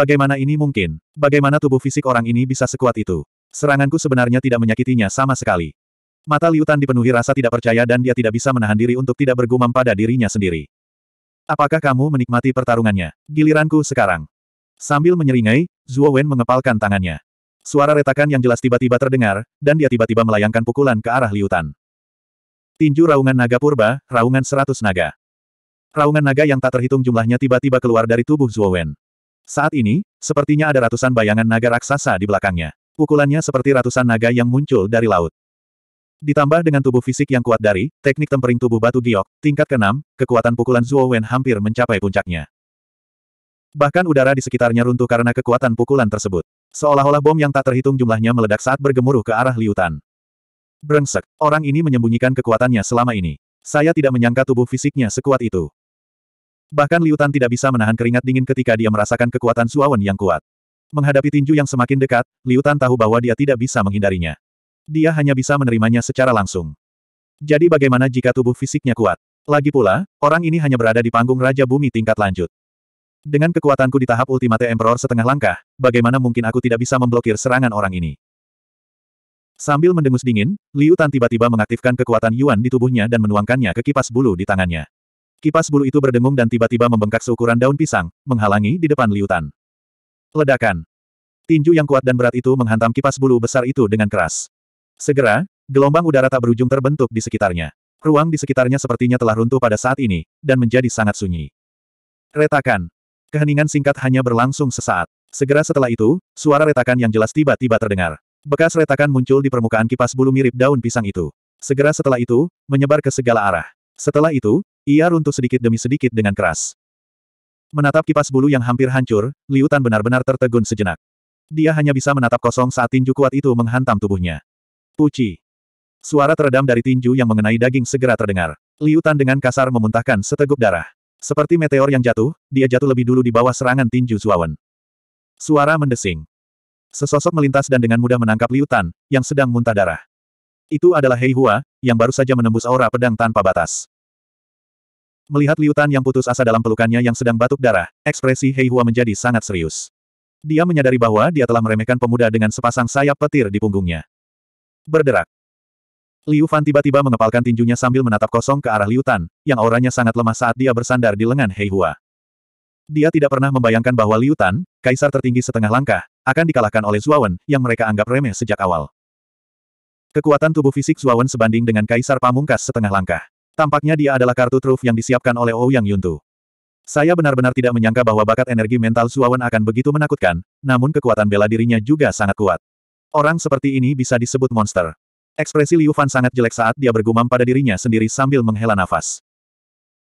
Bagaimana ini mungkin? Bagaimana tubuh fisik orang ini bisa sekuat itu? Seranganku sebenarnya tidak menyakitinya sama sekali. Mata Liutan dipenuhi rasa tidak percaya dan dia tidak bisa menahan diri untuk tidak bergumam pada dirinya sendiri. Apakah kamu menikmati pertarungannya? Giliranku sekarang. Sambil menyeringai, Zuo Wen mengepalkan tangannya. Suara retakan yang jelas tiba-tiba terdengar, dan dia tiba-tiba melayangkan pukulan ke arah Liutan. Tinju raungan naga purba, raungan seratus naga. Raungan naga yang tak terhitung jumlahnya tiba-tiba keluar dari tubuh Zuo Wen. Saat ini, sepertinya ada ratusan bayangan naga raksasa di belakangnya. Pukulannya seperti ratusan naga yang muncul dari laut. Ditambah dengan tubuh fisik yang kuat dari teknik tempering tubuh batu giok, tingkat ke-6, kekuatan pukulan Zuo Wen hampir mencapai puncaknya. Bahkan udara di sekitarnya runtuh karena kekuatan pukulan tersebut. Seolah-olah bom yang tak terhitung jumlahnya meledak saat bergemuruh ke arah liutan. Brengsek, orang ini menyembunyikan kekuatannya selama ini. Saya tidak menyangka tubuh fisiknya sekuat itu. Bahkan Liutan tidak bisa menahan keringat dingin ketika dia merasakan kekuatan Suawan yang kuat. Menghadapi tinju yang semakin dekat, Liutan tahu bahwa dia tidak bisa menghindarinya. Dia hanya bisa menerimanya secara langsung. Jadi bagaimana jika tubuh fisiknya kuat? Lagi pula, orang ini hanya berada di panggung Raja Bumi tingkat lanjut. Dengan kekuatanku di tahap Ultimate Emperor setengah langkah, bagaimana mungkin aku tidak bisa memblokir serangan orang ini? Sambil mendengus dingin, Liu Tan tiba-tiba mengaktifkan kekuatan Yuan di tubuhnya dan menuangkannya ke kipas bulu di tangannya. Kipas bulu itu berdengung dan tiba-tiba membengkak seukuran daun pisang, menghalangi di depan liutan. Ledakan. Tinju yang kuat dan berat itu menghantam kipas bulu besar itu dengan keras. Segera, gelombang udara tak berujung terbentuk di sekitarnya. Ruang di sekitarnya sepertinya telah runtuh pada saat ini, dan menjadi sangat sunyi. Retakan. Keheningan singkat hanya berlangsung sesaat. Segera setelah itu, suara retakan yang jelas tiba-tiba terdengar. Bekas retakan muncul di permukaan kipas bulu mirip daun pisang itu. Segera setelah itu, menyebar ke segala arah. Setelah itu, ia runtuh sedikit demi sedikit dengan keras. Menatap kipas bulu yang hampir hancur, Liutan benar-benar tertegun sejenak. Dia hanya bisa menatap kosong saat tinju kuat itu menghantam tubuhnya. Puci. Suara teredam dari tinju yang mengenai daging segera terdengar. Liutan dengan kasar memuntahkan seteguk darah. Seperti meteor yang jatuh, dia jatuh lebih dulu di bawah serangan tinju Zuawan. Suara mendesing. Sesosok melintas dan dengan mudah menangkap Liutan yang sedang muntah darah. Itu adalah Hei Hua, yang baru saja menembus aura pedang tanpa batas. Melihat Liutan yang putus asa dalam pelukannya yang sedang batuk darah, ekspresi Hei Hua menjadi sangat serius. Dia menyadari bahwa dia telah meremehkan pemuda dengan sepasang sayap petir di punggungnya. Berderak. Liu Fan tiba-tiba mengepalkan tinjunya sambil menatap kosong ke arah Liutan, yang auranya sangat lemah saat dia bersandar di lengan Hei Hua. Dia tidak pernah membayangkan bahwa Liutan, kaisar tertinggi setengah langkah, akan dikalahkan oleh Zuawan, yang mereka anggap remeh sejak awal. Kekuatan tubuh fisik Zuawan sebanding dengan kaisar pamungkas setengah langkah. Tampaknya dia adalah kartu truf yang disiapkan oleh Ouyang Yuntu. Saya benar-benar tidak menyangka bahwa bakat energi mental Suawan akan begitu menakutkan, namun kekuatan bela dirinya juga sangat kuat. Orang seperti ini bisa disebut monster. Ekspresi Liu Fan sangat jelek saat dia bergumam pada dirinya sendiri sambil menghela nafas.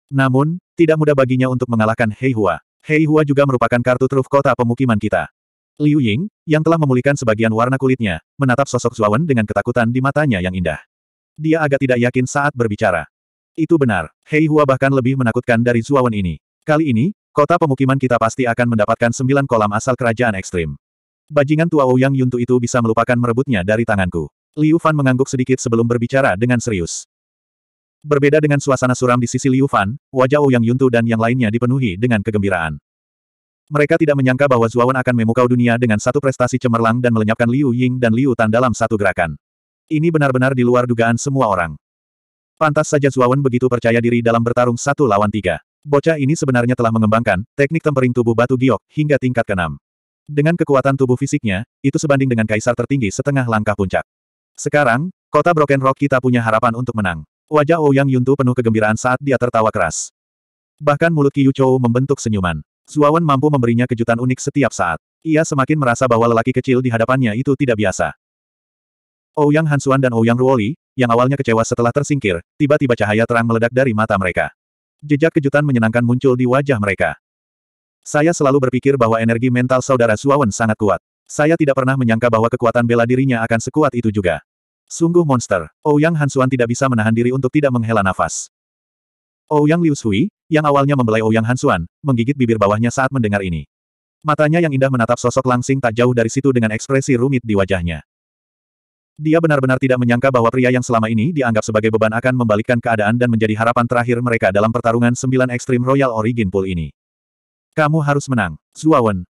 Namun, tidak mudah baginya untuk mengalahkan Hei Hua. Hei Hua juga merupakan kartu truf kota pemukiman kita. Liu Ying, yang telah memulihkan sebagian warna kulitnya, menatap sosok Suawan dengan ketakutan di matanya yang indah. Dia agak tidak yakin saat berbicara. Itu benar. Hei Hua bahkan lebih menakutkan dari Zuawan ini. Kali ini, kota pemukiman kita pasti akan mendapatkan sembilan kolam asal kerajaan ekstrim. Bajingan tua Ouyang Yuntu itu bisa melupakan merebutnya dari tanganku. Liu Fan mengangguk sedikit sebelum berbicara dengan serius. Berbeda dengan suasana suram di sisi Liu Fan, wajah Ouyang Yuntu dan yang lainnya dipenuhi dengan kegembiraan. Mereka tidak menyangka bahwa Zuawan akan memukau dunia dengan satu prestasi cemerlang dan melenyapkan Liu Ying dan Liu Tan dalam satu gerakan. Ini benar-benar di luar dugaan semua orang. Pantas saja Zuawan begitu percaya diri dalam bertarung satu lawan tiga. Bocah ini sebenarnya telah mengembangkan teknik tempering tubuh batu giok hingga tingkat keenam. Dengan kekuatan tubuh fisiknya, itu sebanding dengan kaisar tertinggi setengah langkah puncak. Sekarang, kota Broken Rock kita punya harapan untuk menang. Wajah Ouyang oh Yuntu penuh kegembiraan saat dia tertawa keras. Bahkan mulut Qiyu Chou membentuk senyuman. Zuawan mampu memberinya kejutan unik setiap saat. Ia semakin merasa bahwa lelaki kecil di hadapannya itu tidak biasa. Ouyang oh Hansuan dan Ouyang oh Ruoli, yang awalnya kecewa setelah tersingkir, tiba-tiba cahaya terang meledak dari mata mereka. Jejak kejutan menyenangkan muncul di wajah mereka. Saya selalu berpikir bahwa energi mental saudara Suawen sangat kuat. Saya tidak pernah menyangka bahwa kekuatan bela dirinya akan sekuat itu juga. Sungguh monster, Ouyang oh Hansuan tidak bisa menahan diri untuk tidak menghela nafas. Ouyang Liu Sui, yang awalnya membelai Ouyang Hansuan, menggigit bibir bawahnya saat mendengar ini. Matanya yang indah menatap sosok langsing tak jauh dari situ dengan ekspresi rumit di wajahnya. Dia benar-benar tidak menyangka bahwa pria yang selama ini dianggap sebagai beban akan membalikkan keadaan dan menjadi harapan terakhir mereka dalam pertarungan sembilan ekstrim Royal Origin Pool ini. Kamu harus menang, Zuawan.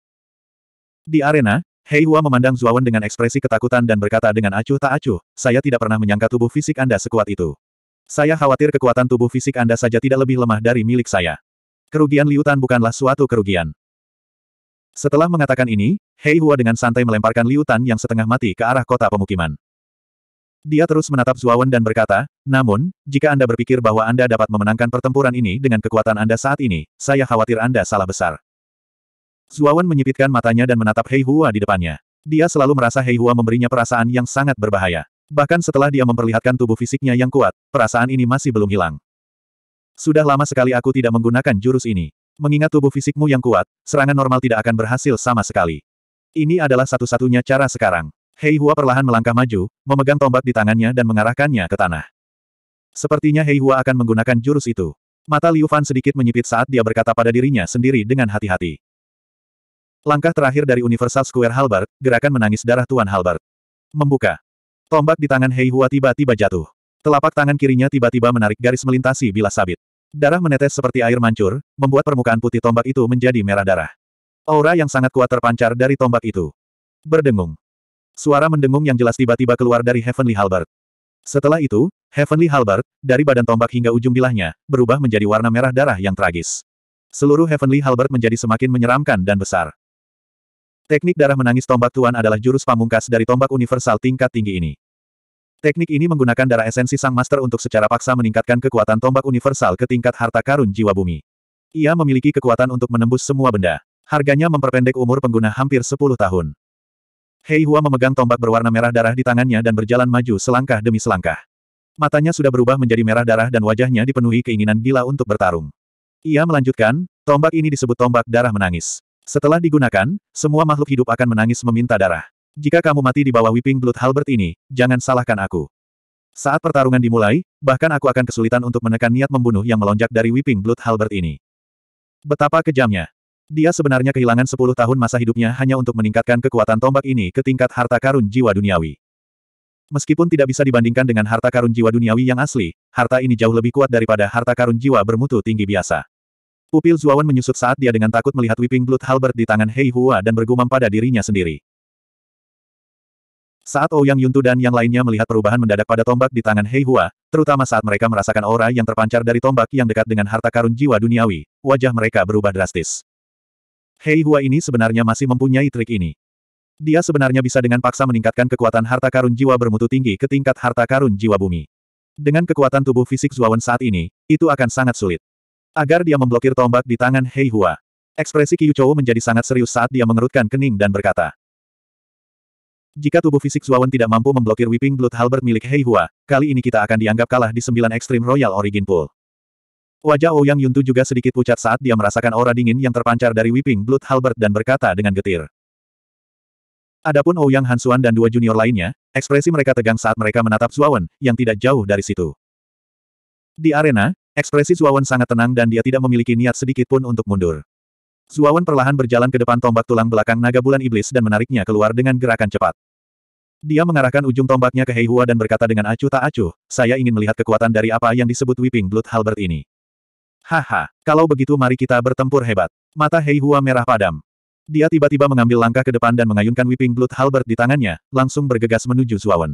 Di arena, Hei Hua memandang Zuawan dengan ekspresi ketakutan dan berkata dengan acuh tak acuh, saya tidak pernah menyangka tubuh fisik Anda sekuat itu. Saya khawatir kekuatan tubuh fisik Anda saja tidak lebih lemah dari milik saya. Kerugian Liutan bukanlah suatu kerugian. Setelah mengatakan ini, Hei Hua dengan santai melemparkan Liutan yang setengah mati ke arah kota pemukiman. Dia terus menatap Zuawan dan berkata, namun, jika Anda berpikir bahwa Anda dapat memenangkan pertempuran ini dengan kekuatan Anda saat ini, saya khawatir Anda salah besar. Zuawan menyipitkan matanya dan menatap Hei Hua di depannya. Dia selalu merasa Hei Hua memberinya perasaan yang sangat berbahaya. Bahkan setelah dia memperlihatkan tubuh fisiknya yang kuat, perasaan ini masih belum hilang. Sudah lama sekali aku tidak menggunakan jurus ini. Mengingat tubuh fisikmu yang kuat, serangan normal tidak akan berhasil sama sekali. Ini adalah satu-satunya cara sekarang. Hei Hua perlahan melangkah maju, memegang tombak di tangannya dan mengarahkannya ke tanah. Sepertinya Hei Hua akan menggunakan jurus itu. Mata Liu Fan sedikit menyipit saat dia berkata pada dirinya sendiri dengan hati-hati. Langkah terakhir dari Universal Square Halbert, gerakan menangis darah Tuan Halbert. Membuka. Tombak di tangan Hei Hua tiba-tiba jatuh. Telapak tangan kirinya tiba-tiba menarik garis melintasi bila sabit. Darah menetes seperti air mancur, membuat permukaan putih tombak itu menjadi merah darah. Aura yang sangat kuat terpancar dari tombak itu. Berdengung. Suara mendengung yang jelas tiba-tiba keluar dari Heavenly Halbert. Setelah itu, Heavenly Halbert dari badan tombak hingga ujung bilahnya, berubah menjadi warna merah darah yang tragis. Seluruh Heavenly Halbert menjadi semakin menyeramkan dan besar. Teknik darah menangis tombak tuan adalah jurus pamungkas dari tombak universal tingkat tinggi ini. Teknik ini menggunakan darah esensi sang master untuk secara paksa meningkatkan kekuatan tombak universal ke tingkat harta karun jiwa bumi. Ia memiliki kekuatan untuk menembus semua benda. Harganya memperpendek umur pengguna hampir 10 tahun. Hei Hua memegang tombak berwarna merah darah di tangannya dan berjalan maju selangkah demi selangkah. Matanya sudah berubah menjadi merah darah dan wajahnya dipenuhi keinginan gila untuk bertarung. Ia melanjutkan, tombak ini disebut tombak darah menangis. Setelah digunakan, semua makhluk hidup akan menangis meminta darah. Jika kamu mati di bawah Whipping Blood Halbert ini, jangan salahkan aku. Saat pertarungan dimulai, bahkan aku akan kesulitan untuk menekan niat membunuh yang melonjak dari Whipping Blood Halbert ini. Betapa kejamnya. Dia sebenarnya kehilangan 10 tahun masa hidupnya hanya untuk meningkatkan kekuatan tombak ini ke tingkat harta karun jiwa duniawi. Meskipun tidak bisa dibandingkan dengan harta karun jiwa duniawi yang asli, harta ini jauh lebih kuat daripada harta karun jiwa bermutu tinggi biasa. Pupil Zuawan menyusut saat dia dengan takut melihat Whipping Blood Halbert di tangan Hei Hua dan bergumam pada dirinya sendiri. Saat Ouyang oh Yuntu dan yang lainnya melihat perubahan mendadak pada tombak di tangan Hei Hua, terutama saat mereka merasakan aura yang terpancar dari tombak yang dekat dengan harta karun jiwa duniawi, wajah mereka berubah drastis. Hei Hua ini sebenarnya masih mempunyai trik ini. Dia sebenarnya bisa dengan paksa meningkatkan kekuatan harta karun jiwa bermutu tinggi ke tingkat harta karun jiwa bumi. Dengan kekuatan tubuh fisik Zuawan saat ini, itu akan sangat sulit. Agar dia memblokir tombak di tangan Hei Hua. Ekspresi Qiu Chou menjadi sangat serius saat dia mengerutkan kening dan berkata. Jika tubuh fisik Zuawan tidak mampu memblokir Weeping Blood Halberd milik Hei Hua, kali ini kita akan dianggap kalah di sembilan Ekstrim Royal Origin Pool. Wajah Ouyang Yuntu juga sedikit pucat saat dia merasakan aura dingin yang terpancar dari Weeping Blood Halbert dan berkata dengan getir. Adapun Ouyang Hansuan dan dua junior lainnya, ekspresi mereka tegang saat mereka menatap Zuawan, yang tidak jauh dari situ. Di arena, ekspresi Zuawan sangat tenang dan dia tidak memiliki niat sedikit pun untuk mundur. Zuawan perlahan berjalan ke depan tombak tulang belakang naga bulan iblis dan menariknya keluar dengan gerakan cepat. Dia mengarahkan ujung tombaknya ke Heihua dan berkata dengan acuh tak acuh, saya ingin melihat kekuatan dari apa yang disebut Weeping Blood Halbert ini. Haha, kalau begitu mari kita bertempur hebat. Mata Hei Hua merah padam. Dia tiba-tiba mengambil langkah ke depan dan mengayunkan Whipping Blood Halbert di tangannya, langsung bergegas menuju Zuawan.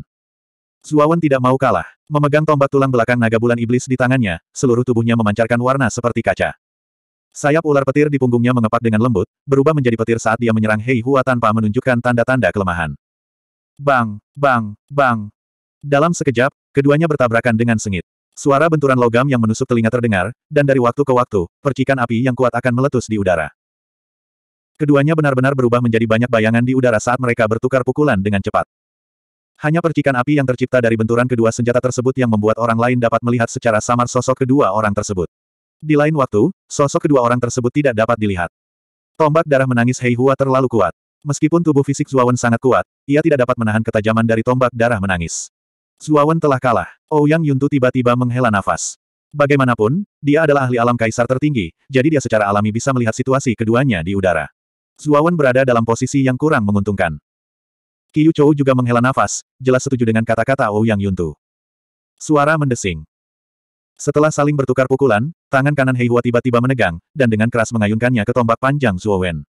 Zuawan tidak mau kalah. Memegang tombak tulang belakang naga bulan iblis di tangannya, seluruh tubuhnya memancarkan warna seperti kaca. Sayap ular petir di punggungnya mengepak dengan lembut, berubah menjadi petir saat dia menyerang Hei Hua tanpa menunjukkan tanda-tanda kelemahan. Bang, bang, bang. Dalam sekejap, keduanya bertabrakan dengan sengit. Suara benturan logam yang menusuk telinga terdengar, dan dari waktu ke waktu, percikan api yang kuat akan meletus di udara. Keduanya benar-benar berubah menjadi banyak bayangan di udara saat mereka bertukar pukulan dengan cepat. Hanya percikan api yang tercipta dari benturan kedua senjata tersebut yang membuat orang lain dapat melihat secara samar sosok kedua orang tersebut. Di lain waktu, sosok kedua orang tersebut tidak dapat dilihat. Tombak darah menangis Hei Hua terlalu kuat. Meskipun tubuh fisik Zuawan sangat kuat, ia tidak dapat menahan ketajaman dari tombak darah menangis. Zuawan telah kalah. Ouyang oh, Yuntu tiba-tiba menghela nafas. Bagaimanapun, dia adalah ahli alam kaisar tertinggi, jadi dia secara alami bisa melihat situasi keduanya di udara. Zuawan berada dalam posisi yang kurang menguntungkan. Qiu Chou juga menghela nafas, jelas setuju dengan kata-kata Ouyang oh, Yuntu. Suara mendesing. Setelah saling bertukar pukulan, tangan kanan Hei tiba-tiba menegang, dan dengan keras mengayunkannya ke tombak panjang Zuawan.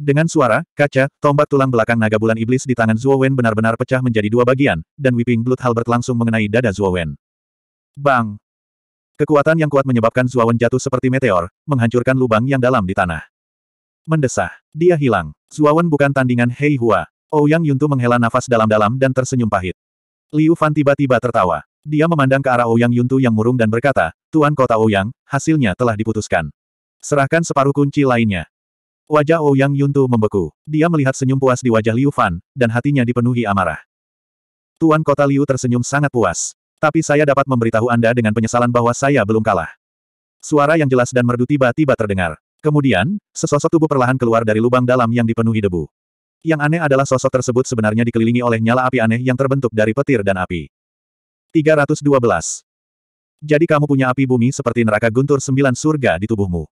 Dengan suara, kaca, tombak tulang belakang naga bulan iblis di tangan Zuo Wen benar-benar pecah menjadi dua bagian, dan Weeping Blood Halbert langsung mengenai dada Zuo Wen. Bang! Kekuatan yang kuat menyebabkan Zuo Wen jatuh seperti meteor, menghancurkan lubang yang dalam di tanah. Mendesah. Dia hilang. Zuo Wen bukan tandingan Hei Hua. Ouyang oh, Yuntu menghela nafas dalam-dalam dan tersenyum pahit. Liu Fan tiba-tiba tertawa. Dia memandang ke arah Ouyang oh Yuntu yang murung dan berkata, Tuan Kota Ouyang, oh hasilnya telah diputuskan. Serahkan separuh kunci lainnya. Wajah Ouyang oh Yuntu membeku. Dia melihat senyum puas di wajah Liu Fan, dan hatinya dipenuhi amarah. Tuan Kota Liu tersenyum sangat puas. Tapi saya dapat memberitahu Anda dengan penyesalan bahwa saya belum kalah. Suara yang jelas dan merdu tiba-tiba terdengar. Kemudian, sesosok tubuh perlahan keluar dari lubang dalam yang dipenuhi debu. Yang aneh adalah sosok tersebut sebenarnya dikelilingi oleh nyala api aneh yang terbentuk dari petir dan api. 312. Jadi kamu punya api bumi seperti neraka guntur sembilan surga di tubuhmu.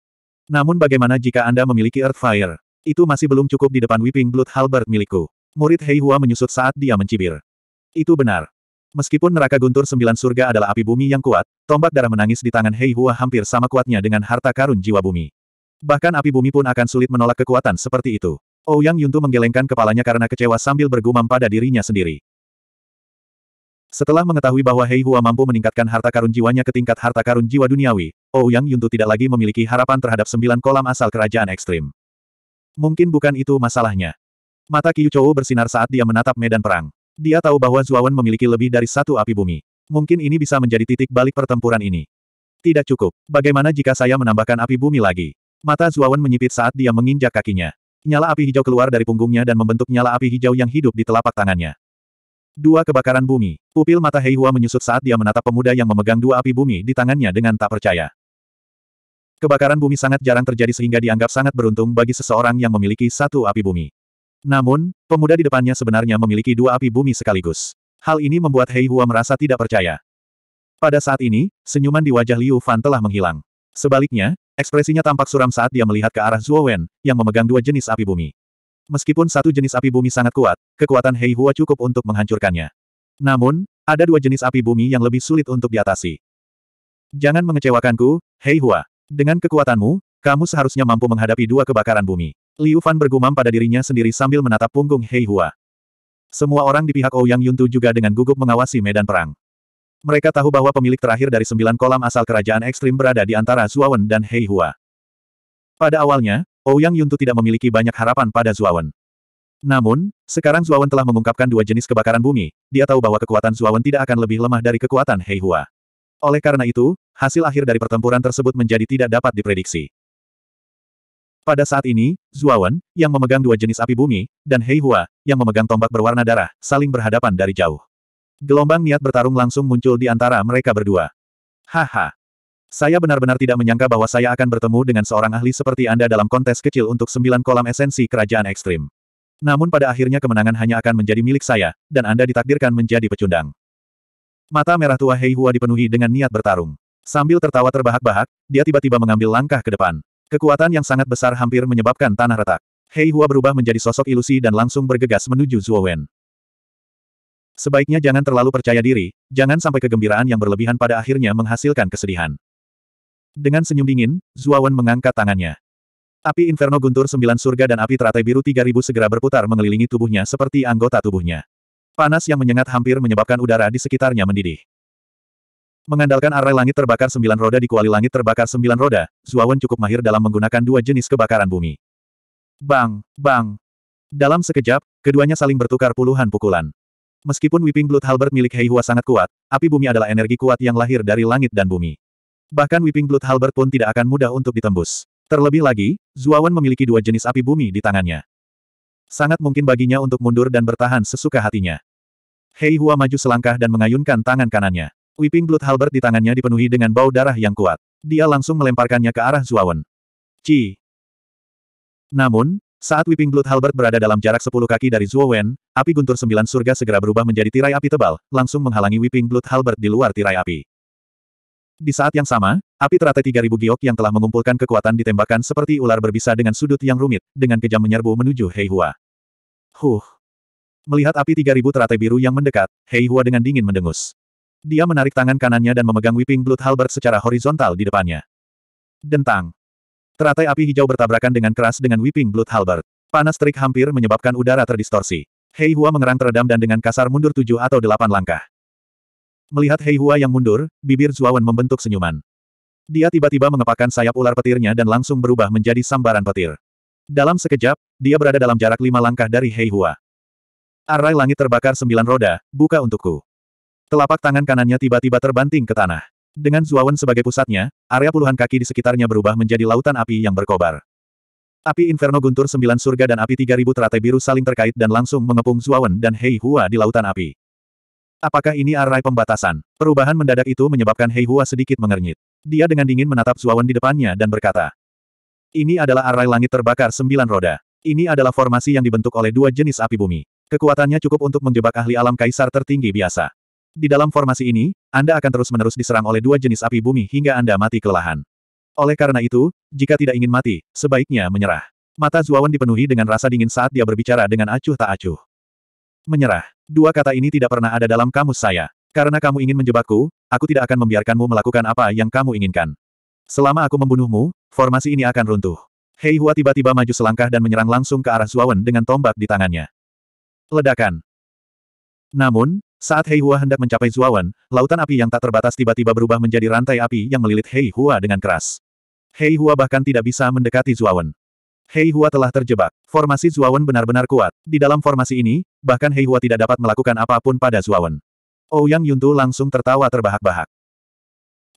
Namun bagaimana jika Anda memiliki Earth Fire? Itu masih belum cukup di depan Weeping Blood Halbert milikku. Murid Hei Hua menyusut saat dia mencibir. Itu benar. Meskipun neraka guntur sembilan surga adalah api bumi yang kuat, tombak darah menangis di tangan Hei Hua hampir sama kuatnya dengan harta karun jiwa bumi. Bahkan api bumi pun akan sulit menolak kekuatan seperti itu. Ouyang oh, Yuntu menggelengkan kepalanya karena kecewa sambil bergumam pada dirinya sendiri. Setelah mengetahui bahwa Hei Hua mampu meningkatkan harta karun jiwanya ke tingkat harta karun jiwa duniawi, Ouyang Yuntu tidak lagi memiliki harapan terhadap sembilan kolam asal kerajaan ekstrim. Mungkin bukan itu masalahnya. Mata Qiu Chou bersinar saat dia menatap medan perang. Dia tahu bahwa Zuawan memiliki lebih dari satu api bumi. Mungkin ini bisa menjadi titik balik pertempuran ini. Tidak cukup. Bagaimana jika saya menambahkan api bumi lagi? Mata Zuawan menyipit saat dia menginjak kakinya. Nyala api hijau keluar dari punggungnya dan membentuk nyala api hijau yang hidup di telapak tangannya. Dua kebakaran bumi. Pupil mata Hei menyusut saat dia menatap pemuda yang memegang dua api bumi di tangannya dengan tak percaya. Kebakaran bumi sangat jarang terjadi sehingga dianggap sangat beruntung bagi seseorang yang memiliki satu api bumi. Namun, pemuda di depannya sebenarnya memiliki dua api bumi sekaligus. Hal ini membuat Hei Hua merasa tidak percaya. Pada saat ini, senyuman di wajah Liu Fan telah menghilang. Sebaliknya, ekspresinya tampak suram saat dia melihat ke arah Zhuo Wen, yang memegang dua jenis api bumi. Meskipun satu jenis api bumi sangat kuat, kekuatan Hei Hua cukup untuk menghancurkannya. Namun, ada dua jenis api bumi yang lebih sulit untuk diatasi. Jangan mengecewakanku, Hei Hua. Dengan kekuatanmu, kamu seharusnya mampu menghadapi dua kebakaran bumi. Liu Fan bergumam pada dirinya sendiri sambil menatap punggung Hei Hua. Semua orang di pihak Ouyang oh Yuntu juga dengan gugup mengawasi medan perang. Mereka tahu bahwa pemilik terakhir dari sembilan kolam asal kerajaan ekstrim berada di antara Zuawan dan Hei Hua. Pada awalnya, Ouyang Yuntu tidak memiliki banyak harapan pada Zuawan. Namun, sekarang Zuawan telah mengungkapkan dua jenis kebakaran bumi, dia tahu bahwa kekuatan Zuawan tidak akan lebih lemah dari kekuatan Heihua. Oleh karena itu, hasil akhir dari pertempuran tersebut menjadi tidak dapat diprediksi. Pada saat ini, Zuawan, yang memegang dua jenis api bumi, dan Heihua, yang memegang tombak berwarna darah, saling berhadapan dari jauh. Gelombang niat bertarung langsung muncul di antara mereka berdua. Haha, saya benar-benar tidak menyangka bahwa saya akan bertemu dengan seorang ahli seperti Anda dalam kontes kecil untuk sembilan kolam esensi kerajaan ekstrim. Namun pada akhirnya kemenangan hanya akan menjadi milik saya, dan Anda ditakdirkan menjadi pecundang. Mata merah tua Hei Hua dipenuhi dengan niat bertarung. Sambil tertawa terbahak-bahak, dia tiba-tiba mengambil langkah ke depan. Kekuatan yang sangat besar hampir menyebabkan tanah retak. Hei Hua berubah menjadi sosok ilusi dan langsung bergegas menuju Zhuo Wen. Sebaiknya jangan terlalu percaya diri, jangan sampai kegembiraan yang berlebihan pada akhirnya menghasilkan kesedihan. Dengan senyum dingin, Zuawan mengangkat tangannya. Api Inferno Guntur Sembilan Surga dan api teratai biru 3000 segera berputar mengelilingi tubuhnya seperti anggota tubuhnya. Panas yang menyengat hampir menyebabkan udara di sekitarnya mendidih. Mengandalkan area langit terbakar sembilan roda di kuali langit terbakar sembilan roda, Zuawan cukup mahir dalam menggunakan dua jenis kebakaran bumi. Bang, bang. Dalam sekejap, keduanya saling bertukar puluhan pukulan. Meskipun Whipping Blood Halberd milik Heihua sangat kuat, api bumi adalah energi kuat yang lahir dari langit dan bumi. Bahkan Whipping Blood Halberd pun tidak akan mudah untuk ditembus. Terlebih lagi, Zuawan memiliki dua jenis api bumi di tangannya. Sangat mungkin baginya untuk mundur dan bertahan sesuka hatinya. Hei Hua maju selangkah dan mengayunkan tangan kanannya. Wiping Blood Halberd di tangannya dipenuhi dengan bau darah yang kuat. Dia langsung melemparkannya ke arah Zuawan. Ci. Namun, saat Whipping Blood Halberd berada dalam jarak 10 kaki dari Zuowen, api guntur sembilan surga segera berubah menjadi tirai api tebal, langsung menghalangi Whipping Blood Halberd di luar tirai api. Di saat yang sama, api teratai 3000 giok yang telah mengumpulkan kekuatan ditembakkan seperti ular berbisa dengan sudut yang rumit, dengan kejam menyerbu menuju Hei Hua. Huh. Melihat api 3000 teratai biru yang mendekat, Hei Hua dengan dingin mendengus. Dia menarik tangan kanannya dan memegang Whipping Blood Halberd secara horizontal di depannya. Dentang. Teratai api hijau bertabrakan dengan keras dengan Whipping Blood Halberd. Panas terik hampir menyebabkan udara terdistorsi. Hei Hua mengerang teredam dan dengan kasar mundur tujuh atau delapan langkah. Melihat Hei Hua yang mundur, bibir Zuawan membentuk senyuman. Dia tiba-tiba mengepakkan sayap ular petirnya dan langsung berubah menjadi sambaran petir. Dalam sekejap, dia berada dalam jarak lima langkah dari Hei Hua. Arai langit terbakar sembilan roda, buka untukku. Telapak tangan kanannya tiba-tiba terbanting ke tanah. Dengan Zuawan sebagai pusatnya, area puluhan kaki di sekitarnya berubah menjadi lautan api yang berkobar. Api Inferno Guntur Sembilan Surga dan api tiga ribu teratai biru saling terkait dan langsung mengepung Zuawan dan Hei Hua di lautan api. Apakah ini arai pembatasan? Perubahan mendadak itu menyebabkan Hei Hua sedikit mengernyit. Dia dengan dingin menatap Zuawan di depannya dan berkata, Ini adalah arai langit terbakar sembilan roda. Ini adalah formasi yang dibentuk oleh dua jenis api bumi. Kekuatannya cukup untuk menjebak ahli alam kaisar tertinggi biasa. Di dalam formasi ini, Anda akan terus-menerus diserang oleh dua jenis api bumi hingga Anda mati kelelahan. Oleh karena itu, jika tidak ingin mati, sebaiknya menyerah. Mata Zuawan dipenuhi dengan rasa dingin saat dia berbicara dengan acuh tak acuh menyerah. Dua kata ini tidak pernah ada dalam kamus saya. Karena kamu ingin menjebakku, aku tidak akan membiarkanmu melakukan apa yang kamu inginkan. Selama aku membunuhmu, formasi ini akan runtuh. Hei Hua tiba-tiba maju selangkah dan menyerang langsung ke arah Zuawan dengan tombak di tangannya. Ledakan. Namun, saat Hei Hua hendak mencapai Zuawan, lautan api yang tak terbatas tiba-tiba berubah menjadi rantai api yang melilit Hei Hua dengan keras. Hei Hua bahkan tidak bisa mendekati Zuawan. Hei Hua telah terjebak. Formasi Zuawan benar-benar kuat. Di dalam formasi ini, bahkan Hei Hua tidak dapat melakukan apapun pada Zuawan. Ouyang oh Yuntu langsung tertawa terbahak-bahak.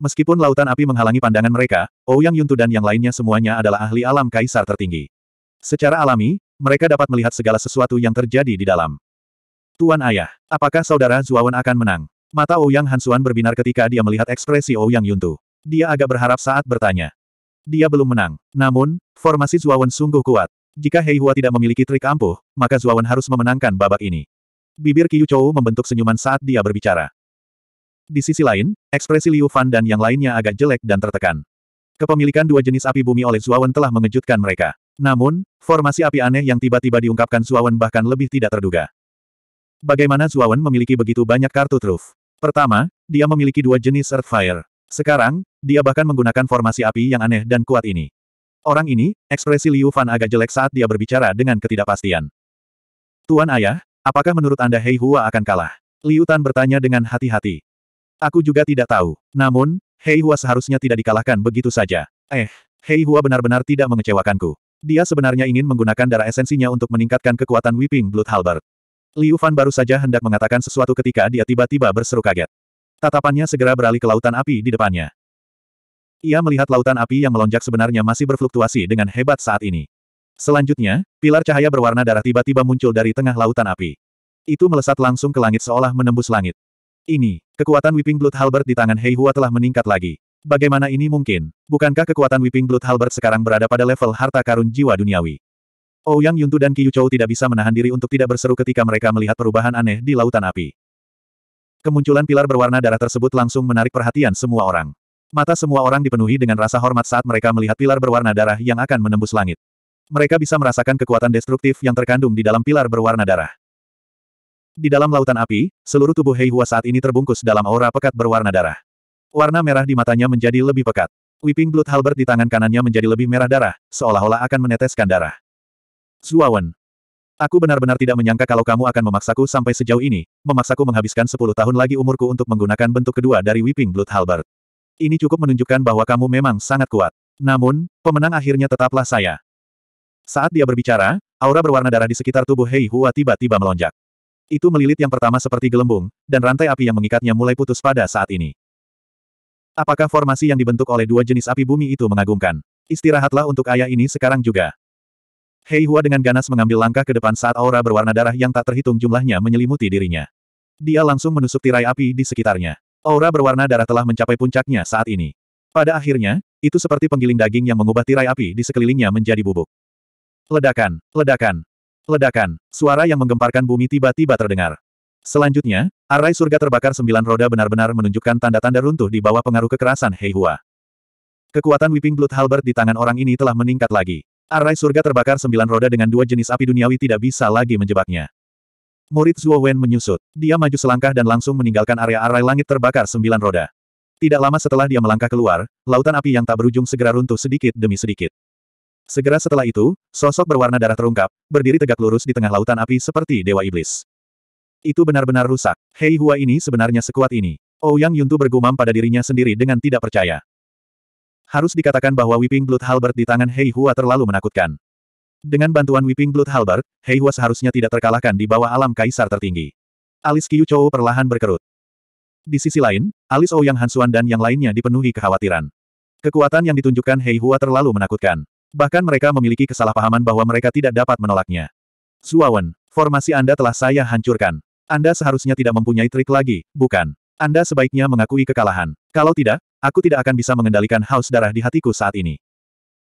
Meskipun lautan api menghalangi pandangan mereka, Ouyang oh Yuntu dan yang lainnya semuanya adalah ahli alam kaisar tertinggi. Secara alami, mereka dapat melihat segala sesuatu yang terjadi di dalam. Tuan Ayah, apakah saudara Zuawan akan menang? Mata Ouyang oh Hansuan berbinar ketika dia melihat ekspresi Ouyang Yuntu. Dia agak berharap saat bertanya. Dia belum menang. Namun, formasi Zuawan sungguh kuat. Jika Hei Hua tidak memiliki trik ampuh, maka Zuawan harus memenangkan babak ini. Bibir Qiu Chou membentuk senyuman saat dia berbicara. Di sisi lain, ekspresi Liu Fan dan yang lainnya agak jelek dan tertekan. Kepemilikan dua jenis api bumi oleh Zuawan telah mengejutkan mereka. Namun, formasi api aneh yang tiba-tiba diungkapkan Zuawan bahkan lebih tidak terduga. Bagaimana Zuawan memiliki begitu banyak kartu truf? Pertama, dia memiliki dua jenis earth fire. Sekarang, dia bahkan menggunakan formasi api yang aneh dan kuat ini. Orang ini, ekspresi Liu Fan agak jelek saat dia berbicara dengan ketidakpastian. Tuan Ayah, apakah menurut Anda Hei Hua akan kalah? Liu Tan bertanya dengan hati-hati. Aku juga tidak tahu. Namun, Hei Hua seharusnya tidak dikalahkan begitu saja. Eh, Hei Hua benar-benar tidak mengecewakanku. Dia sebenarnya ingin menggunakan darah esensinya untuk meningkatkan kekuatan Weeping Blood Halberd. Liu Fan baru saja hendak mengatakan sesuatu ketika dia tiba-tiba berseru kaget. Tatapannya segera beralih ke lautan api di depannya. Ia melihat lautan api yang melonjak sebenarnya masih berfluktuasi dengan hebat saat ini. Selanjutnya, pilar cahaya berwarna darah tiba-tiba muncul dari tengah lautan api. Itu melesat langsung ke langit seolah menembus langit. Ini, kekuatan Whipping Blood Halbert di tangan Hei Hua telah meningkat lagi. Bagaimana ini mungkin? Bukankah kekuatan Whipping Blood Halbert sekarang berada pada level harta karun jiwa duniawi? Ouyang oh, Yuntu dan Qiyu Chou tidak bisa menahan diri untuk tidak berseru ketika mereka melihat perubahan aneh di lautan api. Kemunculan pilar berwarna darah tersebut langsung menarik perhatian semua orang. Mata semua orang dipenuhi dengan rasa hormat saat mereka melihat pilar berwarna darah yang akan menembus langit. Mereka bisa merasakan kekuatan destruktif yang terkandung di dalam pilar berwarna darah. Di dalam lautan api, seluruh tubuh Hei Hua saat ini terbungkus dalam aura pekat berwarna darah. Warna merah di matanya menjadi lebih pekat. Whipping Blood Halberd di tangan kanannya menjadi lebih merah darah, seolah-olah akan meneteskan darah. Zuawan, Aku benar-benar tidak menyangka kalau kamu akan memaksaku sampai sejauh ini, memaksaku menghabiskan 10 tahun lagi umurku untuk menggunakan bentuk kedua dari Weeping Blood Halberd. Ini cukup menunjukkan bahwa kamu memang sangat kuat. Namun, pemenang akhirnya tetaplah saya. Saat dia berbicara, aura berwarna darah di sekitar tubuh Hei Hua tiba-tiba melonjak. Itu melilit yang pertama seperti gelembung, dan rantai api yang mengikatnya mulai putus pada saat ini. Apakah formasi yang dibentuk oleh dua jenis api bumi itu mengagumkan? Istirahatlah untuk ayah ini sekarang juga. Hei Hua dengan ganas mengambil langkah ke depan saat aura berwarna darah yang tak terhitung jumlahnya menyelimuti dirinya. Dia langsung menusuk tirai api di sekitarnya. Aura berwarna darah telah mencapai puncaknya saat ini. Pada akhirnya, itu seperti penggiling daging yang mengubah tirai api di sekelilingnya menjadi bubuk. Ledakan, ledakan, ledakan, suara yang menggemparkan bumi tiba-tiba terdengar. Selanjutnya, arai surga terbakar sembilan roda benar-benar menunjukkan tanda-tanda runtuh di bawah pengaruh kekerasan Hei Hua. Kekuatan Whipping Blood Halbert di tangan orang ini telah meningkat lagi. Arai surga terbakar sembilan roda dengan dua jenis api duniawi tidak bisa lagi menjebaknya. Murid Zuo Wen menyusut. Dia maju selangkah dan langsung meninggalkan area arai langit terbakar sembilan roda. Tidak lama setelah dia melangkah keluar, lautan api yang tak berujung segera runtuh sedikit demi sedikit. Segera setelah itu, sosok berwarna darah terungkap, berdiri tegak lurus di tengah lautan api seperti Dewa Iblis. Itu benar-benar rusak. Hei Hua ini sebenarnya sekuat ini. Ouyang oh Yuntu bergumam pada dirinya sendiri dengan tidak percaya. Harus dikatakan bahwa Weeping Blood Halberd di tangan Hei Hua terlalu menakutkan. Dengan bantuan Weeping Blood Halberd, Hei Hua seharusnya tidak terkalahkan di bawah alam kaisar tertinggi. Alis Qiu Chou perlahan berkerut. Di sisi lain, alis Ouyang oh Hansuan dan yang lainnya dipenuhi kekhawatiran. Kekuatan yang ditunjukkan Hei Hua terlalu menakutkan. Bahkan mereka memiliki kesalahpahaman bahwa mereka tidak dapat menolaknya. Suawan, formasi Anda telah saya hancurkan. Anda seharusnya tidak mempunyai trik lagi, bukan? Anda sebaiknya mengakui kekalahan. Kalau tidak, aku tidak akan bisa mengendalikan haus darah di hatiku saat ini.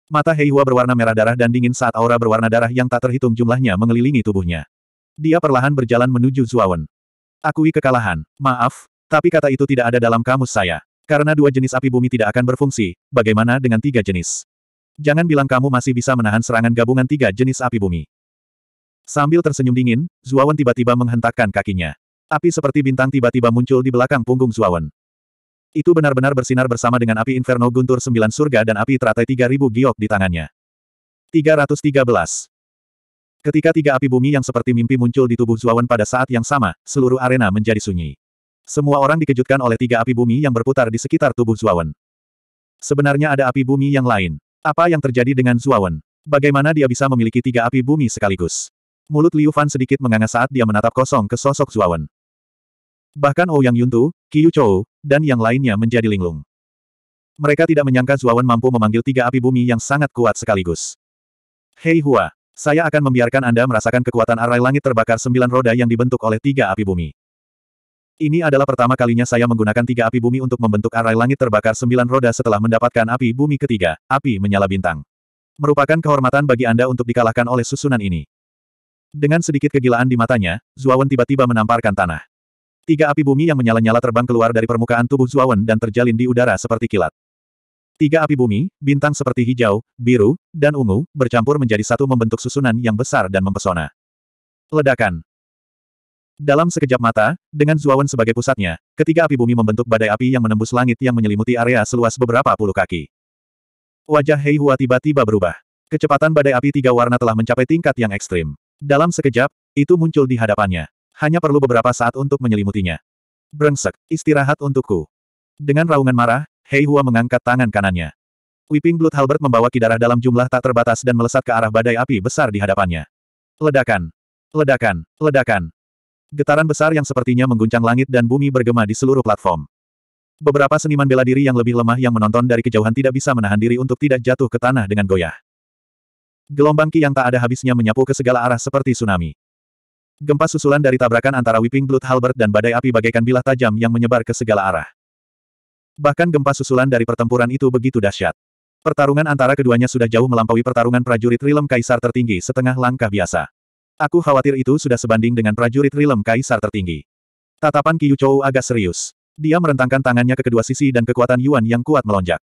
Mata Heihua berwarna merah darah dan dingin saat aura berwarna darah yang tak terhitung jumlahnya mengelilingi tubuhnya. Dia perlahan berjalan menuju Zuawan. Akui kekalahan, maaf, tapi kata itu tidak ada dalam kamus saya. Karena dua jenis api bumi tidak akan berfungsi, bagaimana dengan tiga jenis? Jangan bilang kamu masih bisa menahan serangan gabungan tiga jenis api bumi. Sambil tersenyum dingin, Zuawan tiba-tiba menghentakkan kakinya. Api seperti bintang tiba-tiba muncul di belakang punggung Zuawan. Itu benar-benar bersinar bersama dengan api Inferno Guntur Sembilan Surga dan api teratai 3000 giok di tangannya. 313. Ketika tiga api bumi yang seperti mimpi muncul di tubuh Zuawan pada saat yang sama, seluruh arena menjadi sunyi. Semua orang dikejutkan oleh tiga api bumi yang berputar di sekitar tubuh Zuawan. Sebenarnya ada api bumi yang lain. Apa yang terjadi dengan Zuawan? Bagaimana dia bisa memiliki tiga api bumi sekaligus? Mulut Liu Fan sedikit menganga saat dia menatap kosong ke sosok Zuawan. Bahkan Ouyang oh Yuntu, Qiu Chou, dan yang lainnya menjadi linglung. Mereka tidak menyangka Zuawan mampu memanggil tiga api bumi yang sangat kuat sekaligus. Hei Hua, saya akan membiarkan Anda merasakan kekuatan arai langit terbakar sembilan roda yang dibentuk oleh tiga api bumi. Ini adalah pertama kalinya saya menggunakan tiga api bumi untuk membentuk arai langit terbakar sembilan roda setelah mendapatkan api bumi ketiga, api menyala bintang. Merupakan kehormatan bagi Anda untuk dikalahkan oleh susunan ini. Dengan sedikit kegilaan di matanya, Zuawan tiba-tiba menamparkan tanah. Tiga api bumi yang menyala-nyala terbang keluar dari permukaan tubuh Zuawan dan terjalin di udara seperti kilat. Tiga api bumi, bintang seperti hijau, biru, dan ungu, bercampur menjadi satu membentuk susunan yang besar dan mempesona. Ledakan. Dalam sekejap mata, dengan Zuawan sebagai pusatnya, ketiga api bumi membentuk badai api yang menembus langit yang menyelimuti area seluas beberapa puluh kaki. Wajah Hei Hua tiba-tiba berubah. Kecepatan badai api tiga warna telah mencapai tingkat yang ekstrim. Dalam sekejap, itu muncul di hadapannya hanya perlu beberapa saat untuk menyelimutinya. Brengsek, istirahat untukku. Dengan raungan marah, Hei Hua mengangkat tangan kanannya. Weeping Blood Halbert membawa kidarah dalam jumlah tak terbatas dan melesat ke arah badai api besar di hadapannya. Ledakan! Ledakan! Ledakan! Getaran besar yang sepertinya mengguncang langit dan bumi bergema di seluruh platform. Beberapa seniman bela diri yang lebih lemah yang menonton dari kejauhan tidak bisa menahan diri untuk tidak jatuh ke tanah dengan goyah. Gelombang ki yang tak ada habisnya menyapu ke segala arah seperti tsunami. Gempa susulan dari tabrakan antara Whipping Blood Halbert dan badai api bagaikan bilah tajam yang menyebar ke segala arah. Bahkan gempa susulan dari pertempuran itu begitu dahsyat. Pertarungan antara keduanya sudah jauh melampaui pertarungan prajurit Rilem Kaisar tertinggi setengah langkah biasa. Aku khawatir itu sudah sebanding dengan prajurit Rilem Kaisar tertinggi. Tatapan Kiyu Chou agak serius. Dia merentangkan tangannya ke kedua sisi dan kekuatan Yuan yang kuat melonjak.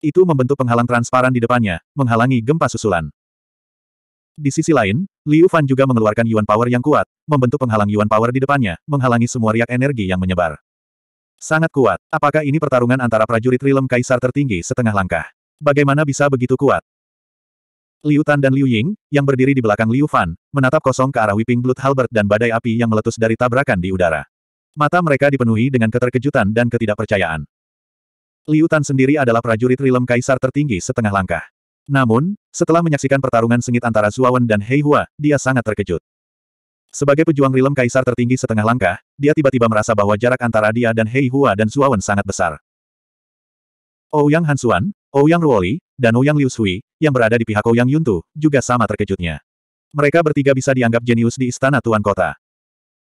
Itu membentuk penghalang transparan di depannya, menghalangi gempa susulan. Di sisi lain, Liu Fan juga mengeluarkan Yuan Power yang kuat, membentuk penghalang Yuan Power di depannya, menghalangi semua riak energi yang menyebar. Sangat kuat. Apakah ini pertarungan antara prajurit Rilem Kaisar tertinggi setengah langkah? Bagaimana bisa begitu kuat? Liu Tan dan Liu Ying, yang berdiri di belakang Liu Fan, menatap kosong ke arah Whipping Blood Halbert dan badai api yang meletus dari tabrakan di udara. Mata mereka dipenuhi dengan keterkejutan dan ketidakpercayaan. Liu Tan sendiri adalah prajurit Rilem Kaisar tertinggi setengah langkah. Namun, setelah menyaksikan pertarungan sengit antara Zuawan dan Hei Hua, dia sangat terkejut. Sebagai pejuang rilem kaisar tertinggi setengah langkah, dia tiba-tiba merasa bahwa jarak antara dia dan Hei Hua dan Zuawan sangat besar. Ouyang Hansuan, Ouyang Ruoli, dan Ouyang Liu Sui, yang berada di pihak Ouyang Yuntu, juga sama terkejutnya. Mereka bertiga bisa dianggap jenius di istana Tuan Kota.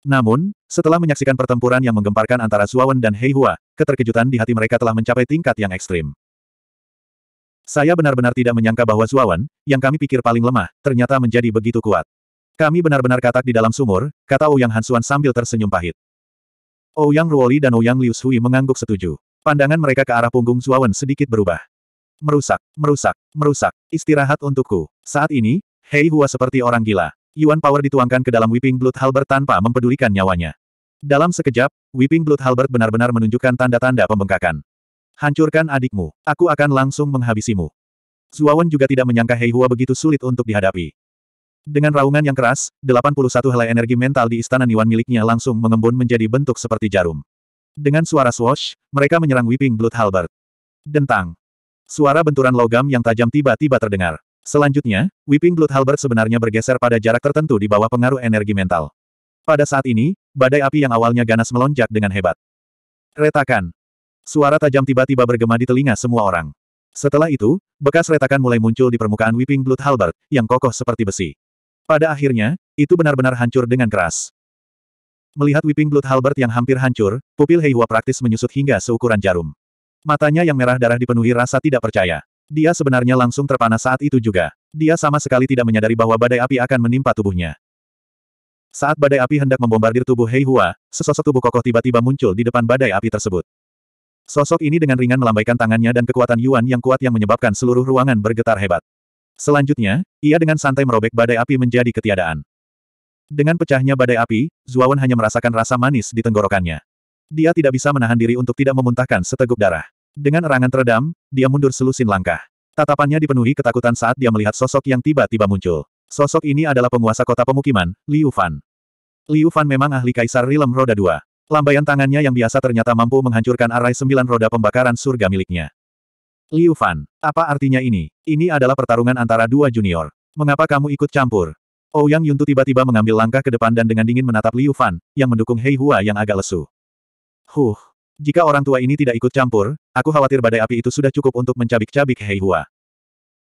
Namun, setelah menyaksikan pertempuran yang menggemparkan antara Zuawan dan Hei Hua, keterkejutan di hati mereka telah mencapai tingkat yang ekstrim. Saya benar-benar tidak menyangka bahwa Zuawan, yang kami pikir paling lemah, ternyata menjadi begitu kuat. Kami benar-benar katak di dalam sumur, kata Ouyang Hansuan sambil tersenyum pahit. Ouyang Ruoli dan Ouyang Liu Shui mengangguk setuju. Pandangan mereka ke arah punggung Zuawan sedikit berubah. Merusak, merusak, merusak, istirahat untukku. Saat ini, Hei Hua seperti orang gila. Yuan Power dituangkan ke dalam Whipping Blood Halberd tanpa mempedulikan nyawanya. Dalam sekejap, Whipping Blood Halberd benar-benar menunjukkan tanda-tanda pembengkakan. Hancurkan adikmu. Aku akan langsung menghabisimu. Zuawan juga tidak menyangka Hei Hua begitu sulit untuk dihadapi. Dengan raungan yang keras, 81 helai energi mental di istana Niwan miliknya langsung mengembun menjadi bentuk seperti jarum. Dengan suara swash, mereka menyerang Weeping Blood Halbert. Dentang. Suara benturan logam yang tajam tiba-tiba terdengar. Selanjutnya, Weeping Blood Halbert sebenarnya bergeser pada jarak tertentu di bawah pengaruh energi mental. Pada saat ini, badai api yang awalnya ganas melonjak dengan hebat. Retakan. Suara tajam tiba-tiba bergema di telinga semua orang. Setelah itu, bekas retakan mulai muncul di permukaan Weeping Blood halbert yang kokoh seperti besi. Pada akhirnya, itu benar-benar hancur dengan keras. Melihat Weeping Blood halbert yang hampir hancur, pupil Heihua praktis menyusut hingga seukuran jarum. Matanya yang merah darah dipenuhi rasa tidak percaya. Dia sebenarnya langsung terpana saat itu juga. Dia sama sekali tidak menyadari bahwa badai api akan menimpa tubuhnya. Saat badai api hendak membombardir tubuh Heihua, sesosok tubuh kokoh tiba-tiba muncul di depan badai api tersebut. Sosok ini dengan ringan melambaikan tangannya dan kekuatan Yuan yang kuat yang menyebabkan seluruh ruangan bergetar hebat. Selanjutnya, ia dengan santai merobek badai api menjadi ketiadaan. Dengan pecahnya badai api, Zuawan hanya merasakan rasa manis di tenggorokannya. Dia tidak bisa menahan diri untuk tidak memuntahkan seteguk darah. Dengan erangan teredam, dia mundur selusin langkah. Tatapannya dipenuhi ketakutan saat dia melihat sosok yang tiba-tiba muncul. Sosok ini adalah penguasa kota pemukiman, Liu Fan. Liu Fan memang ahli kaisar Rilem Roda dua. Lambaian tangannya yang biasa ternyata mampu menghancurkan arai sembilan roda pembakaran surga miliknya. Liu Fan, apa artinya ini? Ini adalah pertarungan antara dua junior. Mengapa kamu ikut campur? Ouyang oh, Yuntu tiba-tiba mengambil langkah ke depan dan dengan dingin menatap Liu Fan, yang mendukung Hei Hua yang agak lesu. Huh, jika orang tua ini tidak ikut campur, aku khawatir badai api itu sudah cukup untuk mencabik-cabik Hei Hua.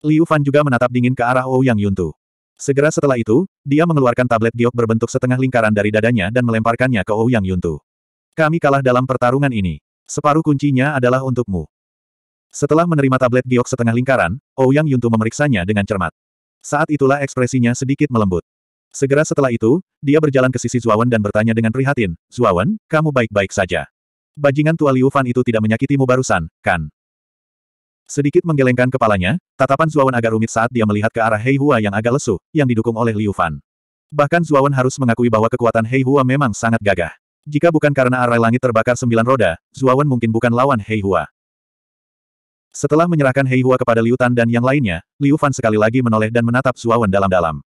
Liu Fan juga menatap dingin ke arah Ouyang oh, Yuntu. Segera setelah itu, dia mengeluarkan tablet giok berbentuk setengah lingkaran dari dadanya dan melemparkannya ke Ouyang Yuntu. Kami kalah dalam pertarungan ini. Separuh kuncinya adalah untukmu. Setelah menerima tablet giok setengah lingkaran, Ouyang Yuntu memeriksanya dengan cermat. Saat itulah ekspresinya sedikit melembut. Segera setelah itu, dia berjalan ke sisi Zuawan dan bertanya dengan prihatin, Zuawan, kamu baik-baik saja. Bajingan tua Liu Fan itu tidak menyakitimu barusan, kan? Sedikit menggelengkan kepalanya, tatapan Zuawan agak rumit saat dia melihat ke arah Hei Hua yang agak lesu, yang didukung oleh Liu Fan. Bahkan Zuawan harus mengakui bahwa kekuatan Hei Hua memang sangat gagah. Jika bukan karena arai langit terbakar sembilan roda, Zuawan mungkin bukan lawan Hei Hua. Setelah menyerahkan Hei Hua kepada Liu Tan dan yang lainnya, Liu Fan sekali lagi menoleh dan menatap Zuawan dalam-dalam.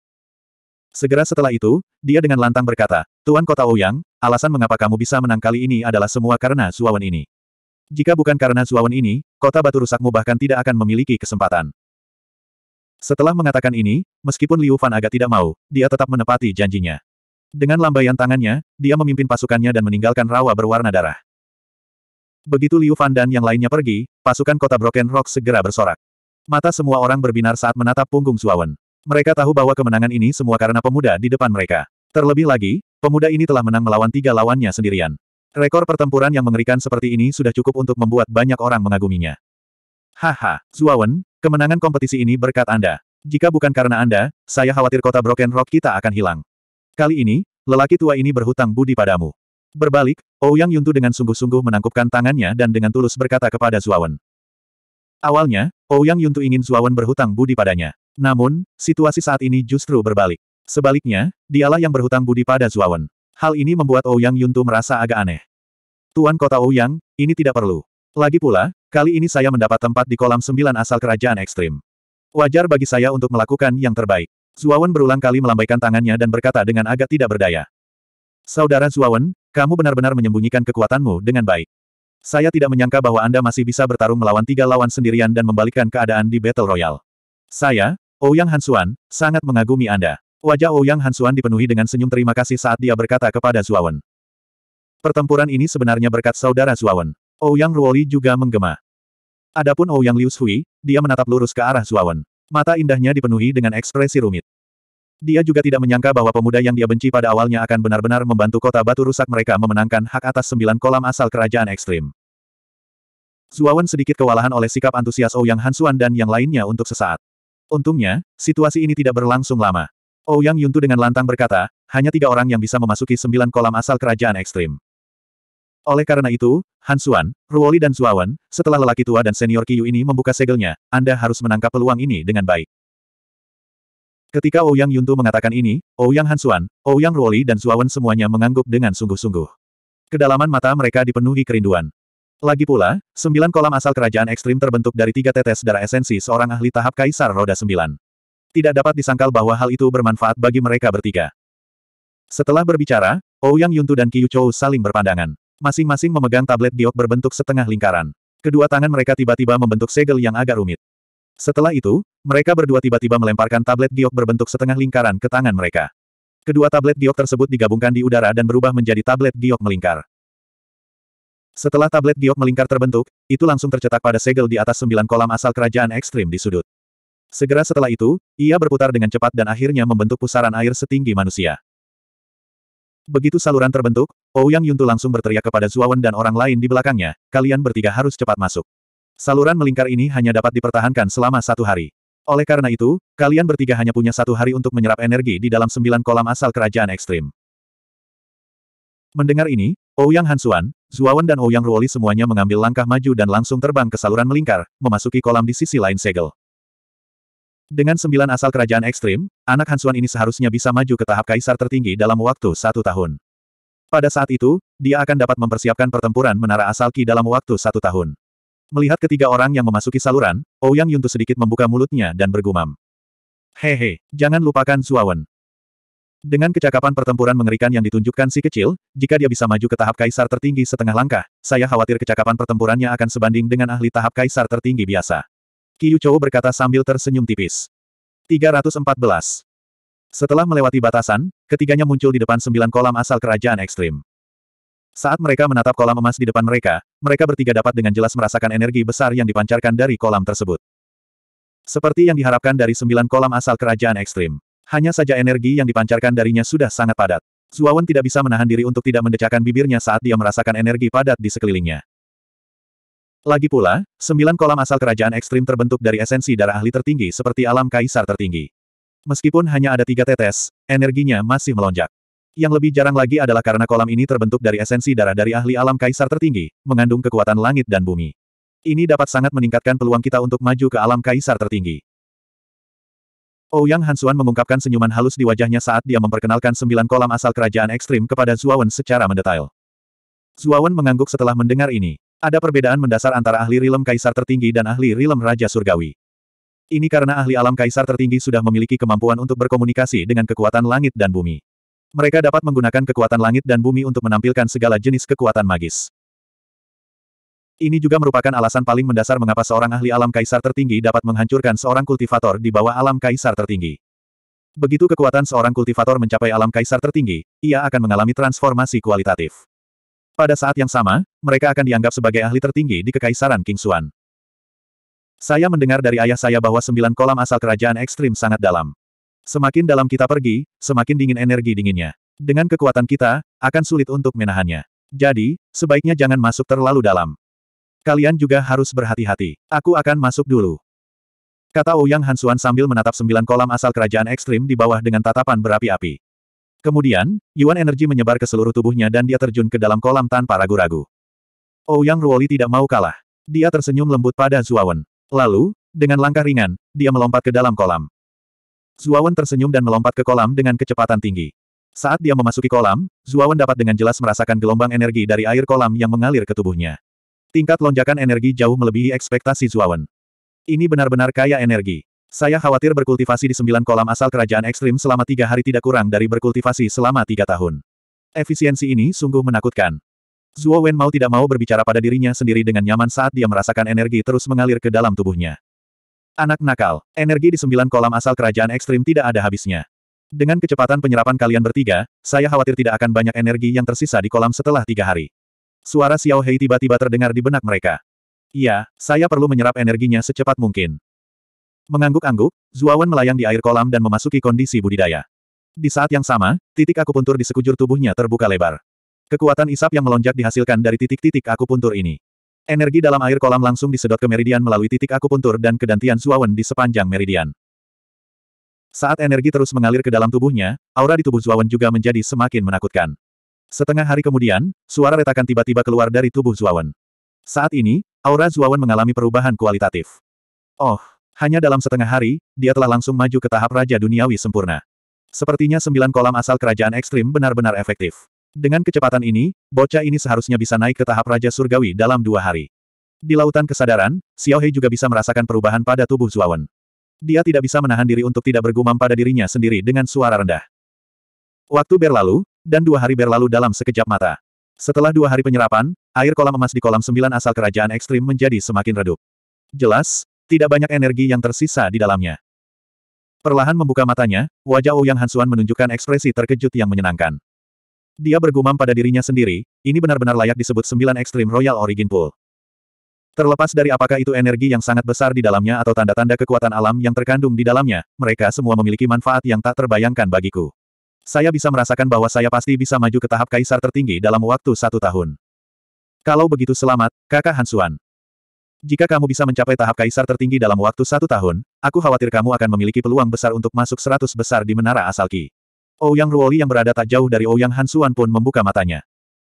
Segera setelah itu, dia dengan lantang berkata, Tuan Kota Ouyang, alasan mengapa kamu bisa menang kali ini adalah semua karena Zuawan ini. Jika bukan karena Zuawan ini, kota batu rusakmu bahkan tidak akan memiliki kesempatan. Setelah mengatakan ini, meskipun Liu Fan agak tidak mau, dia tetap menepati janjinya. Dengan lambaian tangannya, dia memimpin pasukannya dan meninggalkan rawa berwarna darah. Begitu Liu Fan dan yang lainnya pergi, pasukan kota Broken Rock segera bersorak. Mata semua orang berbinar saat menatap punggung Suawen. Mereka tahu bahwa kemenangan ini semua karena pemuda di depan mereka. Terlebih lagi, pemuda ini telah menang melawan tiga lawannya sendirian. Rekor pertempuran yang mengerikan seperti ini sudah cukup untuk membuat banyak orang mengaguminya. Haha, Zuawan, kemenangan kompetisi ini berkat Anda. Jika bukan karena Anda, saya khawatir kota Broken Rock kita akan hilang. Kali ini, lelaki tua ini berhutang budi padamu. Berbalik, Ouyang Yuntu dengan sungguh-sungguh menangkupkan tangannya dan dengan tulus berkata kepada Zuawan. Awalnya, Ouyang Yuntu ingin Zuawan berhutang budi padanya. Namun, situasi saat ini justru berbalik. Sebaliknya, dialah yang berhutang budi pada Zuawan. Hal ini membuat Ouyang Yuntu merasa agak aneh. Tuan kota Ouyang, ini tidak perlu. Lagi pula, kali ini saya mendapat tempat di kolam sembilan asal kerajaan ekstrim. Wajar bagi saya untuk melakukan yang terbaik. Zuawan berulang kali melambaikan tangannya dan berkata dengan agak tidak berdaya. Saudara Zuawan, kamu benar-benar menyembunyikan kekuatanmu dengan baik. Saya tidak menyangka bahwa Anda masih bisa bertarung melawan tiga lawan sendirian dan membalikkan keadaan di Battle Royale. Saya, Ouyang Hansuan, sangat mengagumi Anda. Wajah Ouyang oh Hansuan dipenuhi dengan senyum terima kasih saat dia berkata kepada Zuawan. Pertempuran ini sebenarnya berkat saudara Zuawan. Ouyang oh Ruoli juga menggema. Adapun Ouyang oh Liu Shui, dia menatap lurus ke arah Zuawan. Mata indahnya dipenuhi dengan ekspresi rumit. Dia juga tidak menyangka bahwa pemuda yang dia benci pada awalnya akan benar-benar membantu kota batu rusak mereka memenangkan hak atas sembilan kolam asal kerajaan ekstrim. Zuawan sedikit kewalahan oleh sikap antusias Ouyang Hansuan dan yang lainnya untuk sesaat. Untungnya, situasi ini tidak berlangsung lama. Ouyang Yuntu dengan lantang berkata, hanya tiga orang yang bisa memasuki sembilan kolam asal kerajaan ekstrim. Oleh karena itu, Han Xuan, Ruoli dan Zuawan, setelah lelaki tua dan senior Kiyu ini membuka segelnya, Anda harus menangkap peluang ini dengan baik. Ketika Ouyang Yuntu mengatakan ini, Ouyang Han Xuan, Ouyang Ruoli dan Zuawan semuanya mengangguk dengan sungguh-sungguh. Kedalaman mata mereka dipenuhi kerinduan. Lagi pula, sembilan kolam asal kerajaan ekstrim terbentuk dari tiga tetes darah esensi seorang ahli tahap Kaisar Roda Sembilan. Tidak dapat disangkal bahwa hal itu bermanfaat bagi mereka bertiga. Setelah berbicara, Ouyang Yuntu dan Qiu Chou saling berpandangan. Masing-masing memegang tablet giok berbentuk setengah lingkaran. Kedua tangan mereka tiba-tiba membentuk segel yang agak rumit. Setelah itu, mereka berdua tiba-tiba melemparkan tablet giok berbentuk setengah lingkaran ke tangan mereka. Kedua tablet giok tersebut digabungkan di udara dan berubah menjadi tablet giok melingkar. Setelah tablet giok melingkar terbentuk, itu langsung tercetak pada segel di atas sembilan kolam asal kerajaan ekstrim di sudut. Segera setelah itu, ia berputar dengan cepat dan akhirnya membentuk pusaran air setinggi manusia. Begitu saluran terbentuk, Ouyang oh Yuntu langsung berteriak kepada Zuawan dan orang lain di belakangnya, kalian bertiga harus cepat masuk. Saluran melingkar ini hanya dapat dipertahankan selama satu hari. Oleh karena itu, kalian bertiga hanya punya satu hari untuk menyerap energi di dalam sembilan kolam asal kerajaan ekstrim. Mendengar ini, Ouyang oh Hansuan, Zuawan dan Ouyang oh Ruoli semuanya mengambil langkah maju dan langsung terbang ke saluran melingkar, memasuki kolam di sisi lain segel. Dengan sembilan asal kerajaan ekstrim, anak Hansuan ini seharusnya bisa maju ke tahap kaisar tertinggi dalam waktu satu tahun. Pada saat itu, dia akan dapat mempersiapkan pertempuran menara asal Ki dalam waktu satu tahun. Melihat ketiga orang yang memasuki saluran, Ouyang Yuntu sedikit membuka mulutnya dan bergumam. Hehe, jangan lupakan Suawen. Dengan kecakapan pertempuran mengerikan yang ditunjukkan si kecil, jika dia bisa maju ke tahap kaisar tertinggi setengah langkah, saya khawatir kecakapan pertempurannya akan sebanding dengan ahli tahap kaisar tertinggi biasa. Qiu Chou berkata sambil tersenyum tipis. 314. Setelah melewati batasan, ketiganya muncul di depan sembilan kolam asal kerajaan ekstrim. Saat mereka menatap kolam emas di depan mereka, mereka bertiga dapat dengan jelas merasakan energi besar yang dipancarkan dari kolam tersebut. Seperti yang diharapkan dari sembilan kolam asal kerajaan ekstrim. Hanya saja energi yang dipancarkan darinya sudah sangat padat. Zuawan tidak bisa menahan diri untuk tidak mendecakkan bibirnya saat dia merasakan energi padat di sekelilingnya. Lagi pula, sembilan kolam asal kerajaan ekstrim terbentuk dari esensi darah ahli tertinggi seperti alam kaisar tertinggi. Meskipun hanya ada tiga tetes, energinya masih melonjak. Yang lebih jarang lagi adalah karena kolam ini terbentuk dari esensi darah dari ahli alam kaisar tertinggi, mengandung kekuatan langit dan bumi. Ini dapat sangat meningkatkan peluang kita untuk maju ke alam kaisar tertinggi. Ouyang oh Hansuan mengungkapkan senyuman halus di wajahnya saat dia memperkenalkan sembilan kolam asal kerajaan ekstrim kepada Zuawan secara mendetail. Zuawan mengangguk setelah mendengar ini. Ada perbedaan mendasar antara ahli rilem kaisar tertinggi dan ahli rilem raja surgawi. Ini karena ahli alam kaisar tertinggi sudah memiliki kemampuan untuk berkomunikasi dengan kekuatan langit dan bumi. Mereka dapat menggunakan kekuatan langit dan bumi untuk menampilkan segala jenis kekuatan magis. Ini juga merupakan alasan paling mendasar mengapa seorang ahli alam kaisar tertinggi dapat menghancurkan seorang kultivator di bawah alam kaisar tertinggi. Begitu kekuatan seorang kultivator mencapai alam kaisar tertinggi, ia akan mengalami transformasi kualitatif. Pada saat yang sama, mereka akan dianggap sebagai ahli tertinggi di Kekaisaran King Xuan. Saya mendengar dari ayah saya bahwa sembilan kolam asal kerajaan ekstrim sangat dalam. Semakin dalam kita pergi, semakin dingin energi dinginnya. Dengan kekuatan kita, akan sulit untuk menahannya. Jadi, sebaiknya jangan masuk terlalu dalam. Kalian juga harus berhati-hati. Aku akan masuk dulu. Kata Ouyang Hansuan sambil menatap sembilan kolam asal kerajaan ekstrim di bawah dengan tatapan berapi-api. Kemudian, Yuan energi menyebar ke seluruh tubuhnya dan dia terjun ke dalam kolam tanpa ragu-ragu. Ouyang oh, Ruoli tidak mau kalah. Dia tersenyum lembut pada Zuawan. Lalu, dengan langkah ringan, dia melompat ke dalam kolam. Zuawan tersenyum dan melompat ke kolam dengan kecepatan tinggi. Saat dia memasuki kolam, Zuawan dapat dengan jelas merasakan gelombang energi dari air kolam yang mengalir ke tubuhnya. Tingkat lonjakan energi jauh melebihi ekspektasi Zuawan. Ini benar-benar kaya energi. Saya khawatir berkultivasi di sembilan kolam asal kerajaan ekstrim selama tiga hari tidak kurang dari berkultivasi selama tiga tahun. Efisiensi ini sungguh menakutkan. Zuo Wen mau tidak mau berbicara pada dirinya sendiri dengan nyaman saat dia merasakan energi terus mengalir ke dalam tubuhnya. Anak nakal, energi di sembilan kolam asal kerajaan ekstrim tidak ada habisnya. Dengan kecepatan penyerapan kalian bertiga, saya khawatir tidak akan banyak energi yang tersisa di kolam setelah tiga hari. Suara Xiao Hei tiba-tiba terdengar di benak mereka. Iya, saya perlu menyerap energinya secepat mungkin. Mengangguk-angguk, Zuawan melayang di air kolam dan memasuki kondisi budidaya. Di saat yang sama, titik akupuntur di sekujur tubuhnya terbuka lebar. Kekuatan isap yang melonjak dihasilkan dari titik-titik akupuntur ini. Energi dalam air kolam langsung disedot ke meridian melalui titik akupuntur dan kedantian Zuawan di sepanjang meridian. Saat energi terus mengalir ke dalam tubuhnya, aura di tubuh Zuawan juga menjadi semakin menakutkan. Setengah hari kemudian, suara retakan tiba-tiba keluar dari tubuh Zuawan. Saat ini, aura Zuawan mengalami perubahan kualitatif. Oh, hanya dalam setengah hari, dia telah langsung maju ke tahap Raja Duniawi sempurna. Sepertinya sembilan kolam asal kerajaan ekstrim benar-benar efektif. Dengan kecepatan ini, bocah ini seharusnya bisa naik ke tahap Raja Surgawi dalam dua hari. Di lautan kesadaran, Xiao Hei juga bisa merasakan perubahan pada tubuh Zuawan. Dia tidak bisa menahan diri untuk tidak bergumam pada dirinya sendiri dengan suara rendah. Waktu berlalu, dan dua hari berlalu dalam sekejap mata. Setelah dua hari penyerapan, air kolam emas di kolam sembilan asal kerajaan ekstrim menjadi semakin redup. Jelas, tidak banyak energi yang tersisa di dalamnya. Perlahan membuka matanya, wajah Ouyang Hansuan menunjukkan ekspresi terkejut yang menyenangkan. Dia bergumam pada dirinya sendiri, ini benar-benar layak disebut sembilan ekstrim Royal Origin Pool. Terlepas dari apakah itu energi yang sangat besar di dalamnya atau tanda-tanda kekuatan alam yang terkandung di dalamnya, mereka semua memiliki manfaat yang tak terbayangkan bagiku. Saya bisa merasakan bahwa saya pasti bisa maju ke tahap kaisar tertinggi dalam waktu satu tahun. Kalau begitu selamat, kakak Hansuan. Jika kamu bisa mencapai tahap kaisar tertinggi dalam waktu satu tahun, aku khawatir kamu akan memiliki peluang besar untuk masuk seratus besar di menara asal Ki. Ouyang oh Ruoli yang berada tak jauh dari Ouyang oh Hansuan pun membuka matanya.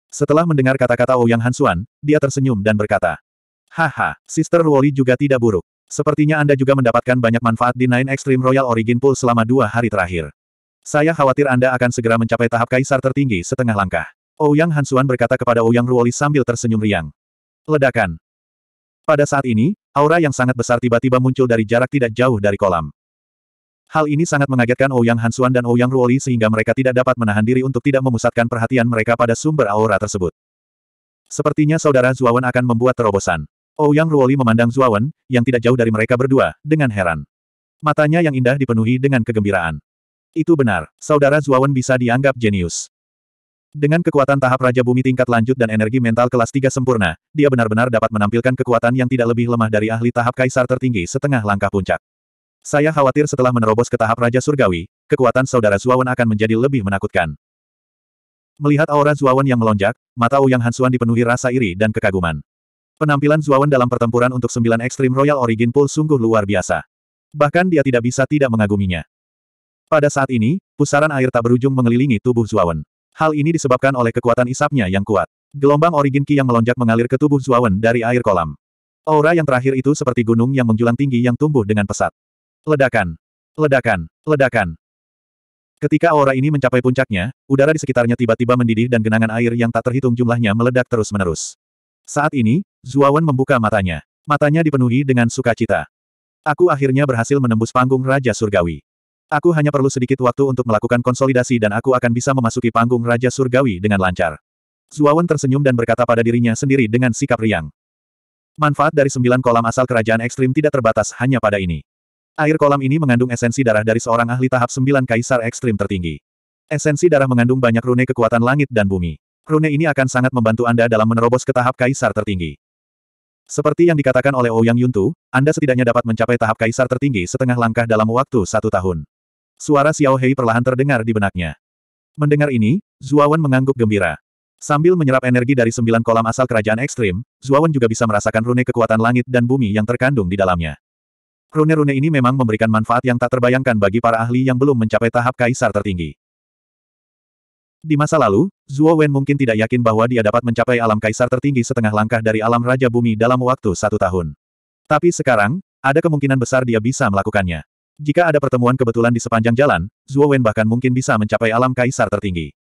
Setelah mendengar kata-kata Ouyang oh Hansuan, dia tersenyum dan berkata, Haha, Sister Ruoli juga tidak buruk. Sepertinya Anda juga mendapatkan banyak manfaat di Nine Extreme Royal Origin Pool selama dua hari terakhir. Saya khawatir Anda akan segera mencapai tahap kaisar tertinggi setengah langkah. Ouyang Hansuan berkata kepada Ouyang Ruoli sambil tersenyum riang. Ledakan, pada saat ini, aura yang sangat besar tiba-tiba muncul dari jarak tidak jauh dari kolam. Hal ini sangat mengagetkan Ouyang Hansuan dan Ouyang Ruoli sehingga mereka tidak dapat menahan diri untuk tidak memusatkan perhatian mereka pada sumber aura tersebut. Sepertinya saudara Zuawan akan membuat terobosan. Ouyang Ruoli memandang Zuawan, yang tidak jauh dari mereka berdua, dengan heran. Matanya yang indah dipenuhi dengan kegembiraan. Itu benar, saudara Zuawan bisa dianggap jenius. Dengan kekuatan tahap Raja Bumi tingkat lanjut dan energi mental kelas 3 sempurna, dia benar-benar dapat menampilkan kekuatan yang tidak lebih lemah dari ahli tahap kaisar tertinggi setengah langkah puncak. Saya khawatir setelah menerobos ke tahap Raja Surgawi, kekuatan saudara Zuawan akan menjadi lebih menakutkan. Melihat aura Zuawan yang melonjak, mata Uyang Hansuan dipenuhi rasa iri dan kekaguman. Penampilan Zuawan dalam pertempuran untuk sembilan ekstrim Royal Origin Pool sungguh luar biasa. Bahkan dia tidak bisa tidak mengaguminya. Pada saat ini, pusaran air tak berujung mengelilingi tubuh Zuawan. Hal ini disebabkan oleh kekuatan isapnya yang kuat. Gelombang origin Ki yang melonjak mengalir ke tubuh Zuawan dari air kolam. Aura yang terakhir itu seperti gunung yang menjulang tinggi yang tumbuh dengan pesat. Ledakan! Ledakan! Ledakan! Ketika aura ini mencapai puncaknya, udara di sekitarnya tiba-tiba mendidih dan genangan air yang tak terhitung jumlahnya meledak terus-menerus. Saat ini, Zuawan membuka matanya. Matanya dipenuhi dengan sukacita. Aku akhirnya berhasil menembus panggung Raja Surgawi. Aku hanya perlu sedikit waktu untuk melakukan konsolidasi dan aku akan bisa memasuki panggung Raja Surgawi dengan lancar. Zuawan tersenyum dan berkata pada dirinya sendiri dengan sikap riang. Manfaat dari sembilan kolam asal kerajaan ekstrim tidak terbatas hanya pada ini. Air kolam ini mengandung esensi darah dari seorang ahli tahap sembilan kaisar ekstrim tertinggi. Esensi darah mengandung banyak rune kekuatan langit dan bumi. Rune ini akan sangat membantu Anda dalam menerobos ke tahap kaisar tertinggi. Seperti yang dikatakan oleh Ouyang oh Yuntu, Anda setidaknya dapat mencapai tahap kaisar tertinggi setengah langkah dalam waktu satu tahun. Suara Xiao Hei perlahan terdengar di benaknya. Mendengar ini, Zuawan mengangguk gembira. Sambil menyerap energi dari sembilan kolam asal kerajaan ekstrim, Zuawan juga bisa merasakan rune kekuatan langit dan bumi yang terkandung di dalamnya. Rune-rune ini memang memberikan manfaat yang tak terbayangkan bagi para ahli yang belum mencapai tahap kaisar tertinggi. Di masa lalu, Zuo Wen mungkin tidak yakin bahwa dia dapat mencapai alam kaisar tertinggi setengah langkah dari alam Raja Bumi dalam waktu satu tahun. Tapi sekarang, ada kemungkinan besar dia bisa melakukannya. Jika ada pertemuan kebetulan di sepanjang jalan, Wen bahkan mungkin bisa mencapai alam kaisar tertinggi.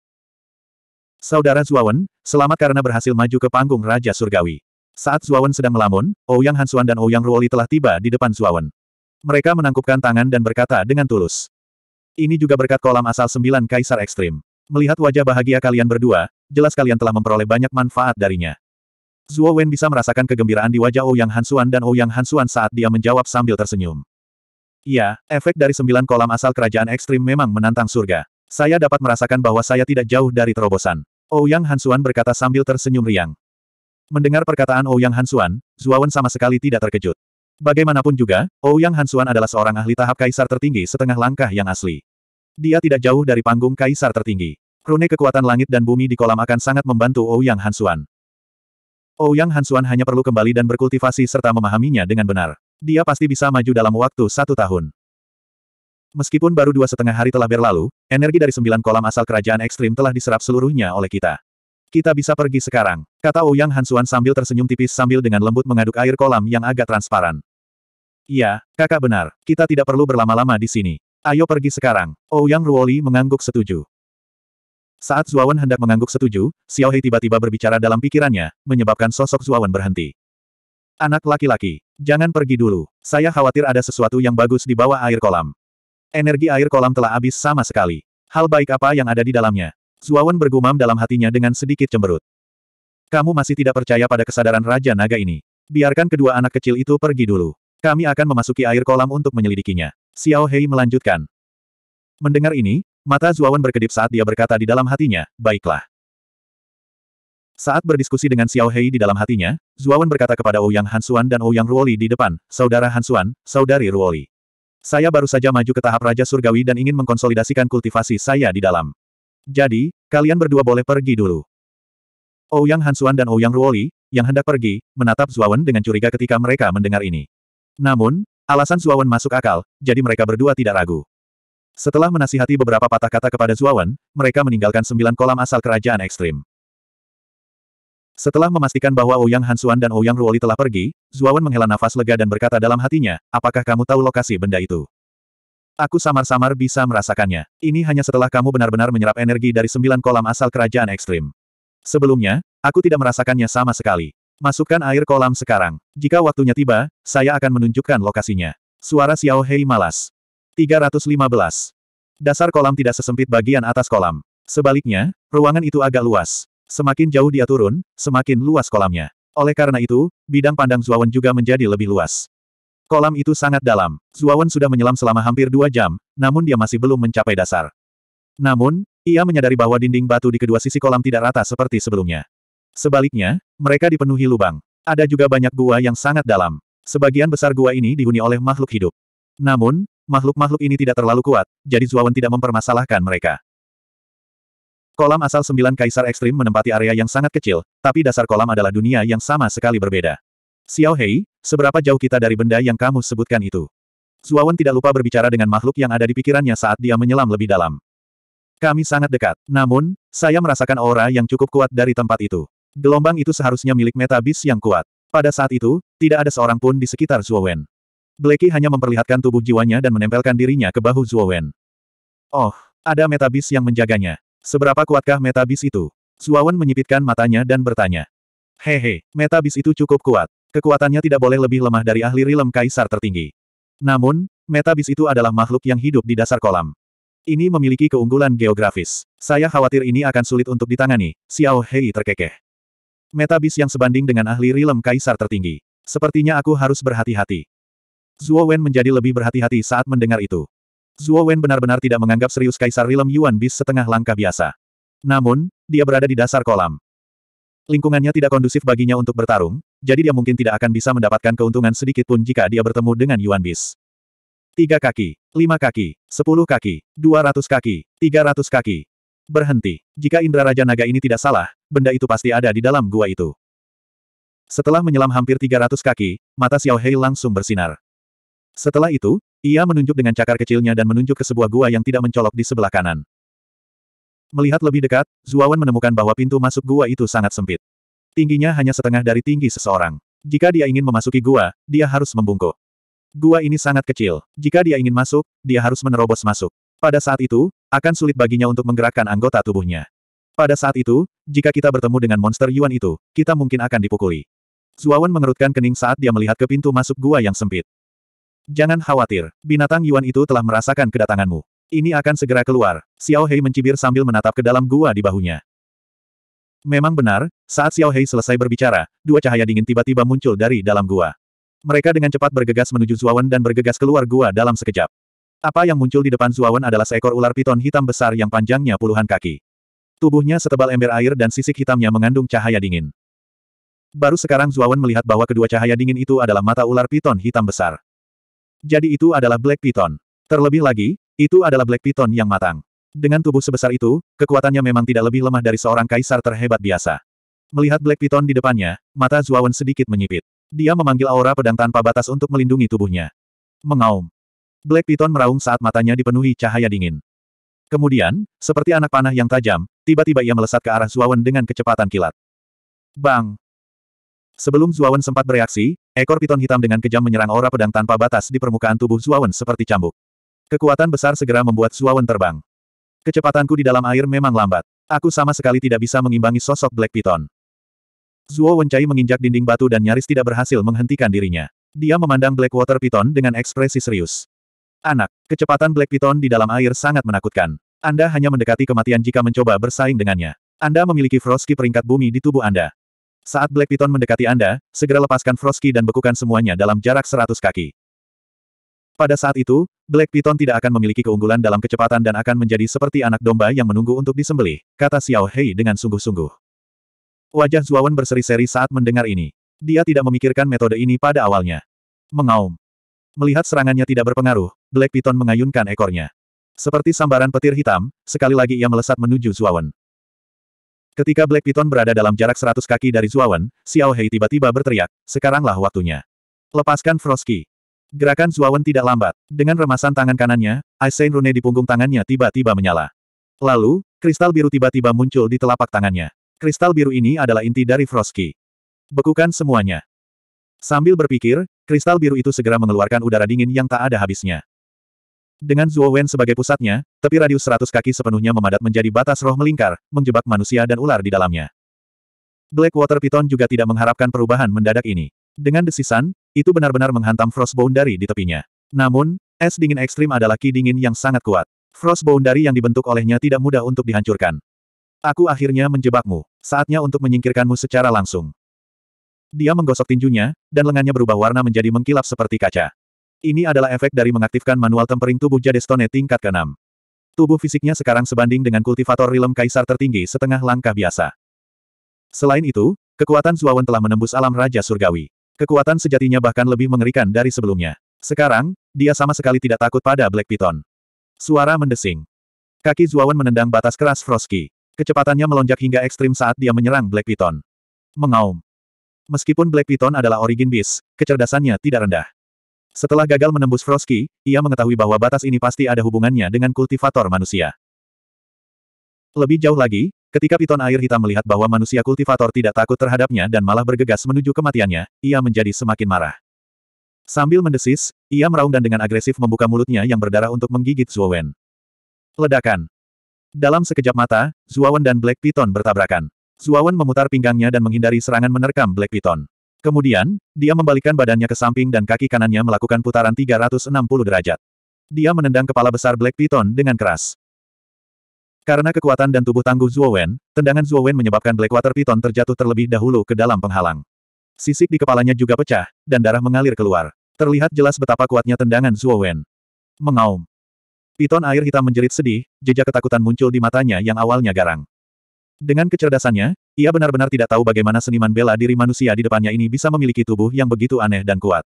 Saudara Wen, selamat karena berhasil maju ke panggung Raja Surgawi. Saat Wen sedang melamun, Ouyang Hansuan dan Ouyang Ruoli telah tiba di depan Wen. Mereka menangkupkan tangan dan berkata dengan tulus. Ini juga berkat kolam asal sembilan kaisar ekstrim. Melihat wajah bahagia kalian berdua, jelas kalian telah memperoleh banyak manfaat darinya. Zuo Wen bisa merasakan kegembiraan di wajah Ouyang Hansuan dan Ouyang Hansuan saat dia menjawab sambil tersenyum. Iya, efek dari sembilan kolam asal kerajaan ekstrim memang menantang surga. Saya dapat merasakan bahwa saya tidak jauh dari terobosan. Ouyang oh Hansuan berkata sambil tersenyum riang. Mendengar perkataan Ouyang oh Hansuan, Zuawan sama sekali tidak terkejut. Bagaimanapun juga, Ouyang oh Hansuan adalah seorang ahli tahap kaisar tertinggi setengah langkah yang asli. Dia tidak jauh dari panggung kaisar tertinggi. Rune kekuatan langit dan bumi di kolam akan sangat membantu Ouyang Hansuan. Ouyang Hansuan hanya perlu kembali dan berkultivasi serta memahaminya dengan benar. Dia pasti bisa maju dalam waktu satu tahun. Meskipun baru dua setengah hari telah berlalu, energi dari sembilan kolam asal kerajaan ekstrim telah diserap seluruhnya oleh kita. Kita bisa pergi sekarang, kata Ouyang Hansuan sambil tersenyum tipis sambil dengan lembut mengaduk air kolam yang agak transparan. Iya, kakak benar, kita tidak perlu berlama-lama di sini. Ayo pergi sekarang. Ouyang Ruoli mengangguk setuju. Saat Zuawan hendak mengangguk setuju, Xiao Hei tiba-tiba berbicara dalam pikirannya, menyebabkan sosok Zuawan berhenti. Anak laki-laki, jangan pergi dulu. Saya khawatir ada sesuatu yang bagus di bawah air kolam. Energi air kolam telah habis sama sekali. Hal baik apa yang ada di dalamnya? Zuawan bergumam dalam hatinya dengan sedikit cemberut. Kamu masih tidak percaya pada kesadaran Raja Naga ini. Biarkan kedua anak kecil itu pergi dulu. Kami akan memasuki air kolam untuk menyelidikinya. Xiao Hei melanjutkan. Mendengar ini, mata Zuawan berkedip saat dia berkata di dalam hatinya, baiklah. Saat berdiskusi dengan Xiao Hei di dalam hatinya, Zuawan berkata kepada Ouyang oh Hansuan dan Ouyang oh Ruoli di depan, Saudara Hansuan, Saudari Ruoli. Saya baru saja maju ke tahap Raja Surgawi dan ingin mengkonsolidasikan kultivasi saya di dalam. Jadi, kalian berdua boleh pergi dulu. Ouyang oh Hansuan dan Ouyang Ruoli, yang hendak pergi, menatap Zuawan dengan curiga ketika mereka mendengar ini. Namun, alasan Zuawan masuk akal, jadi mereka berdua tidak ragu. Setelah menasihati beberapa patah kata kepada Zuawan, mereka meninggalkan sembilan kolam asal kerajaan ekstrim. Setelah memastikan bahwa Ouyang oh Hansuan dan Ouyang oh Ruoli telah pergi, Zuawan menghela nafas lega dan berkata dalam hatinya, apakah kamu tahu lokasi benda itu? Aku samar-samar bisa merasakannya. Ini hanya setelah kamu benar-benar menyerap energi dari sembilan kolam asal kerajaan ekstrim. Sebelumnya, aku tidak merasakannya sama sekali. Masukkan air kolam sekarang. Jika waktunya tiba, saya akan menunjukkan lokasinya. Suara Xiao Hei malas. 315. Dasar kolam tidak sesempit bagian atas kolam. Sebaliknya, ruangan itu agak luas. Semakin jauh dia turun, semakin luas kolamnya. Oleh karena itu, bidang pandang Zuawan juga menjadi lebih luas. Kolam itu sangat dalam. Zuawan sudah menyelam selama hampir dua jam, namun dia masih belum mencapai dasar. Namun, ia menyadari bahwa dinding batu di kedua sisi kolam tidak rata seperti sebelumnya. Sebaliknya, mereka dipenuhi lubang. Ada juga banyak gua yang sangat dalam. Sebagian besar gua ini dihuni oleh makhluk hidup. Namun, makhluk-makhluk ini tidak terlalu kuat, jadi Zuawan tidak mempermasalahkan mereka. Kolam asal sembilan kaisar ekstrim menempati area yang sangat kecil, tapi dasar kolam adalah dunia yang sama sekali berbeda. Xiao Hei, seberapa jauh kita dari benda yang kamu sebutkan itu? Zuawan tidak lupa berbicara dengan makhluk yang ada di pikirannya saat dia menyelam lebih dalam. Kami sangat dekat, namun, saya merasakan aura yang cukup kuat dari tempat itu. Gelombang itu seharusnya milik meta bis yang kuat. Pada saat itu, tidak ada seorang pun di sekitar Zuowen. Blacky hanya memperlihatkan tubuh jiwanya dan menempelkan dirinya ke bahu Zuowen. Oh, ada meta bis yang menjaganya. Seberapa kuatkah Meta metabis itu? Suawan menyipitkan matanya dan bertanya. Hehe, Meta metabis itu cukup kuat. Kekuatannya tidak boleh lebih lemah dari ahli rilem kaisar tertinggi. Namun, Meta metabis itu adalah makhluk yang hidup di dasar kolam. Ini memiliki keunggulan geografis. Saya khawatir ini akan sulit untuk ditangani, Xiao Hei terkekeh. Meta Metabis yang sebanding dengan ahli rilem kaisar tertinggi. Sepertinya aku harus berhati-hati. Zuo Wen menjadi lebih berhati-hati saat mendengar itu. Zuo Wen benar-benar tidak menganggap serius Kaisar Rilem Yuan Bis setengah langkah biasa. Namun, dia berada di dasar kolam. Lingkungannya tidak kondusif baginya untuk bertarung, jadi dia mungkin tidak akan bisa mendapatkan keuntungan sedikit pun jika dia bertemu dengan Yuan Bis. Tiga kaki, lima kaki, sepuluh kaki, dua ratus kaki, tiga ratus kaki. Berhenti. Jika Indra Raja Naga ini tidak salah, benda itu pasti ada di dalam gua itu. Setelah menyelam hampir tiga ratus kaki, mata Xiao Hei langsung bersinar. Setelah itu, ia menunjuk dengan cakar kecilnya dan menunjuk ke sebuah gua yang tidak mencolok di sebelah kanan. Melihat lebih dekat, Zuawan menemukan bahwa pintu masuk gua itu sangat sempit. Tingginya hanya setengah dari tinggi seseorang. Jika dia ingin memasuki gua, dia harus membungkuk. Gua ini sangat kecil. Jika dia ingin masuk, dia harus menerobos masuk. Pada saat itu, akan sulit baginya untuk menggerakkan anggota tubuhnya. Pada saat itu, jika kita bertemu dengan monster Yuan itu, kita mungkin akan dipukuli. Zuawan mengerutkan kening saat dia melihat ke pintu masuk gua yang sempit. Jangan khawatir, binatang Yuan itu telah merasakan kedatanganmu. Ini akan segera keluar. Xiao Hei mencibir sambil menatap ke dalam gua di bahunya. Memang benar, saat Xiao Hei selesai berbicara, dua cahaya dingin tiba-tiba muncul dari dalam gua. Mereka dengan cepat bergegas menuju Zuawan dan bergegas keluar gua dalam sekejap. Apa yang muncul di depan Zuawan adalah seekor ular piton hitam besar yang panjangnya puluhan kaki. Tubuhnya setebal ember air dan sisik hitamnya mengandung cahaya dingin. Baru sekarang Zuawan melihat bahwa kedua cahaya dingin itu adalah mata ular piton hitam besar. Jadi itu adalah Black Python. Terlebih lagi, itu adalah Black Python yang matang. Dengan tubuh sebesar itu, kekuatannya memang tidak lebih lemah dari seorang kaisar terhebat biasa. Melihat Black Python di depannya, mata Zuawan sedikit menyipit. Dia memanggil aura pedang tanpa batas untuk melindungi tubuhnya. Mengaum. Black Python meraung saat matanya dipenuhi cahaya dingin. Kemudian, seperti anak panah yang tajam, tiba-tiba ia melesat ke arah Zuawan dengan kecepatan kilat. Bang! Sebelum Zuawan sempat bereaksi, Ekor piton hitam dengan kejam menyerang aura pedang tanpa batas di permukaan tubuh Zuawan seperti cambuk. Kekuatan besar segera membuat Zuawan terbang. Kecepatanku di dalam air memang lambat. Aku sama sekali tidak bisa mengimbangi sosok Black Piton. Zuo Wencai menginjak dinding batu dan nyaris tidak berhasil menghentikan dirinya. Dia memandang Blackwater Piton dengan ekspresi serius. Anak, kecepatan Black Piton di dalam air sangat menakutkan. Anda hanya mendekati kematian jika mencoba bersaing dengannya. Anda memiliki Frosky peringkat bumi di tubuh Anda. Saat Black Python mendekati Anda, segera lepaskan Frosky dan bekukan semuanya dalam jarak 100 kaki. Pada saat itu, Black Python tidak akan memiliki keunggulan dalam kecepatan dan akan menjadi seperti anak domba yang menunggu untuk disembelih, kata Xiao Hei dengan sungguh-sungguh. Wajah Zuawan berseri-seri saat mendengar ini. Dia tidak memikirkan metode ini pada awalnya. Mengaum. Melihat serangannya tidak berpengaruh, Black Python mengayunkan ekornya. Seperti sambaran petir hitam, sekali lagi ia melesat menuju Zuawan. Ketika Black Python berada dalam jarak 100 kaki dari Zuawan, Xiao Hei tiba-tiba berteriak, sekaranglah waktunya. Lepaskan Frosky. Gerakan Zuawan tidak lambat. Dengan remasan tangan kanannya, Aisein Rune di punggung tangannya tiba-tiba menyala. Lalu, kristal biru tiba-tiba muncul di telapak tangannya. Kristal biru ini adalah inti dari Frosky. Bekukan semuanya. Sambil berpikir, kristal biru itu segera mengeluarkan udara dingin yang tak ada habisnya. Dengan Zuo Wen sebagai pusatnya, tepi radius 100 kaki sepenuhnya memadat menjadi batas roh melingkar, menjebak manusia dan ular di dalamnya. Blackwater Python juga tidak mengharapkan perubahan mendadak ini. Dengan desisan, itu benar-benar menghantam Frost Boundary di tepinya. Namun, es dingin ekstrim adalah ki dingin yang sangat kuat. Frost Boundary yang dibentuk olehnya tidak mudah untuk dihancurkan. Aku akhirnya menjebakmu. Saatnya untuk menyingkirkanmu secara langsung. Dia menggosok tinjunya, dan lengannya berubah warna menjadi mengkilap seperti kaca. Ini adalah efek dari mengaktifkan manual tempering tubuh Jade Stone tingkat ke-6. Tubuh fisiknya sekarang sebanding dengan kultivator rilem kaisar tertinggi setengah langkah biasa. Selain itu, kekuatan Zuawan telah menembus alam Raja Surgawi. Kekuatan sejatinya bahkan lebih mengerikan dari sebelumnya. Sekarang, dia sama sekali tidak takut pada Black Python. Suara mendesing. Kaki Zuawan menendang batas keras Frosky. Kecepatannya melonjak hingga ekstrim saat dia menyerang Black Python. Mengaum. Meskipun Black Python adalah origin beast, kecerdasannya tidak rendah. Setelah gagal menembus Frosky, ia mengetahui bahwa batas ini pasti ada hubungannya dengan kultivator manusia. Lebih jauh lagi, ketika piton air hitam melihat bahwa manusia kultivator tidak takut terhadapnya dan malah bergegas menuju kematiannya, ia menjadi semakin marah. Sambil mendesis, ia meraung dan dengan agresif membuka mulutnya yang berdarah untuk menggigit Zuowen. Ledakan. Dalam sekejap mata, Zuowen dan Black Piton bertabrakan. Zuowen memutar pinggangnya dan menghindari serangan menerkam Black Piton. Kemudian, dia membalikkan badannya ke samping dan kaki kanannya melakukan putaran 360 derajat. Dia menendang kepala besar Black Python dengan keras. Karena kekuatan dan tubuh tangguh Zuo Wen, tendangan Zuo Wen menyebabkan Blackwater Python terjatuh terlebih dahulu ke dalam penghalang. Sisik di kepalanya juga pecah, dan darah mengalir keluar. Terlihat jelas betapa kuatnya tendangan Zuo Wen. Mengaum. Piton air hitam menjerit sedih, jejak ketakutan muncul di matanya yang awalnya garang. Dengan kecerdasannya, ia benar-benar tidak tahu bagaimana seniman bela diri manusia di depannya ini bisa memiliki tubuh yang begitu aneh dan kuat.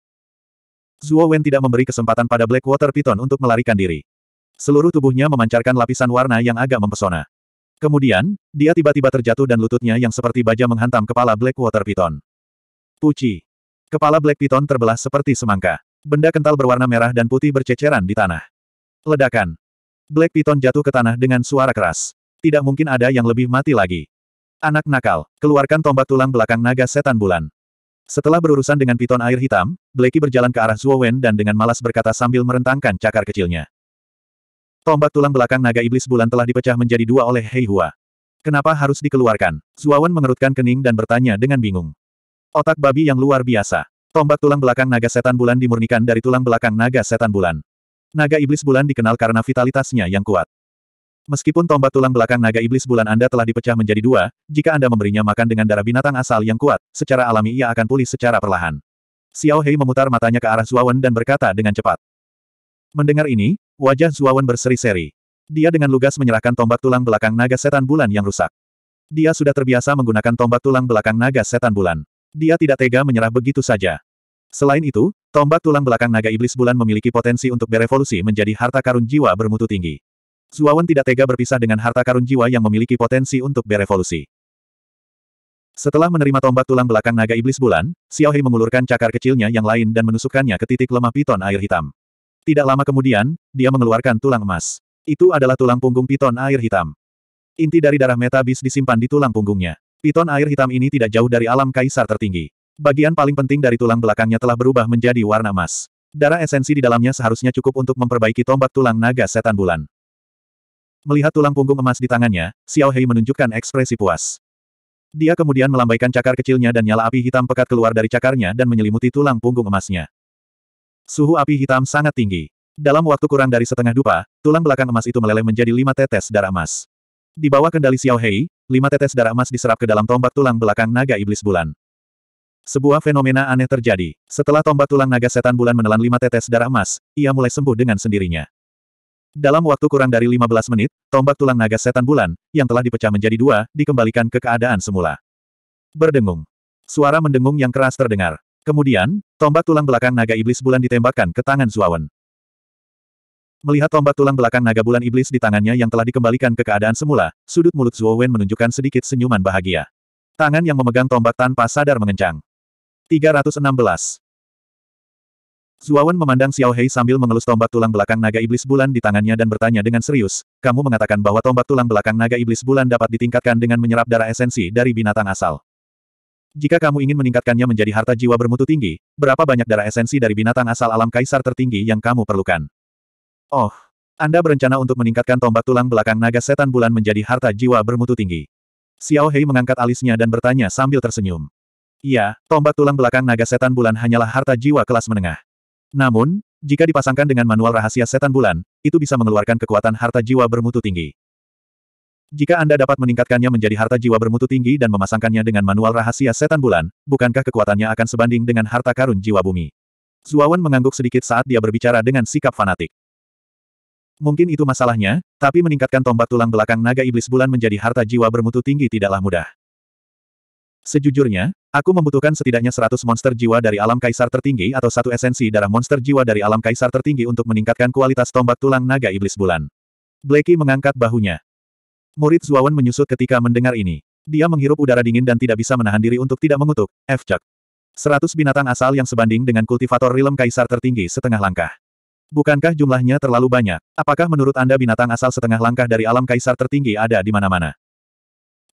Zuo Wen tidak memberi kesempatan pada Blackwater Python untuk melarikan diri. Seluruh tubuhnya memancarkan lapisan warna yang agak mempesona. Kemudian, dia tiba-tiba terjatuh dan lututnya yang seperti baja menghantam kepala Blackwater Python. Puci. Kepala Black Python terbelah seperti semangka. Benda kental berwarna merah dan putih berceceran di tanah. Ledakan. Black Python jatuh ke tanah dengan suara keras. Tidak mungkin ada yang lebih mati lagi. Anak nakal, keluarkan tombak tulang belakang naga setan bulan. Setelah berurusan dengan piton air hitam, Blacky berjalan ke arah Zhuo dan dengan malas berkata sambil merentangkan cakar kecilnya. Tombak tulang belakang naga iblis bulan telah dipecah menjadi dua oleh Hei Hua. Kenapa harus dikeluarkan? Zhuo mengerutkan kening dan bertanya dengan bingung. Otak babi yang luar biasa. Tombak tulang belakang naga setan bulan dimurnikan dari tulang belakang naga setan bulan. Naga iblis bulan dikenal karena vitalitasnya yang kuat. Meskipun tombak tulang belakang naga iblis bulan Anda telah dipecah menjadi dua, jika Anda memberinya makan dengan darah binatang asal yang kuat, secara alami ia akan pulih secara perlahan. Xiao Hei memutar matanya ke arah Zuawan dan berkata dengan cepat. Mendengar ini, wajah Zuawan berseri-seri. Dia dengan lugas menyerahkan tombak tulang belakang naga setan bulan yang rusak. Dia sudah terbiasa menggunakan tombak tulang belakang naga setan bulan. Dia tidak tega menyerah begitu saja. Selain itu, tombak tulang belakang naga iblis bulan memiliki potensi untuk berevolusi menjadi harta karun jiwa bermutu tinggi. Suawan tidak tega berpisah dengan harta karun jiwa yang memiliki potensi untuk berevolusi. Setelah menerima tombak tulang belakang naga iblis bulan, Xiaohei mengulurkan cakar kecilnya yang lain dan menusukkannya ke titik lemah piton air hitam. Tidak lama kemudian, dia mengeluarkan tulang emas. Itu adalah tulang punggung piton air hitam. Inti dari darah metabis disimpan di tulang punggungnya. Piton air hitam ini tidak jauh dari alam kaisar tertinggi. Bagian paling penting dari tulang belakangnya telah berubah menjadi warna emas. Darah esensi di dalamnya seharusnya cukup untuk memperbaiki tombak tulang naga setan bulan. Melihat tulang punggung emas di tangannya, Xiao Hei menunjukkan ekspresi puas. Dia kemudian melambaikan cakar kecilnya dan nyala api hitam pekat keluar dari cakarnya dan menyelimuti tulang punggung emasnya. Suhu api hitam sangat tinggi. Dalam waktu kurang dari setengah dupa, tulang belakang emas itu meleleh menjadi lima tetes darah emas. Di bawah kendali Xiao Hei, lima tetes darah emas diserap ke dalam tombak tulang belakang naga iblis bulan. Sebuah fenomena aneh terjadi. Setelah tombak tulang naga setan bulan menelan lima tetes darah emas, ia mulai sembuh dengan sendirinya. Dalam waktu kurang dari 15 menit, tombak tulang naga setan bulan, yang telah dipecah menjadi dua, dikembalikan ke keadaan semula. Berdengung. Suara mendengung yang keras terdengar. Kemudian, tombak tulang belakang naga iblis bulan ditembakkan ke tangan Zuawan. Melihat tombak tulang belakang naga bulan iblis di tangannya yang telah dikembalikan ke keadaan semula, sudut mulut Zuowen menunjukkan sedikit senyuman bahagia. Tangan yang memegang tombak tanpa sadar mengencang. 316. Zuawan memandang Xiao Hei sambil mengelus tombak tulang belakang naga iblis bulan di tangannya dan bertanya dengan serius, kamu mengatakan bahwa tombak tulang belakang naga iblis bulan dapat ditingkatkan dengan menyerap darah esensi dari binatang asal. Jika kamu ingin meningkatkannya menjadi harta jiwa bermutu tinggi, berapa banyak darah esensi dari binatang asal alam kaisar tertinggi yang kamu perlukan? Oh, Anda berencana untuk meningkatkan tombak tulang belakang naga setan bulan menjadi harta jiwa bermutu tinggi. Xiao Hei mengangkat alisnya dan bertanya sambil tersenyum. Iya, tombak tulang belakang naga setan bulan hanyalah harta jiwa kelas menengah. Namun, jika dipasangkan dengan manual rahasia setan bulan, itu bisa mengeluarkan kekuatan harta jiwa bermutu tinggi. Jika Anda dapat meningkatkannya menjadi harta jiwa bermutu tinggi dan memasangkannya dengan manual rahasia setan bulan, bukankah kekuatannya akan sebanding dengan harta karun jiwa bumi? Zuawan mengangguk sedikit saat dia berbicara dengan sikap fanatik. Mungkin itu masalahnya, tapi meningkatkan tombak tulang belakang naga iblis bulan menjadi harta jiwa bermutu tinggi tidaklah mudah. Sejujurnya, Aku membutuhkan setidaknya 100 monster jiwa dari alam kaisar tertinggi atau satu esensi darah monster jiwa dari alam kaisar tertinggi untuk meningkatkan kualitas tombak tulang naga iblis bulan. Blakey mengangkat bahunya. Murid Zuawan menyusut ketika mendengar ini. Dia menghirup udara dingin dan tidak bisa menahan diri untuk tidak mengutuk, Chuck. 100 binatang asal yang sebanding dengan kultivator rilem kaisar tertinggi setengah langkah. Bukankah jumlahnya terlalu banyak? Apakah menurut Anda binatang asal setengah langkah dari alam kaisar tertinggi ada di mana-mana?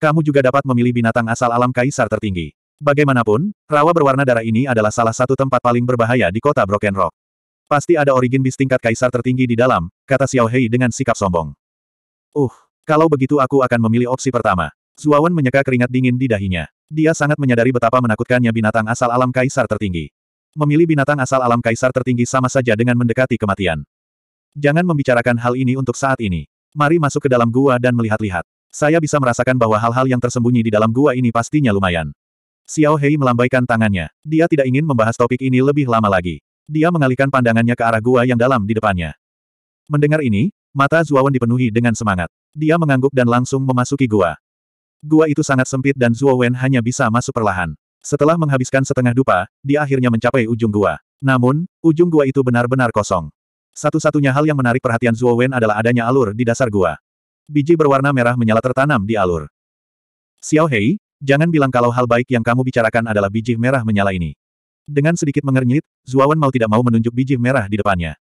Kamu juga dapat memilih binatang asal alam kaisar tertinggi. Bagaimanapun, rawa berwarna darah ini adalah salah satu tempat paling berbahaya di kota Broken Rock. Pasti ada origin bis tingkat kaisar tertinggi di dalam, kata Xiao Hei dengan sikap sombong. Uh, kalau begitu aku akan memilih opsi pertama. Zuawan menyeka keringat dingin di dahinya. Dia sangat menyadari betapa menakutkannya binatang asal alam kaisar tertinggi. Memilih binatang asal alam kaisar tertinggi sama saja dengan mendekati kematian. Jangan membicarakan hal ini untuk saat ini. Mari masuk ke dalam gua dan melihat-lihat. Saya bisa merasakan bahwa hal-hal yang tersembunyi di dalam gua ini pastinya lumayan. Xiao Hei melambaikan tangannya. Dia tidak ingin membahas topik ini lebih lama lagi. Dia mengalihkan pandangannya ke arah gua yang dalam di depannya. Mendengar ini, mata Zuowen dipenuhi dengan semangat. Dia mengangguk dan langsung memasuki gua. Gua itu sangat sempit dan Zuowen hanya bisa masuk perlahan. Setelah menghabiskan setengah dupa, dia akhirnya mencapai ujung gua. Namun, ujung gua itu benar-benar kosong. Satu-satunya hal yang menarik perhatian Zuowen adalah adanya alur di dasar gua. Biji berwarna merah menyala tertanam di alur. Xiao Hei, Jangan bilang kalau hal baik yang kamu bicarakan adalah biji merah menyala ini. Dengan sedikit mengernyit, Zuawan mau tidak mau menunjuk biji merah di depannya.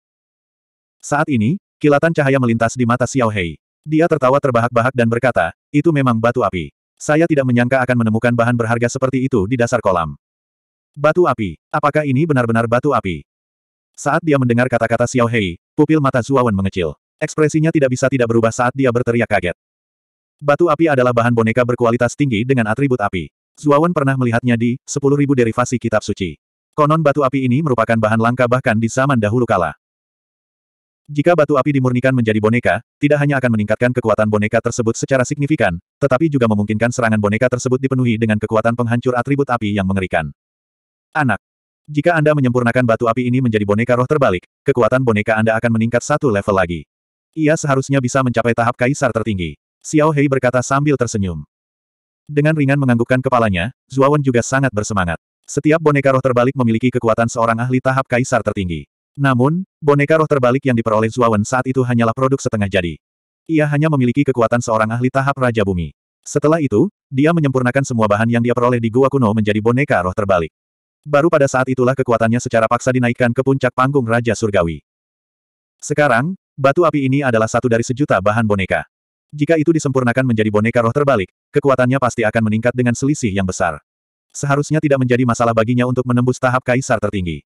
Saat ini, kilatan cahaya melintas di mata Xiao Hei. Dia tertawa terbahak-bahak dan berkata, itu memang batu api. Saya tidak menyangka akan menemukan bahan berharga seperti itu di dasar kolam. Batu api, apakah ini benar-benar batu api? Saat dia mendengar kata-kata Xiao Hei, pupil mata Zuawan mengecil. Ekspresinya tidak bisa tidak berubah saat dia berteriak kaget. Batu api adalah bahan boneka berkualitas tinggi dengan atribut api. Zuawan pernah melihatnya di 10.000 derivasi kitab suci. Konon batu api ini merupakan bahan langka bahkan di zaman dahulu kala. Jika batu api dimurnikan menjadi boneka, tidak hanya akan meningkatkan kekuatan boneka tersebut secara signifikan, tetapi juga memungkinkan serangan boneka tersebut dipenuhi dengan kekuatan penghancur atribut api yang mengerikan. Anak. Jika Anda menyempurnakan batu api ini menjadi boneka roh terbalik, kekuatan boneka Anda akan meningkat satu level lagi. Ia seharusnya bisa mencapai tahap kaisar tertinggi. Xiao Hei berkata sambil tersenyum. Dengan ringan menganggukkan kepalanya, Zuawan juga sangat bersemangat. Setiap boneka roh terbalik memiliki kekuatan seorang ahli tahap kaisar tertinggi. Namun, boneka roh terbalik yang diperoleh Zuawan saat itu hanyalah produk setengah jadi. Ia hanya memiliki kekuatan seorang ahli tahap Raja Bumi. Setelah itu, dia menyempurnakan semua bahan yang dia peroleh di Gua Kuno menjadi boneka roh terbalik. Baru pada saat itulah kekuatannya secara paksa dinaikkan ke puncak panggung Raja Surgawi. Sekarang, batu api ini adalah satu dari sejuta bahan boneka. Jika itu disempurnakan menjadi boneka roh terbalik, kekuatannya pasti akan meningkat dengan selisih yang besar. Seharusnya tidak menjadi masalah baginya untuk menembus tahap kaisar tertinggi.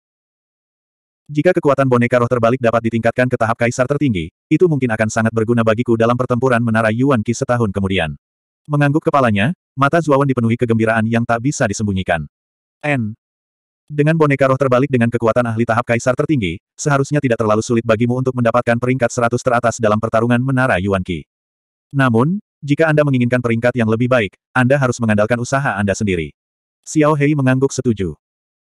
Jika kekuatan boneka roh terbalik dapat ditingkatkan ke tahap kaisar tertinggi, itu mungkin akan sangat berguna bagiku dalam pertempuran menara Yuan Qi setahun kemudian. Mengangguk kepalanya, mata Zuawan dipenuhi kegembiraan yang tak bisa disembunyikan. N. Dengan boneka roh terbalik dengan kekuatan ahli tahap kaisar tertinggi, seharusnya tidak terlalu sulit bagimu untuk mendapatkan peringkat seratus teratas dalam pertarungan menara Yuan Qi. Namun, jika Anda menginginkan peringkat yang lebih baik, Anda harus mengandalkan usaha Anda sendiri. Xiao Hei mengangguk setuju.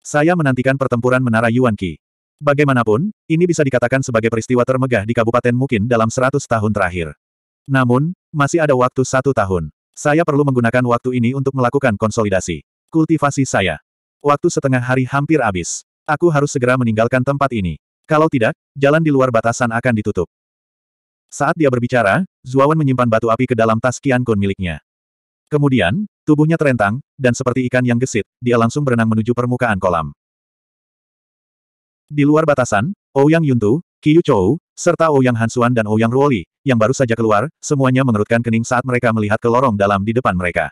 Saya menantikan pertempuran Menara Yuan Qi. Bagaimanapun, ini bisa dikatakan sebagai peristiwa termegah di Kabupaten Mukin dalam 100 tahun terakhir. Namun, masih ada waktu satu tahun. Saya perlu menggunakan waktu ini untuk melakukan konsolidasi. Kultivasi saya. Waktu setengah hari hampir habis. Aku harus segera meninggalkan tempat ini. Kalau tidak, jalan di luar batasan akan ditutup. Saat dia berbicara, Zuawan menyimpan batu api ke dalam tas Qian Kun miliknya. Kemudian, tubuhnya terentang, dan seperti ikan yang gesit, dia langsung berenang menuju permukaan kolam. Di luar batasan, Ouyang Yuntu, Qiyu Chou, serta Ouyang Hansuan dan Ouyang Ruoli, yang baru saja keluar, semuanya mengerutkan kening saat mereka melihat ke lorong dalam di depan mereka.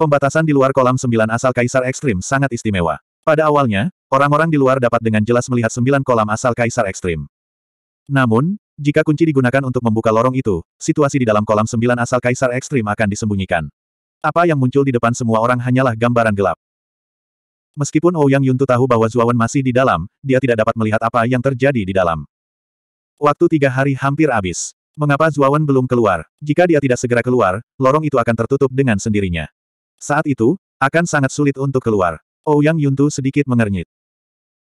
Pembatasan di luar kolam sembilan asal kaisar ekstrim sangat istimewa. Pada awalnya, orang-orang di luar dapat dengan jelas melihat sembilan kolam asal kaisar ekstrim. Namun, jika kunci digunakan untuk membuka lorong itu, situasi di dalam kolam sembilan asal kaisar ekstrim akan disembunyikan. Apa yang muncul di depan semua orang hanyalah gambaran gelap. Meskipun Ouyang Yuntu tahu bahwa Zuawan masih di dalam, dia tidak dapat melihat apa yang terjadi di dalam. Waktu tiga hari hampir habis. Mengapa Zuawan belum keluar? Jika dia tidak segera keluar, lorong itu akan tertutup dengan sendirinya. Saat itu, akan sangat sulit untuk keluar. Ouyang Yuntu sedikit mengernyit.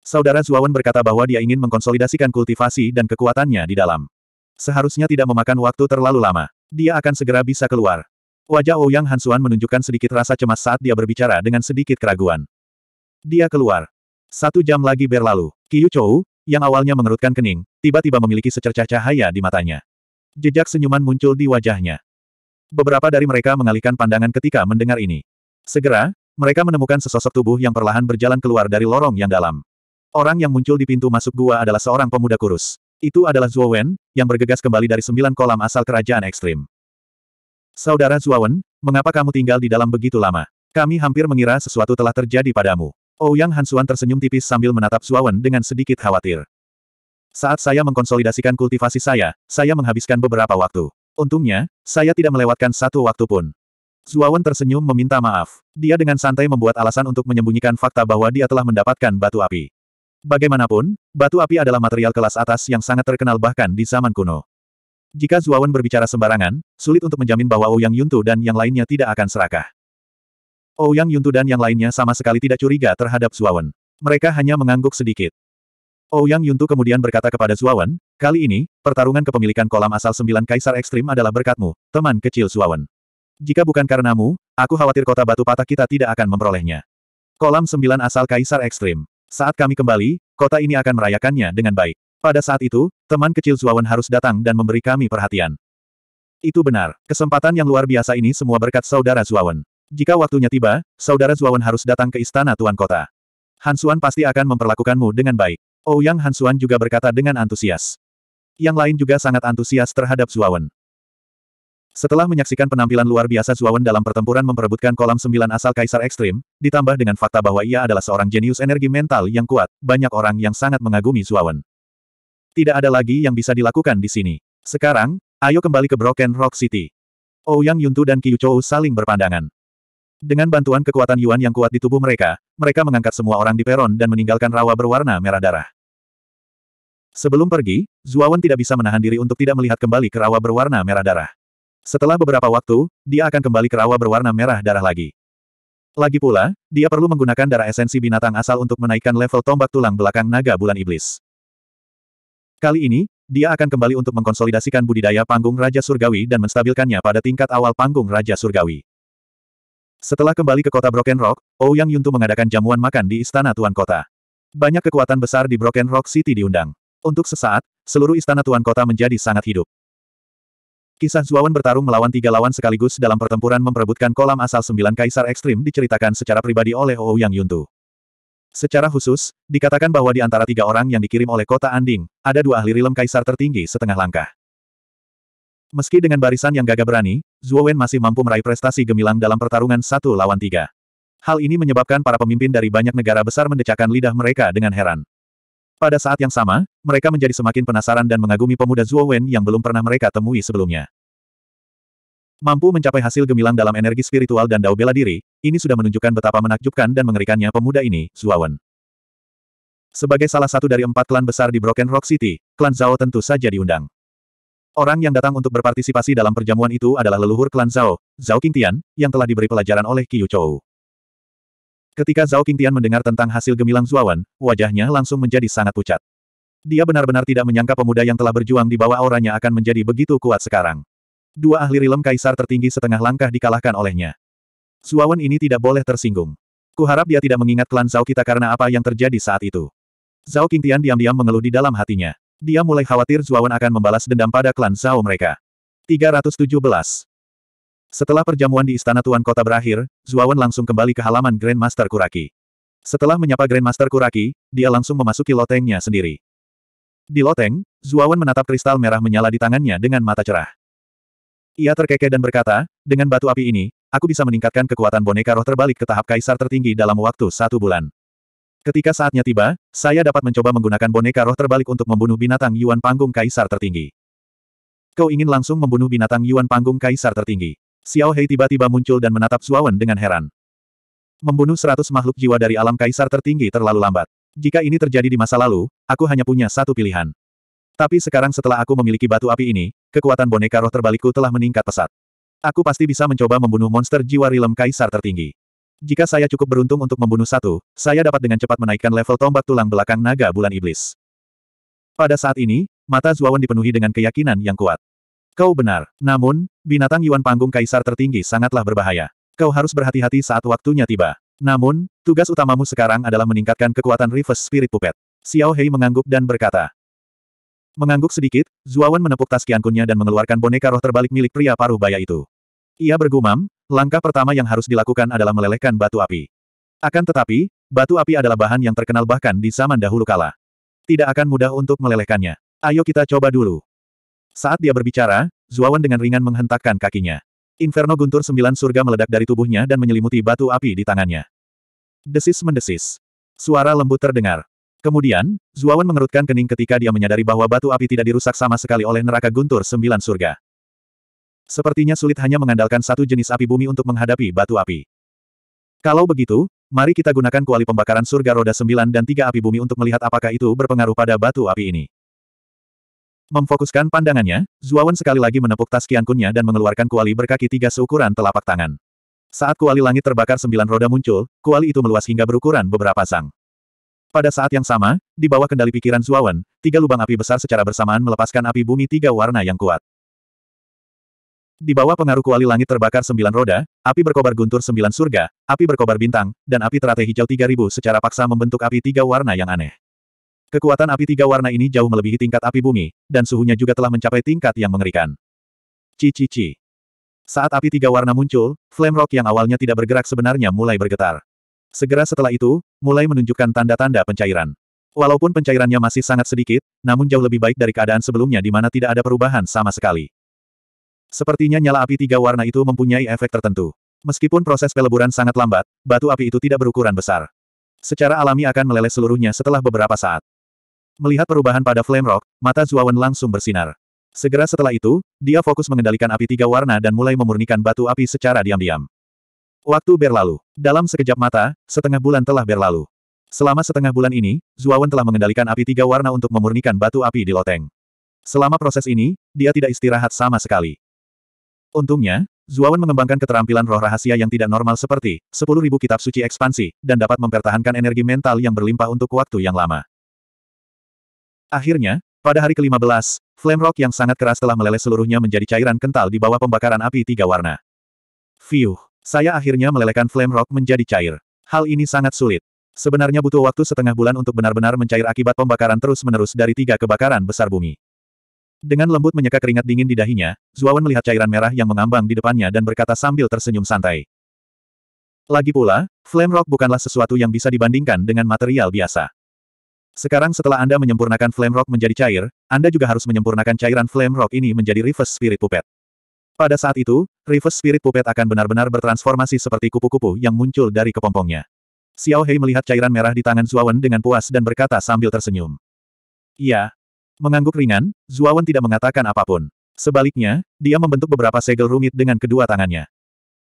Saudara Zuawan berkata bahwa dia ingin mengkonsolidasikan kultivasi dan kekuatannya di dalam. Seharusnya tidak memakan waktu terlalu lama. Dia akan segera bisa keluar. Wajah Ouyang oh Hansuan menunjukkan sedikit rasa cemas saat dia berbicara dengan sedikit keraguan. Dia keluar. Satu jam lagi berlalu. Qiu Chou, yang awalnya mengerutkan kening, tiba-tiba memiliki secercah cahaya di matanya. Jejak senyuman muncul di wajahnya. Beberapa dari mereka mengalihkan pandangan ketika mendengar ini. Segera, mereka menemukan sesosok tubuh yang perlahan berjalan keluar dari lorong yang dalam. Orang yang muncul di pintu masuk gua adalah seorang pemuda kurus. Itu adalah Wen, yang bergegas kembali dari sembilan kolam asal kerajaan ekstrim. Saudara Wen, mengapa kamu tinggal di dalam begitu lama? Kami hampir mengira sesuatu telah terjadi padamu. Ouyang oh, Hansuan tersenyum tipis sambil menatap Wen dengan sedikit khawatir. Saat saya mengkonsolidasikan kultivasi saya, saya menghabiskan beberapa waktu. Untungnya, saya tidak melewatkan satu waktu pun. Wen tersenyum meminta maaf. Dia dengan santai membuat alasan untuk menyembunyikan fakta bahwa dia telah mendapatkan batu api. Bagaimanapun, batu api adalah material kelas atas yang sangat terkenal bahkan di zaman kuno. Jika Zuawan berbicara sembarangan, sulit untuk menjamin bahwa Ouyang Yuntu dan yang lainnya tidak akan serakah. Ouyang Yuntu dan yang lainnya sama sekali tidak curiga terhadap Zuawan. Mereka hanya mengangguk sedikit. Ouyang Yuntu kemudian berkata kepada Zuawan, kali ini, pertarungan kepemilikan kolam asal sembilan kaisar ekstrim adalah berkatmu, teman kecil Zuawan. Jika bukan karenamu, aku khawatir kota batu patah kita tidak akan memperolehnya. Kolam sembilan asal kaisar ekstrim. Saat kami kembali, kota ini akan merayakannya dengan baik. Pada saat itu, teman kecil Zuawan harus datang dan memberi kami perhatian. Itu benar, kesempatan yang luar biasa ini semua berkat saudara Zuawan. Jika waktunya tiba, saudara Zuawan harus datang ke istana Tuan Kota. Hansuan pasti akan memperlakukanmu dengan baik. Oh, Yang Hansuan juga berkata dengan antusias. Yang lain juga sangat antusias terhadap Zuawan. Setelah menyaksikan penampilan luar biasa Zuawan dalam pertempuran memperebutkan kolam sembilan asal Kaisar Ekstrim, ditambah dengan fakta bahwa ia adalah seorang jenius energi mental yang kuat, banyak orang yang sangat mengagumi Zuawan. Tidak ada lagi yang bisa dilakukan di sini. Sekarang, ayo kembali ke Broken Rock City. Ouyang oh Yuntu dan Qiu saling berpandangan. Dengan bantuan kekuatan Yuan yang kuat di tubuh mereka, mereka mengangkat semua orang di peron dan meninggalkan rawa berwarna merah darah. Sebelum pergi, Zuawan tidak bisa menahan diri untuk tidak melihat kembali ke rawa berwarna merah darah. Setelah beberapa waktu, dia akan kembali ke rawa berwarna merah darah lagi. Lagi pula, dia perlu menggunakan darah esensi binatang asal untuk menaikkan level tombak tulang belakang naga bulan iblis. Kali ini, dia akan kembali untuk mengkonsolidasikan budidaya panggung Raja Surgawi dan menstabilkannya pada tingkat awal panggung Raja Surgawi. Setelah kembali ke kota Broken Rock, Ouyang oh Yuntu mengadakan jamuan makan di Istana Tuan Kota. Banyak kekuatan besar di Broken Rock City diundang. Untuk sesaat, seluruh Istana Tuan Kota menjadi sangat hidup. Kisah Zuawan bertarung melawan tiga lawan sekaligus dalam pertempuran memperebutkan kolam asal sembilan kaisar ekstrim diceritakan secara pribadi oleh Ouyang Yang Yuntu. Secara khusus, dikatakan bahwa di antara tiga orang yang dikirim oleh kota Anding, ada dua ahli rilem kaisar tertinggi setengah langkah. Meski dengan barisan yang gagah berani, Zuowen masih mampu meraih prestasi gemilang dalam pertarungan satu lawan tiga. Hal ini menyebabkan para pemimpin dari banyak negara besar mendecakkan lidah mereka dengan heran. Pada saat yang sama, mereka menjadi semakin penasaran dan mengagumi pemuda Zuo Wen yang belum pernah mereka temui sebelumnya. Mampu mencapai hasil gemilang dalam energi spiritual dan dao bela diri, ini sudah menunjukkan betapa menakjubkan dan mengerikannya pemuda ini, Zuo Wen. Sebagai salah satu dari empat klan besar di Broken Rock City, klan Zhao tentu saja diundang. Orang yang datang untuk berpartisipasi dalam perjamuan itu adalah leluhur klan Zhao, Zhao Qingtian, yang telah diberi pelajaran oleh Qiu Chou. Ketika Zhao Qingtian mendengar tentang hasil gemilang Zuawan, wajahnya langsung menjadi sangat pucat. Dia benar-benar tidak menyangka pemuda yang telah berjuang di bawah auranya akan menjadi begitu kuat sekarang. Dua ahli rilem kaisar tertinggi setengah langkah dikalahkan olehnya. Zuawan ini tidak boleh tersinggung. Kuharap dia tidak mengingat klan Zhao kita karena apa yang terjadi saat itu. Zhao Qingtian diam-diam mengeluh di dalam hatinya. Dia mulai khawatir Zuawan akan membalas dendam pada klan Zhao mereka. 317. Setelah perjamuan di Istana Tuan Kota berakhir, Zuawan langsung kembali ke halaman Grandmaster Kuraki. Setelah menyapa Grandmaster Kuraki, dia langsung memasuki lotengnya sendiri. Di loteng, Zuawan menatap kristal merah menyala di tangannya dengan mata cerah. Ia terkekeh dan berkata, dengan batu api ini, aku bisa meningkatkan kekuatan boneka roh terbalik ke tahap kaisar tertinggi dalam waktu satu bulan. Ketika saatnya tiba, saya dapat mencoba menggunakan boneka roh terbalik untuk membunuh binatang Yuan Panggung Kaisar tertinggi. Kau ingin langsung membunuh binatang Yuan Panggung Kaisar tertinggi. Xiao Hei tiba-tiba muncul dan menatap Suawan dengan heran. Membunuh seratus makhluk jiwa dari alam kaisar tertinggi terlalu lambat. Jika ini terjadi di masa lalu, aku hanya punya satu pilihan. Tapi sekarang setelah aku memiliki batu api ini, kekuatan boneka roh terbalikku telah meningkat pesat. Aku pasti bisa mencoba membunuh monster jiwa rilem kaisar tertinggi. Jika saya cukup beruntung untuk membunuh satu, saya dapat dengan cepat menaikkan level tombak tulang belakang naga bulan iblis. Pada saat ini, mata Zuawan dipenuhi dengan keyakinan yang kuat. Kau benar. Namun, binatang Yuan Panggung Kaisar tertinggi sangatlah berbahaya. Kau harus berhati-hati saat waktunya tiba. Namun, tugas utamamu sekarang adalah meningkatkan kekuatan Reverse Spirit Puppet. Xiao Hei mengangguk dan berkata. Mengangguk sedikit, Zuawan menepuk tas kiankunnya dan mengeluarkan boneka roh terbalik milik pria paruh baya itu. Ia bergumam, langkah pertama yang harus dilakukan adalah melelehkan batu api. Akan tetapi, batu api adalah bahan yang terkenal bahkan di zaman dahulu kala. Tidak akan mudah untuk melelehkannya. Ayo kita coba dulu. Saat dia berbicara, Zuawan dengan ringan menghentakkan kakinya. Inferno guntur sembilan surga meledak dari tubuhnya dan menyelimuti batu api di tangannya. Desis mendesis. Suara lembut terdengar. Kemudian, Zuawan mengerutkan kening ketika dia menyadari bahwa batu api tidak dirusak sama sekali oleh neraka guntur sembilan surga. Sepertinya sulit hanya mengandalkan satu jenis api bumi untuk menghadapi batu api. Kalau begitu, Mari kita gunakan kuali pembakaran surga roda Sembilan dan tiga api bumi untuk melihat apakah itu berpengaruh pada batu api ini. Memfokuskan pandangannya, Zuawan sekali lagi menepuk tas kiankunnya dan mengeluarkan kuali berkaki tiga seukuran telapak tangan. Saat kuali langit terbakar sembilan roda muncul, kuali itu meluas hingga berukuran beberapa sang. Pada saat yang sama, di bawah kendali pikiran Zuawan, tiga lubang api besar secara bersamaan melepaskan api bumi tiga warna yang kuat. Di bawah pengaruh kuali langit terbakar sembilan roda, api berkobar guntur sembilan surga, api berkobar bintang, dan api teratai hijau tiga ribu secara paksa membentuk api tiga warna yang aneh. Kekuatan api tiga warna ini jauh melebihi tingkat api bumi, dan suhunya juga telah mencapai tingkat yang mengerikan. Cici-ci. Saat api tiga warna muncul, flame rock yang awalnya tidak bergerak sebenarnya mulai bergetar. Segera setelah itu, mulai menunjukkan tanda-tanda pencairan. Walaupun pencairannya masih sangat sedikit, namun jauh lebih baik dari keadaan sebelumnya di mana tidak ada perubahan sama sekali. Sepertinya nyala api tiga warna itu mempunyai efek tertentu. Meskipun proses peleburan sangat lambat, batu api itu tidak berukuran besar. Secara alami akan meleleh seluruhnya setelah beberapa saat. Melihat perubahan pada Flame Rock, mata Zuawan langsung bersinar. Segera setelah itu, dia fokus mengendalikan api tiga warna dan mulai memurnikan batu api secara diam-diam. Waktu berlalu. Dalam sekejap mata, setengah bulan telah berlalu. Selama setengah bulan ini, Zuawan telah mengendalikan api tiga warna untuk memurnikan batu api di loteng. Selama proses ini, dia tidak istirahat sama sekali. Untungnya, Zuawan mengembangkan keterampilan roh rahasia yang tidak normal seperti 10.000 kitab suci ekspansi, dan dapat mempertahankan energi mental yang berlimpah untuk waktu yang lama. Akhirnya, pada hari ke-15, flame rock yang sangat keras telah meleleh seluruhnya menjadi cairan kental di bawah pembakaran api tiga warna. Fiuh, saya akhirnya melelehkan flame rock menjadi cair. Hal ini sangat sulit. Sebenarnya butuh waktu setengah bulan untuk benar-benar mencair akibat pembakaran terus-menerus dari tiga kebakaran besar bumi. Dengan lembut menyeka keringat dingin di dahinya, Zuawan melihat cairan merah yang mengambang di depannya dan berkata sambil tersenyum santai. Lagi pula, flame rock bukanlah sesuatu yang bisa dibandingkan dengan material biasa. Sekarang setelah Anda menyempurnakan Flame Rock menjadi cair, Anda juga harus menyempurnakan cairan Flame Rock ini menjadi Reverse Spirit Puppet. Pada saat itu, Reverse Spirit Puppet akan benar-benar bertransformasi seperti kupu-kupu yang muncul dari kepompongnya. Xiao Hei melihat cairan merah di tangan Zuawan dengan puas dan berkata sambil tersenyum. Iya. Mengangguk ringan, Zuawan tidak mengatakan apapun. Sebaliknya, dia membentuk beberapa segel rumit dengan kedua tangannya.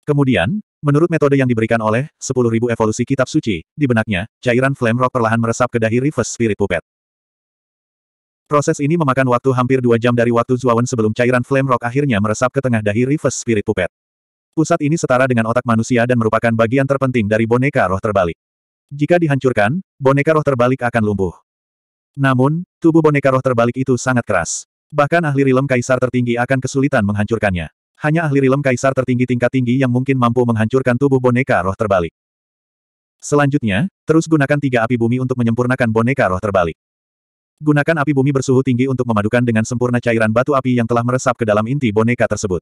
Kemudian, Menurut metode yang diberikan oleh 10.000 evolusi kitab suci, di benaknya, cairan Flame Rock perlahan meresap ke dahi Reverse Spirit Puppet. Proses ini memakan waktu hampir dua jam dari waktu Zuawan sebelum cairan Flame Rock akhirnya meresap ke tengah dahi Reverse Spirit Puppet. Pusat ini setara dengan otak manusia dan merupakan bagian terpenting dari boneka roh terbalik. Jika dihancurkan, boneka roh terbalik akan lumpuh. Namun, tubuh boneka roh terbalik itu sangat keras. Bahkan ahli rilem kaisar tertinggi akan kesulitan menghancurkannya. Hanya ahli rilem kaisar tertinggi tingkat tinggi yang mungkin mampu menghancurkan tubuh boneka roh terbalik. Selanjutnya, terus gunakan tiga api bumi untuk menyempurnakan boneka roh terbalik. Gunakan api bumi bersuhu tinggi untuk memadukan dengan sempurna cairan batu api yang telah meresap ke dalam inti boneka tersebut.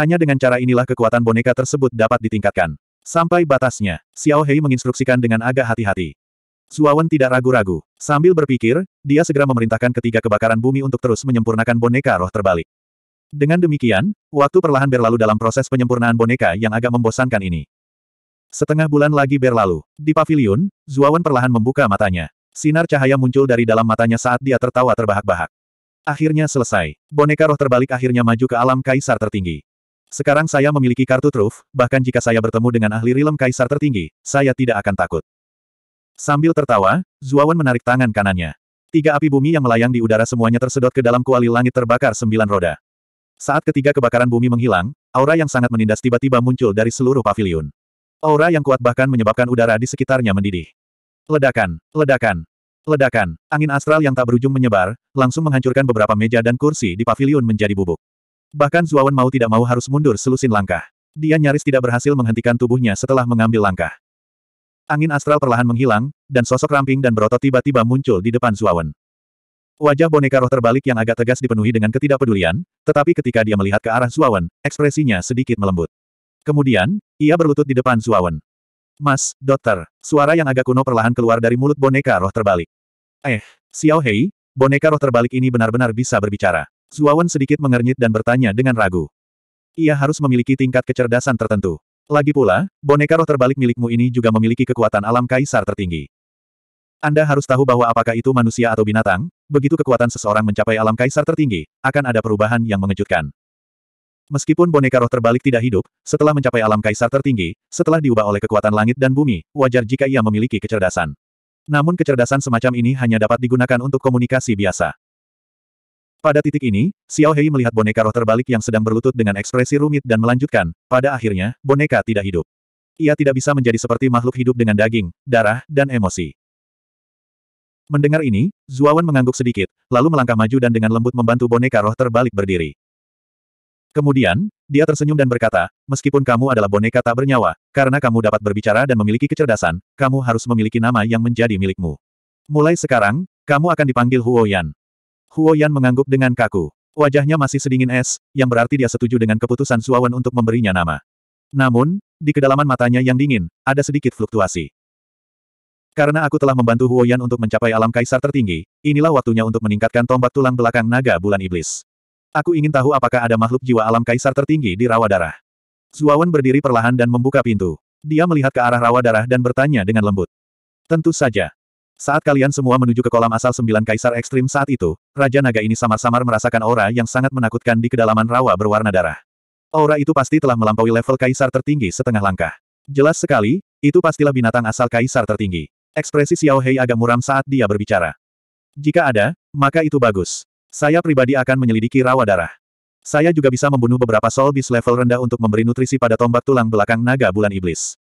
Hanya dengan cara inilah kekuatan boneka tersebut dapat ditingkatkan. Sampai batasnya, Xiao Hei menginstruksikan dengan agak hati-hati. Zuawan tidak ragu-ragu. Sambil berpikir, dia segera memerintahkan ketiga kebakaran bumi untuk terus menyempurnakan boneka roh terbalik. Dengan demikian, waktu perlahan berlalu dalam proses penyempurnaan boneka yang agak membosankan ini. Setengah bulan lagi berlalu. Di pavilion, Zuawan perlahan membuka matanya. Sinar cahaya muncul dari dalam matanya saat dia tertawa terbahak-bahak. Akhirnya selesai. Boneka roh terbalik akhirnya maju ke alam kaisar tertinggi. Sekarang saya memiliki kartu truf, bahkan jika saya bertemu dengan ahli rilem kaisar tertinggi, saya tidak akan takut. Sambil tertawa, Zuawan menarik tangan kanannya. Tiga api bumi yang melayang di udara semuanya tersedot ke dalam kuali langit terbakar sembilan roda. Saat ketiga kebakaran bumi menghilang, aura yang sangat menindas tiba-tiba muncul dari seluruh pavilion. Aura yang kuat bahkan menyebabkan udara di sekitarnya mendidih. Ledakan, ledakan, ledakan. Angin astral yang tak berujung menyebar, langsung menghancurkan beberapa meja dan kursi di pavilion menjadi bubuk. Bahkan Zuawan mau tidak mau harus mundur selusin langkah. Dia nyaris tidak berhasil menghentikan tubuhnya setelah mengambil langkah. Angin astral perlahan menghilang, dan sosok ramping dan berotot tiba-tiba muncul di depan Zuawan. Wajah boneka roh terbalik yang agak tegas dipenuhi dengan ketidakpedulian, tetapi ketika dia melihat ke arah Zuawan, ekspresinya sedikit melembut. Kemudian, ia berlutut di depan Zuawan. Mas, dokter, suara yang agak kuno perlahan keluar dari mulut boneka roh terbalik. Eh, Xiao Hei, boneka roh terbalik ini benar-benar bisa berbicara. Zuawan sedikit mengernyit dan bertanya dengan ragu. Ia harus memiliki tingkat kecerdasan tertentu. Lagi pula, boneka roh terbalik milikmu ini juga memiliki kekuatan alam kaisar tertinggi. Anda harus tahu bahwa apakah itu manusia atau binatang, begitu kekuatan seseorang mencapai alam kaisar tertinggi, akan ada perubahan yang mengejutkan. Meskipun boneka roh terbalik tidak hidup, setelah mencapai alam kaisar tertinggi, setelah diubah oleh kekuatan langit dan bumi, wajar jika ia memiliki kecerdasan. Namun kecerdasan semacam ini hanya dapat digunakan untuk komunikasi biasa. Pada titik ini, Xiao Hei melihat boneka roh terbalik yang sedang berlutut dengan ekspresi rumit dan melanjutkan, pada akhirnya, boneka tidak hidup. Ia tidak bisa menjadi seperti makhluk hidup dengan daging, darah, dan emosi. Mendengar ini, Zuawan mengangguk sedikit, lalu melangkah maju dan dengan lembut membantu boneka roh terbalik berdiri. Kemudian, dia tersenyum dan berkata, meskipun kamu adalah boneka tak bernyawa, karena kamu dapat berbicara dan memiliki kecerdasan, kamu harus memiliki nama yang menjadi milikmu. Mulai sekarang, kamu akan dipanggil Huo Yan. Huo Yan mengangguk dengan kaku. Wajahnya masih sedingin es, yang berarti dia setuju dengan keputusan Zuawan untuk memberinya nama. Namun, di kedalaman matanya yang dingin, ada sedikit fluktuasi. Karena aku telah membantu Huoyan untuk mencapai alam kaisar tertinggi, inilah waktunya untuk meningkatkan tombak tulang belakang naga bulan iblis. Aku ingin tahu apakah ada makhluk jiwa alam kaisar tertinggi di rawa darah. Zuawan berdiri perlahan dan membuka pintu. Dia melihat ke arah rawa darah dan bertanya dengan lembut. Tentu saja. Saat kalian semua menuju ke kolam asal sembilan kaisar ekstrim saat itu, Raja Naga ini samar-samar merasakan aura yang sangat menakutkan di kedalaman rawa berwarna darah. Aura itu pasti telah melampaui level kaisar tertinggi setengah langkah. Jelas sekali, itu pastilah binatang asal kaisar tertinggi. Ekspresi Xiao Hei agak muram saat dia berbicara. Jika ada, maka itu bagus. Saya pribadi akan menyelidiki rawa darah. Saya juga bisa membunuh beberapa soul beast level rendah untuk memberi nutrisi pada tombak tulang belakang naga bulan iblis.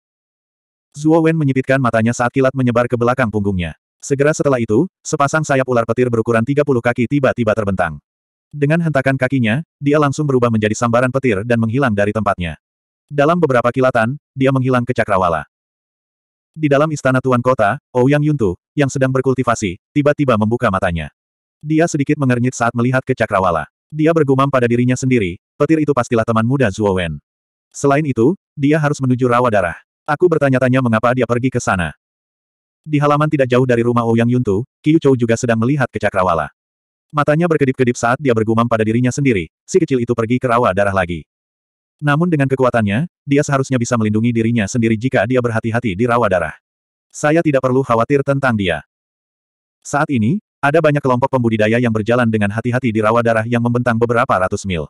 Zuo Wen menyipitkan matanya saat kilat menyebar ke belakang punggungnya. Segera setelah itu, sepasang sayap ular petir berukuran 30 kaki tiba-tiba terbentang. Dengan hentakan kakinya, dia langsung berubah menjadi sambaran petir dan menghilang dari tempatnya. Dalam beberapa kilatan, dia menghilang ke cakrawala. Di dalam istana Tuan Kota, Ouyang Yuntu, yang sedang berkultivasi, tiba-tiba membuka matanya. Dia sedikit mengernyit saat melihat ke Cakrawala. Dia bergumam pada dirinya sendiri, petir itu pastilah teman muda Zuo Wen. Selain itu, dia harus menuju rawa darah. Aku bertanya-tanya mengapa dia pergi ke sana. Di halaman tidak jauh dari rumah Ouyang Yuntu, Qiu Chou juga sedang melihat ke Cakrawala. Matanya berkedip-kedip saat dia bergumam pada dirinya sendiri, si kecil itu pergi ke rawa darah lagi. Namun dengan kekuatannya, dia seharusnya bisa melindungi dirinya sendiri jika dia berhati-hati di rawa darah. Saya tidak perlu khawatir tentang dia. Saat ini, ada banyak kelompok pembudidaya yang berjalan dengan hati-hati di rawa darah yang membentang beberapa ratus mil.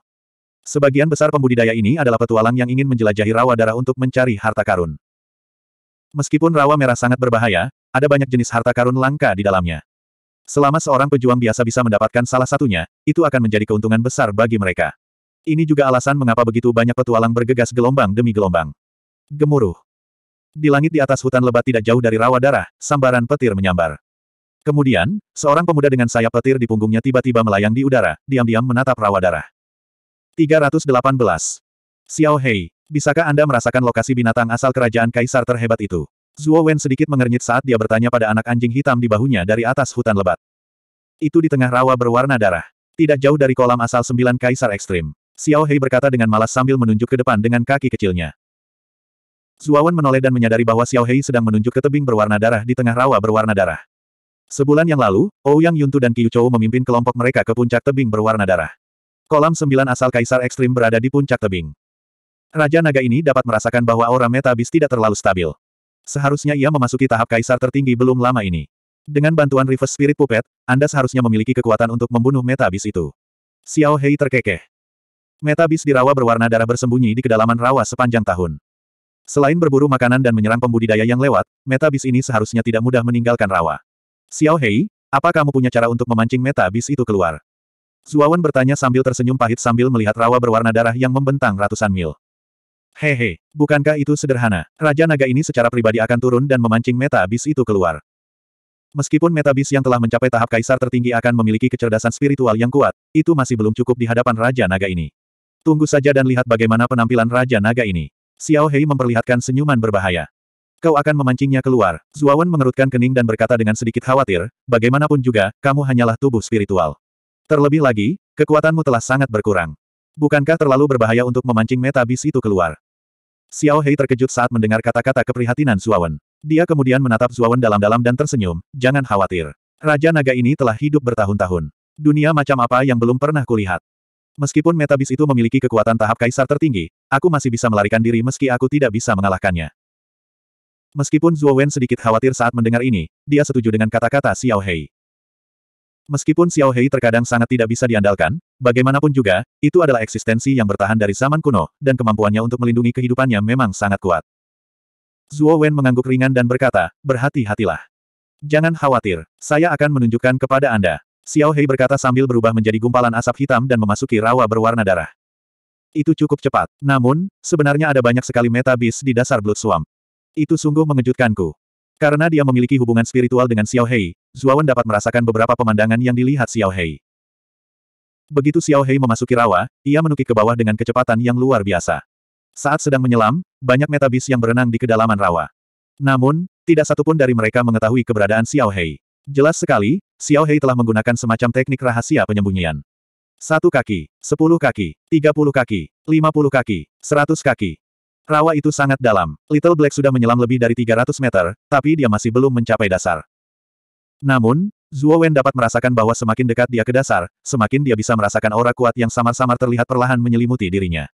Sebagian besar pembudidaya ini adalah petualang yang ingin menjelajahi rawa darah untuk mencari harta karun. Meskipun rawa merah sangat berbahaya, ada banyak jenis harta karun langka di dalamnya. Selama seorang pejuang biasa bisa mendapatkan salah satunya, itu akan menjadi keuntungan besar bagi mereka. Ini juga alasan mengapa begitu banyak petualang bergegas gelombang demi gelombang. Gemuruh. Di langit di atas hutan lebat tidak jauh dari rawa darah, sambaran petir menyambar. Kemudian, seorang pemuda dengan sayap petir di punggungnya tiba-tiba melayang di udara, diam-diam menatap rawa darah. 318. Xiao Hei, bisakah Anda merasakan lokasi binatang asal kerajaan kaisar terhebat itu? Zuo Wen sedikit mengernyit saat dia bertanya pada anak anjing hitam di bahunya dari atas hutan lebat. Itu di tengah rawa berwarna darah. Tidak jauh dari kolam asal sembilan kaisar ekstrim. Xiao Hei berkata dengan malas sambil menunjuk ke depan dengan kaki kecilnya. Zuawan menoleh dan menyadari bahwa Xiao Hei sedang menunjuk ke tebing berwarna darah di tengah rawa berwarna darah. Sebulan yang lalu, Ouyang Yuntu dan Qiu Chou memimpin kelompok mereka ke puncak tebing berwarna darah. Kolam sembilan asal Kaisar Ekstrim berada di puncak tebing. Raja Naga ini dapat merasakan bahwa aura metabis tidak terlalu stabil. Seharusnya ia memasuki tahap Kaisar tertinggi belum lama ini. Dengan bantuan Reverse Spirit Puppet, Anda seharusnya memiliki kekuatan untuk membunuh metabis itu. Xiao Hei terkekeh. Meta bis di rawa berwarna darah bersembunyi di kedalaman rawa sepanjang tahun. Selain berburu makanan dan menyerang pembudidaya yang lewat, meta bis ini seharusnya tidak mudah meninggalkan rawa. Xiao Hei, apa kamu punya cara untuk memancing meta bis itu keluar? Zuawan bertanya sambil tersenyum pahit sambil melihat rawa berwarna darah yang membentang ratusan mil. Hehe, bukankah itu sederhana? Raja naga ini secara pribadi akan turun dan memancing meta bis itu keluar. Meskipun metabis yang telah mencapai tahap kaisar tertinggi akan memiliki kecerdasan spiritual yang kuat, itu masih belum cukup di hadapan Raja Naga ini. Tunggu saja dan lihat bagaimana penampilan Raja Naga ini. Xiao Hei memperlihatkan senyuman berbahaya. Kau akan memancingnya keluar. Zuawan mengerutkan kening dan berkata dengan sedikit khawatir, bagaimanapun juga, kamu hanyalah tubuh spiritual. Terlebih lagi, kekuatanmu telah sangat berkurang. Bukankah terlalu berbahaya untuk memancing meta bis itu keluar? Xiao Hei terkejut saat mendengar kata-kata keprihatinan Zuawan. Dia kemudian menatap Zuawan dalam-dalam dan tersenyum, jangan khawatir. Raja naga ini telah hidup bertahun-tahun. Dunia macam apa yang belum pernah kulihat. Meskipun metabis itu memiliki kekuatan tahap kaisar tertinggi, aku masih bisa melarikan diri meski aku tidak bisa mengalahkannya. Meskipun Zhuo Wen sedikit khawatir saat mendengar ini, dia setuju dengan kata-kata Xiao Hei. Meskipun Xiao Hei terkadang sangat tidak bisa diandalkan, bagaimanapun juga, itu adalah eksistensi yang bertahan dari zaman kuno, dan kemampuannya untuk melindungi kehidupannya memang sangat kuat. Zhuo Wen mengangguk ringan dan berkata, berhati-hatilah. Jangan khawatir, saya akan menunjukkan kepada Anda. Xiao Hei berkata sambil berubah menjadi gumpalan asap hitam dan memasuki rawa berwarna darah. Itu cukup cepat. Namun, sebenarnya ada banyak sekali meta bis di dasar Blood Swamp. Itu sungguh mengejutkanku. Karena dia memiliki hubungan spiritual dengan Xiao Hei, Zuawan dapat merasakan beberapa pemandangan yang dilihat Xiao Hei. Begitu Xiao Hei memasuki rawa, ia menukik ke bawah dengan kecepatan yang luar biasa. Saat sedang menyelam, banyak meta bis yang berenang di kedalaman rawa. Namun, tidak satupun dari mereka mengetahui keberadaan Xiao Hei. Jelas sekali, Xiao Hei telah menggunakan semacam teknik rahasia penyembunyian. Satu kaki, sepuluh kaki, tiga puluh kaki, lima puluh kaki, seratus kaki. Rawa itu sangat dalam. Little Black sudah menyelam lebih dari 300 meter, tapi dia masih belum mencapai dasar. Namun, Zhuo Wen dapat merasakan bahwa semakin dekat dia ke dasar, semakin dia bisa merasakan aura kuat yang samar-samar terlihat perlahan menyelimuti dirinya.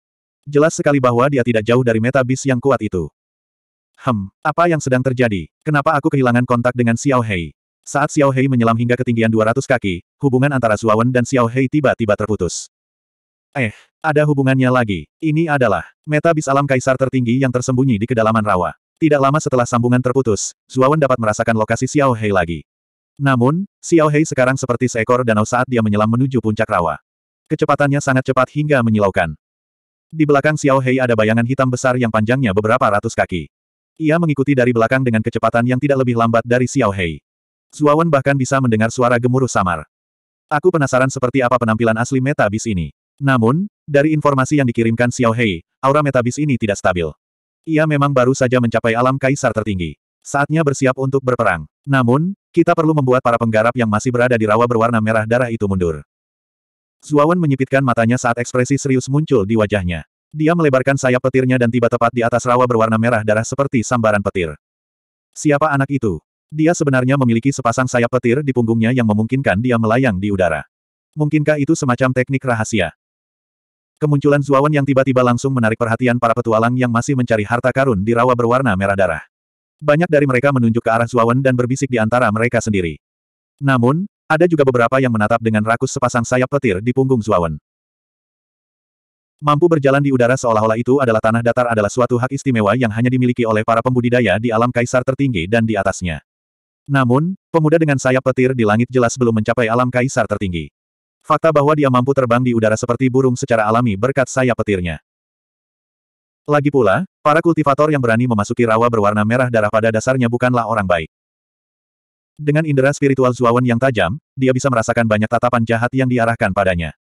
Jelas sekali bahwa dia tidak jauh dari meta bis yang kuat itu. Hem, apa yang sedang terjadi? Kenapa aku kehilangan kontak dengan Xiao Hei? Saat Xiao Hei menyelam hingga ketinggian 200 kaki, hubungan antara Wen dan Xiao Hei tiba-tiba terputus. Eh, ada hubungannya lagi. Ini adalah meta bis alam kaisar tertinggi yang tersembunyi di kedalaman rawa. Tidak lama setelah sambungan terputus, Wen dapat merasakan lokasi Xiao Hei lagi. Namun, Xiao Hei sekarang seperti seekor danau saat dia menyelam menuju puncak rawa. Kecepatannya sangat cepat hingga menyilaukan. Di belakang Xiao Hei ada bayangan hitam besar yang panjangnya beberapa ratus kaki. Ia mengikuti dari belakang dengan kecepatan yang tidak lebih lambat dari Xiao Hei. Suawan bahkan bisa mendengar suara gemuruh samar. Aku penasaran seperti apa penampilan asli metabis ini. Namun, dari informasi yang dikirimkan Xiao Hei, aura metabis ini tidak stabil. Ia memang baru saja mencapai alam kaisar tertinggi. Saatnya bersiap untuk berperang. Namun, kita perlu membuat para penggarap yang masih berada di rawa berwarna merah darah itu mundur. Zuawan menyipitkan matanya saat ekspresi serius muncul di wajahnya. Dia melebarkan sayap petirnya dan tiba tepat di atas rawa berwarna merah darah seperti sambaran petir. Siapa anak itu? Dia sebenarnya memiliki sepasang sayap petir di punggungnya yang memungkinkan dia melayang di udara. Mungkinkah itu semacam teknik rahasia? Kemunculan Zuawan yang tiba-tiba langsung menarik perhatian para petualang yang masih mencari harta karun di rawa berwarna merah darah. Banyak dari mereka menunjuk ke arah Zuawan dan berbisik di antara mereka sendiri. Namun, ada juga beberapa yang menatap dengan rakus sepasang sayap petir di punggung Zuawan. Mampu berjalan di udara seolah-olah itu adalah tanah datar adalah suatu hak istimewa yang hanya dimiliki oleh para pembudidaya di alam kaisar tertinggi dan di atasnya. Namun, pemuda dengan sayap petir di langit jelas belum mencapai alam kaisar tertinggi. Fakta bahwa dia mampu terbang di udara seperti burung secara alami berkat sayap petirnya. Lagi pula, para kultivator yang berani memasuki rawa berwarna merah darah pada dasarnya bukanlah orang baik. Dengan indera spiritual Zuawan yang tajam, dia bisa merasakan banyak tatapan jahat yang diarahkan padanya.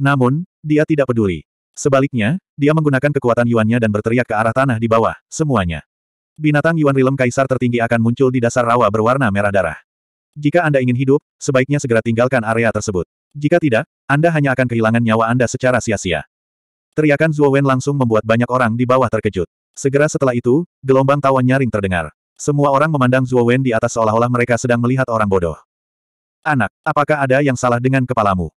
Namun, dia tidak peduli. Sebaliknya, dia menggunakan kekuatan Yuannya dan berteriak ke arah tanah di bawah, semuanya. Binatang Yuan Rilem Kaisar tertinggi akan muncul di dasar rawa berwarna merah darah. Jika Anda ingin hidup, sebaiknya segera tinggalkan area tersebut. Jika tidak, Anda hanya akan kehilangan nyawa Anda secara sia-sia. Teriakan Zhuo Wen langsung membuat banyak orang di bawah terkejut. Segera setelah itu, gelombang tawa nyaring terdengar. Semua orang memandang Zhuo Wen di atas seolah-olah mereka sedang melihat orang bodoh. Anak, apakah ada yang salah dengan kepalamu?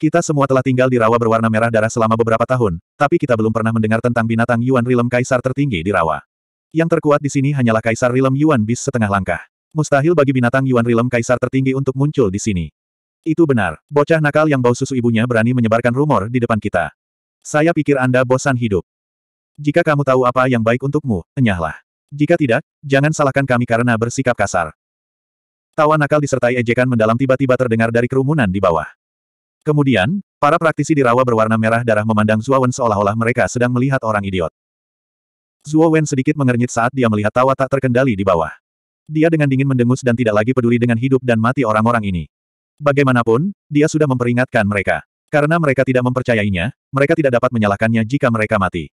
Kita semua telah tinggal di rawa berwarna merah darah selama beberapa tahun, tapi kita belum pernah mendengar tentang binatang Yuan Rilem Kaisar tertinggi di rawa. Yang terkuat di sini hanyalah Kaisar Rilem Yuan Bis setengah langkah. Mustahil bagi binatang Yuan Rilem Kaisar tertinggi untuk muncul di sini. Itu benar, bocah nakal yang bau susu ibunya berani menyebarkan rumor di depan kita. Saya pikir Anda bosan hidup. Jika kamu tahu apa yang baik untukmu, enyahlah. Jika tidak, jangan salahkan kami karena bersikap kasar. Tawa nakal disertai ejekan mendalam tiba-tiba terdengar dari kerumunan di bawah. Kemudian, para praktisi di rawa berwarna merah darah memandang Zuawan seolah-olah mereka sedang melihat orang idiot. Zuo Wen sedikit mengernyit saat dia melihat tawa tak terkendali di bawah. Dia dengan dingin mendengus dan tidak lagi peduli dengan hidup dan mati orang-orang ini. Bagaimanapun, dia sudah memperingatkan mereka. Karena mereka tidak mempercayainya, mereka tidak dapat menyalahkannya jika mereka mati.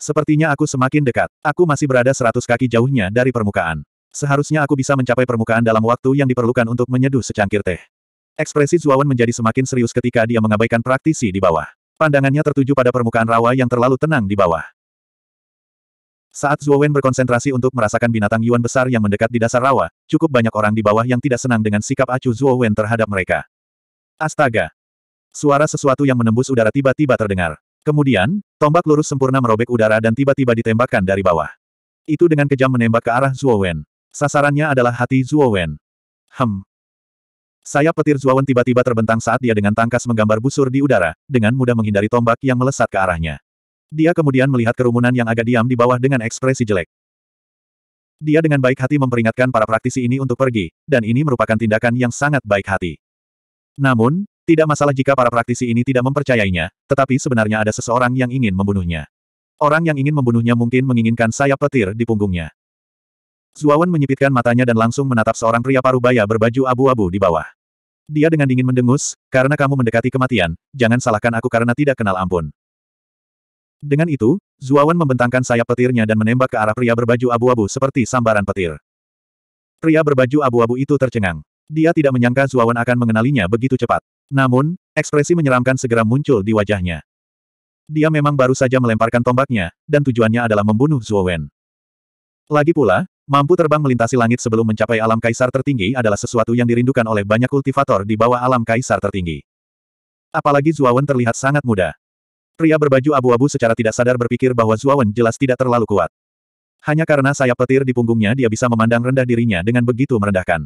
Sepertinya aku semakin dekat. Aku masih berada seratus kaki jauhnya dari permukaan. Seharusnya aku bisa mencapai permukaan dalam waktu yang diperlukan untuk menyeduh secangkir teh. Ekspresi Zuawan menjadi semakin serius ketika dia mengabaikan praktisi di bawah. Pandangannya tertuju pada permukaan rawa yang terlalu tenang di bawah. Saat Wen berkonsentrasi untuk merasakan binatang Yuan besar yang mendekat di dasar rawa, cukup banyak orang di bawah yang tidak senang dengan sikap acuh Wen terhadap mereka. Astaga! Suara sesuatu yang menembus udara tiba-tiba terdengar. Kemudian, tombak lurus sempurna merobek udara dan tiba-tiba ditembakkan dari bawah. Itu dengan kejam menembak ke arah Wen. Sasarannya adalah hati Wen. Hem. Sayap petir Wen tiba-tiba terbentang saat dia dengan tangkas menggambar busur di udara, dengan mudah menghindari tombak yang melesat ke arahnya. Dia kemudian melihat kerumunan yang agak diam di bawah dengan ekspresi jelek. Dia dengan baik hati memperingatkan para praktisi ini untuk pergi, dan ini merupakan tindakan yang sangat baik hati. Namun, tidak masalah jika para praktisi ini tidak mempercayainya, tetapi sebenarnya ada seseorang yang ingin membunuhnya. Orang yang ingin membunuhnya mungkin menginginkan sayap petir di punggungnya. Zuawan menyipitkan matanya dan langsung menatap seorang pria parubaya berbaju abu-abu di bawah. Dia dengan dingin mendengus, karena kamu mendekati kematian, jangan salahkan aku karena tidak kenal ampun. Dengan itu, Zuawan membentangkan sayap petirnya dan menembak ke arah pria berbaju abu-abu seperti sambaran petir. Pria berbaju abu-abu itu tercengang. Dia tidak menyangka Zuawan akan mengenalinya begitu cepat. Namun, ekspresi menyeramkan segera muncul di wajahnya. Dia memang baru saja melemparkan tombaknya, dan tujuannya adalah membunuh Zuowen. Lagi pula, mampu terbang melintasi langit sebelum mencapai alam kaisar tertinggi adalah sesuatu yang dirindukan oleh banyak kultivator di bawah alam kaisar tertinggi. Apalagi Zuawan terlihat sangat muda. Pria berbaju abu-abu secara tidak sadar berpikir bahwa Zuawan jelas tidak terlalu kuat. Hanya karena sayap petir di punggungnya dia bisa memandang rendah dirinya dengan begitu merendahkan.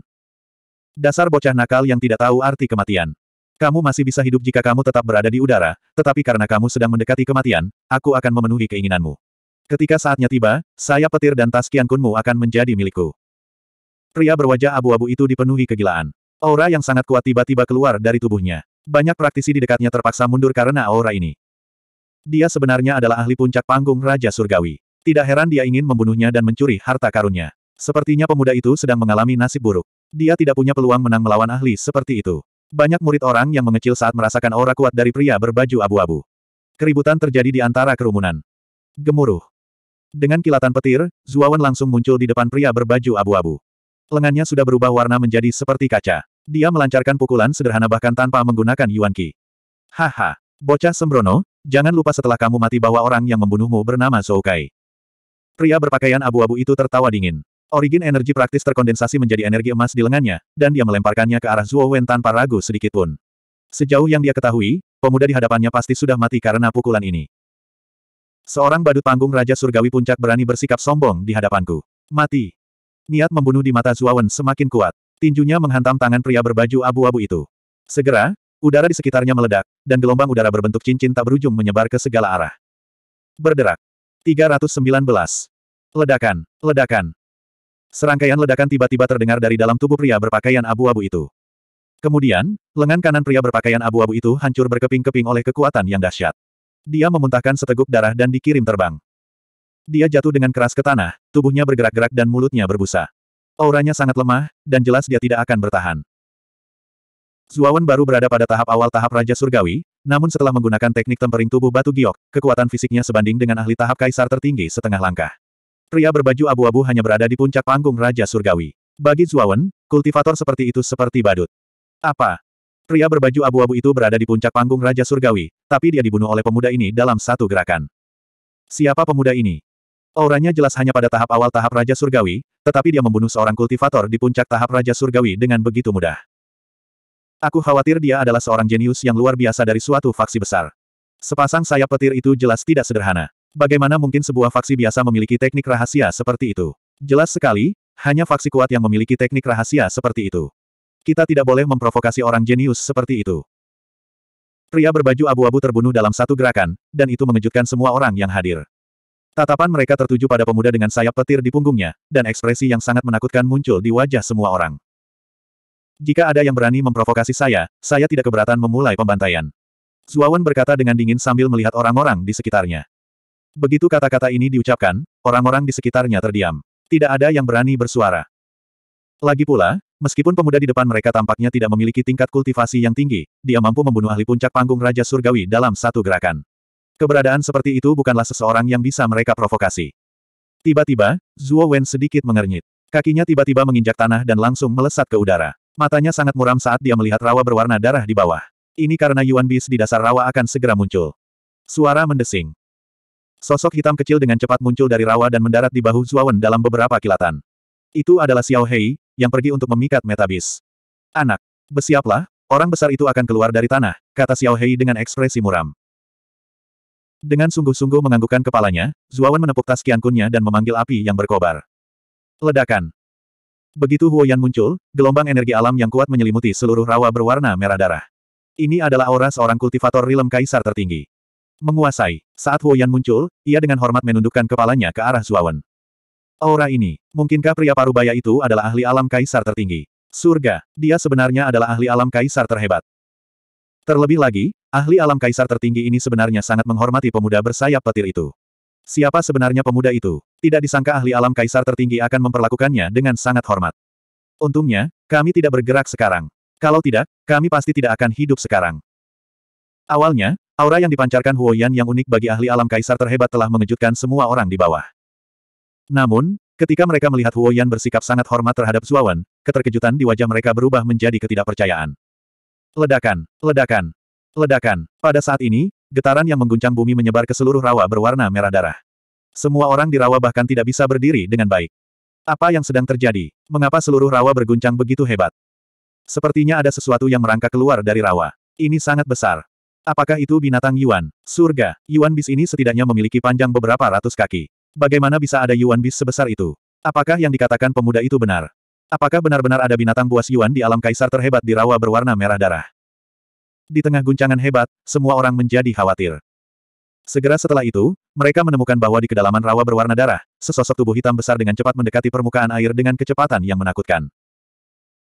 Dasar bocah nakal yang tidak tahu arti kematian. Kamu masih bisa hidup jika kamu tetap berada di udara, tetapi karena kamu sedang mendekati kematian, aku akan memenuhi keinginanmu. Ketika saatnya tiba, sayap petir dan tas kunmu akan menjadi milikku. Pria berwajah abu-abu itu dipenuhi kegilaan. Aura yang sangat kuat tiba-tiba keluar dari tubuhnya. Banyak praktisi di dekatnya terpaksa mundur karena aura ini. Dia sebenarnya adalah ahli puncak panggung Raja Surgawi. Tidak heran dia ingin membunuhnya dan mencuri harta karunnya. Sepertinya pemuda itu sedang mengalami nasib buruk. Dia tidak punya peluang menang melawan ahli seperti itu. Banyak murid orang yang mengecil saat merasakan aura kuat dari pria berbaju abu-abu. Keributan terjadi di antara kerumunan. Gemuruh. Dengan kilatan petir, Zuawan langsung muncul di depan pria berbaju abu-abu. Lengannya sudah berubah warna menjadi seperti kaca. Dia melancarkan pukulan sederhana bahkan tanpa menggunakan Yuan Qi. Haha. Bocah sembrono, jangan lupa setelah kamu mati bahwa orang yang membunuhmu bernama Soukai. Pria berpakaian abu-abu itu tertawa dingin. Origin energi praktis terkondensasi menjadi energi emas di lengannya, dan dia melemparkannya ke arah Zuo Wen tanpa ragu sedikitpun. Sejauh yang dia ketahui, pemuda di hadapannya pasti sudah mati karena pukulan ini. Seorang badut panggung Raja Surgawi Puncak berani bersikap sombong di hadapanku. Mati. Niat membunuh di mata Wen semakin kuat. Tinjunya menghantam tangan pria berbaju abu-abu itu. Segera, Udara di sekitarnya meledak, dan gelombang udara berbentuk cincin tak berujung menyebar ke segala arah. Berderak. 319. Ledakan, ledakan. Serangkaian ledakan tiba-tiba terdengar dari dalam tubuh pria berpakaian abu-abu itu. Kemudian, lengan kanan pria berpakaian abu-abu itu hancur berkeping-keping oleh kekuatan yang dahsyat. Dia memuntahkan seteguk darah dan dikirim terbang. Dia jatuh dengan keras ke tanah, tubuhnya bergerak-gerak dan mulutnya berbusa. Auranya sangat lemah, dan jelas dia tidak akan bertahan. Zuawan baru berada pada tahap awal tahap Raja Surgawi, namun setelah menggunakan teknik tempering tubuh batu giok, kekuatan fisiknya sebanding dengan ahli tahap kaisar tertinggi setengah langkah. Pria berbaju abu-abu hanya berada di puncak panggung Raja Surgawi. Bagi Zuawan, kultivator seperti itu seperti badut. Apa? Pria berbaju abu-abu itu berada di puncak panggung Raja Surgawi, tapi dia dibunuh oleh pemuda ini dalam satu gerakan. Siapa pemuda ini? Auranya jelas hanya pada tahap awal tahap Raja Surgawi, tetapi dia membunuh seorang kultivator di puncak tahap Raja Surgawi dengan begitu mudah. Aku khawatir dia adalah seorang jenius yang luar biasa dari suatu faksi besar. Sepasang sayap petir itu jelas tidak sederhana. Bagaimana mungkin sebuah faksi biasa memiliki teknik rahasia seperti itu? Jelas sekali, hanya faksi kuat yang memiliki teknik rahasia seperti itu. Kita tidak boleh memprovokasi orang jenius seperti itu. Pria berbaju abu-abu terbunuh dalam satu gerakan, dan itu mengejutkan semua orang yang hadir. Tatapan mereka tertuju pada pemuda dengan sayap petir di punggungnya, dan ekspresi yang sangat menakutkan muncul di wajah semua orang. Jika ada yang berani memprovokasi saya, saya tidak keberatan memulai pembantaian. Zuawan berkata dengan dingin sambil melihat orang-orang di sekitarnya. Begitu kata-kata ini diucapkan, orang-orang di sekitarnya terdiam. Tidak ada yang berani bersuara. Lagi pula, meskipun pemuda di depan mereka tampaknya tidak memiliki tingkat kultivasi yang tinggi, dia mampu membunuh ahli puncak panggung Raja Surgawi dalam satu gerakan. Keberadaan seperti itu bukanlah seseorang yang bisa mereka provokasi. Tiba-tiba, Zuo Wen sedikit mengernyit. Kakinya tiba-tiba menginjak tanah dan langsung melesat ke udara. Matanya sangat muram saat dia melihat rawa berwarna darah di bawah. Ini karena Yuan Bis di dasar rawa akan segera muncul. Suara mendesing. Sosok hitam kecil dengan cepat muncul dari rawa dan mendarat di bahu Zuawan dalam beberapa kilatan. Itu adalah Xiao Hei, yang pergi untuk memikat metabis. Anak, bersiaplah, orang besar itu akan keluar dari tanah, kata Xiao Hei dengan ekspresi muram. Dengan sungguh-sungguh menganggukkan kepalanya, Zuawan menepuk tas kiankunnya dan memanggil api yang berkobar. Ledakan. Begitu Huoyan muncul, gelombang energi alam yang kuat menyelimuti seluruh rawa berwarna merah darah. Ini adalah aura seorang kultivator rilem kaisar tertinggi. Menguasai. Saat Huoyan muncul, ia dengan hormat menundukkan kepalanya ke arah Zuawan. Aura ini, mungkinkah pria parubaya itu adalah ahli alam kaisar tertinggi? Surga, dia sebenarnya adalah ahli alam kaisar terhebat. Terlebih lagi, ahli alam kaisar tertinggi ini sebenarnya sangat menghormati pemuda bersayap petir itu. Siapa sebenarnya pemuda itu? Tidak disangka ahli alam kaisar tertinggi akan memperlakukannya dengan sangat hormat. Untungnya, kami tidak bergerak sekarang. Kalau tidak, kami pasti tidak akan hidup sekarang. Awalnya, aura yang dipancarkan Huoyan yang unik bagi ahli alam kaisar terhebat telah mengejutkan semua orang di bawah. Namun, ketika mereka melihat Huoyan bersikap sangat hormat terhadap Zuawan, keterkejutan di wajah mereka berubah menjadi ketidakpercayaan. Ledakan, ledakan, ledakan. Pada saat ini, getaran yang mengguncang bumi menyebar ke seluruh rawa berwarna merah darah. Semua orang di rawa bahkan tidak bisa berdiri dengan baik. Apa yang sedang terjadi? Mengapa seluruh rawa berguncang begitu hebat? Sepertinya ada sesuatu yang merangkak keluar dari rawa. Ini sangat besar. Apakah itu binatang Yuan? Surga, Yuan bis ini setidaknya memiliki panjang beberapa ratus kaki. Bagaimana bisa ada Yuan bis sebesar itu? Apakah yang dikatakan pemuda itu benar? Apakah benar-benar ada binatang buas Yuan di alam kaisar terhebat di rawa berwarna merah darah? Di tengah guncangan hebat, semua orang menjadi khawatir. Segera setelah itu, mereka menemukan bahwa di kedalaman rawa berwarna darah, sesosok tubuh hitam besar dengan cepat mendekati permukaan air dengan kecepatan yang menakutkan.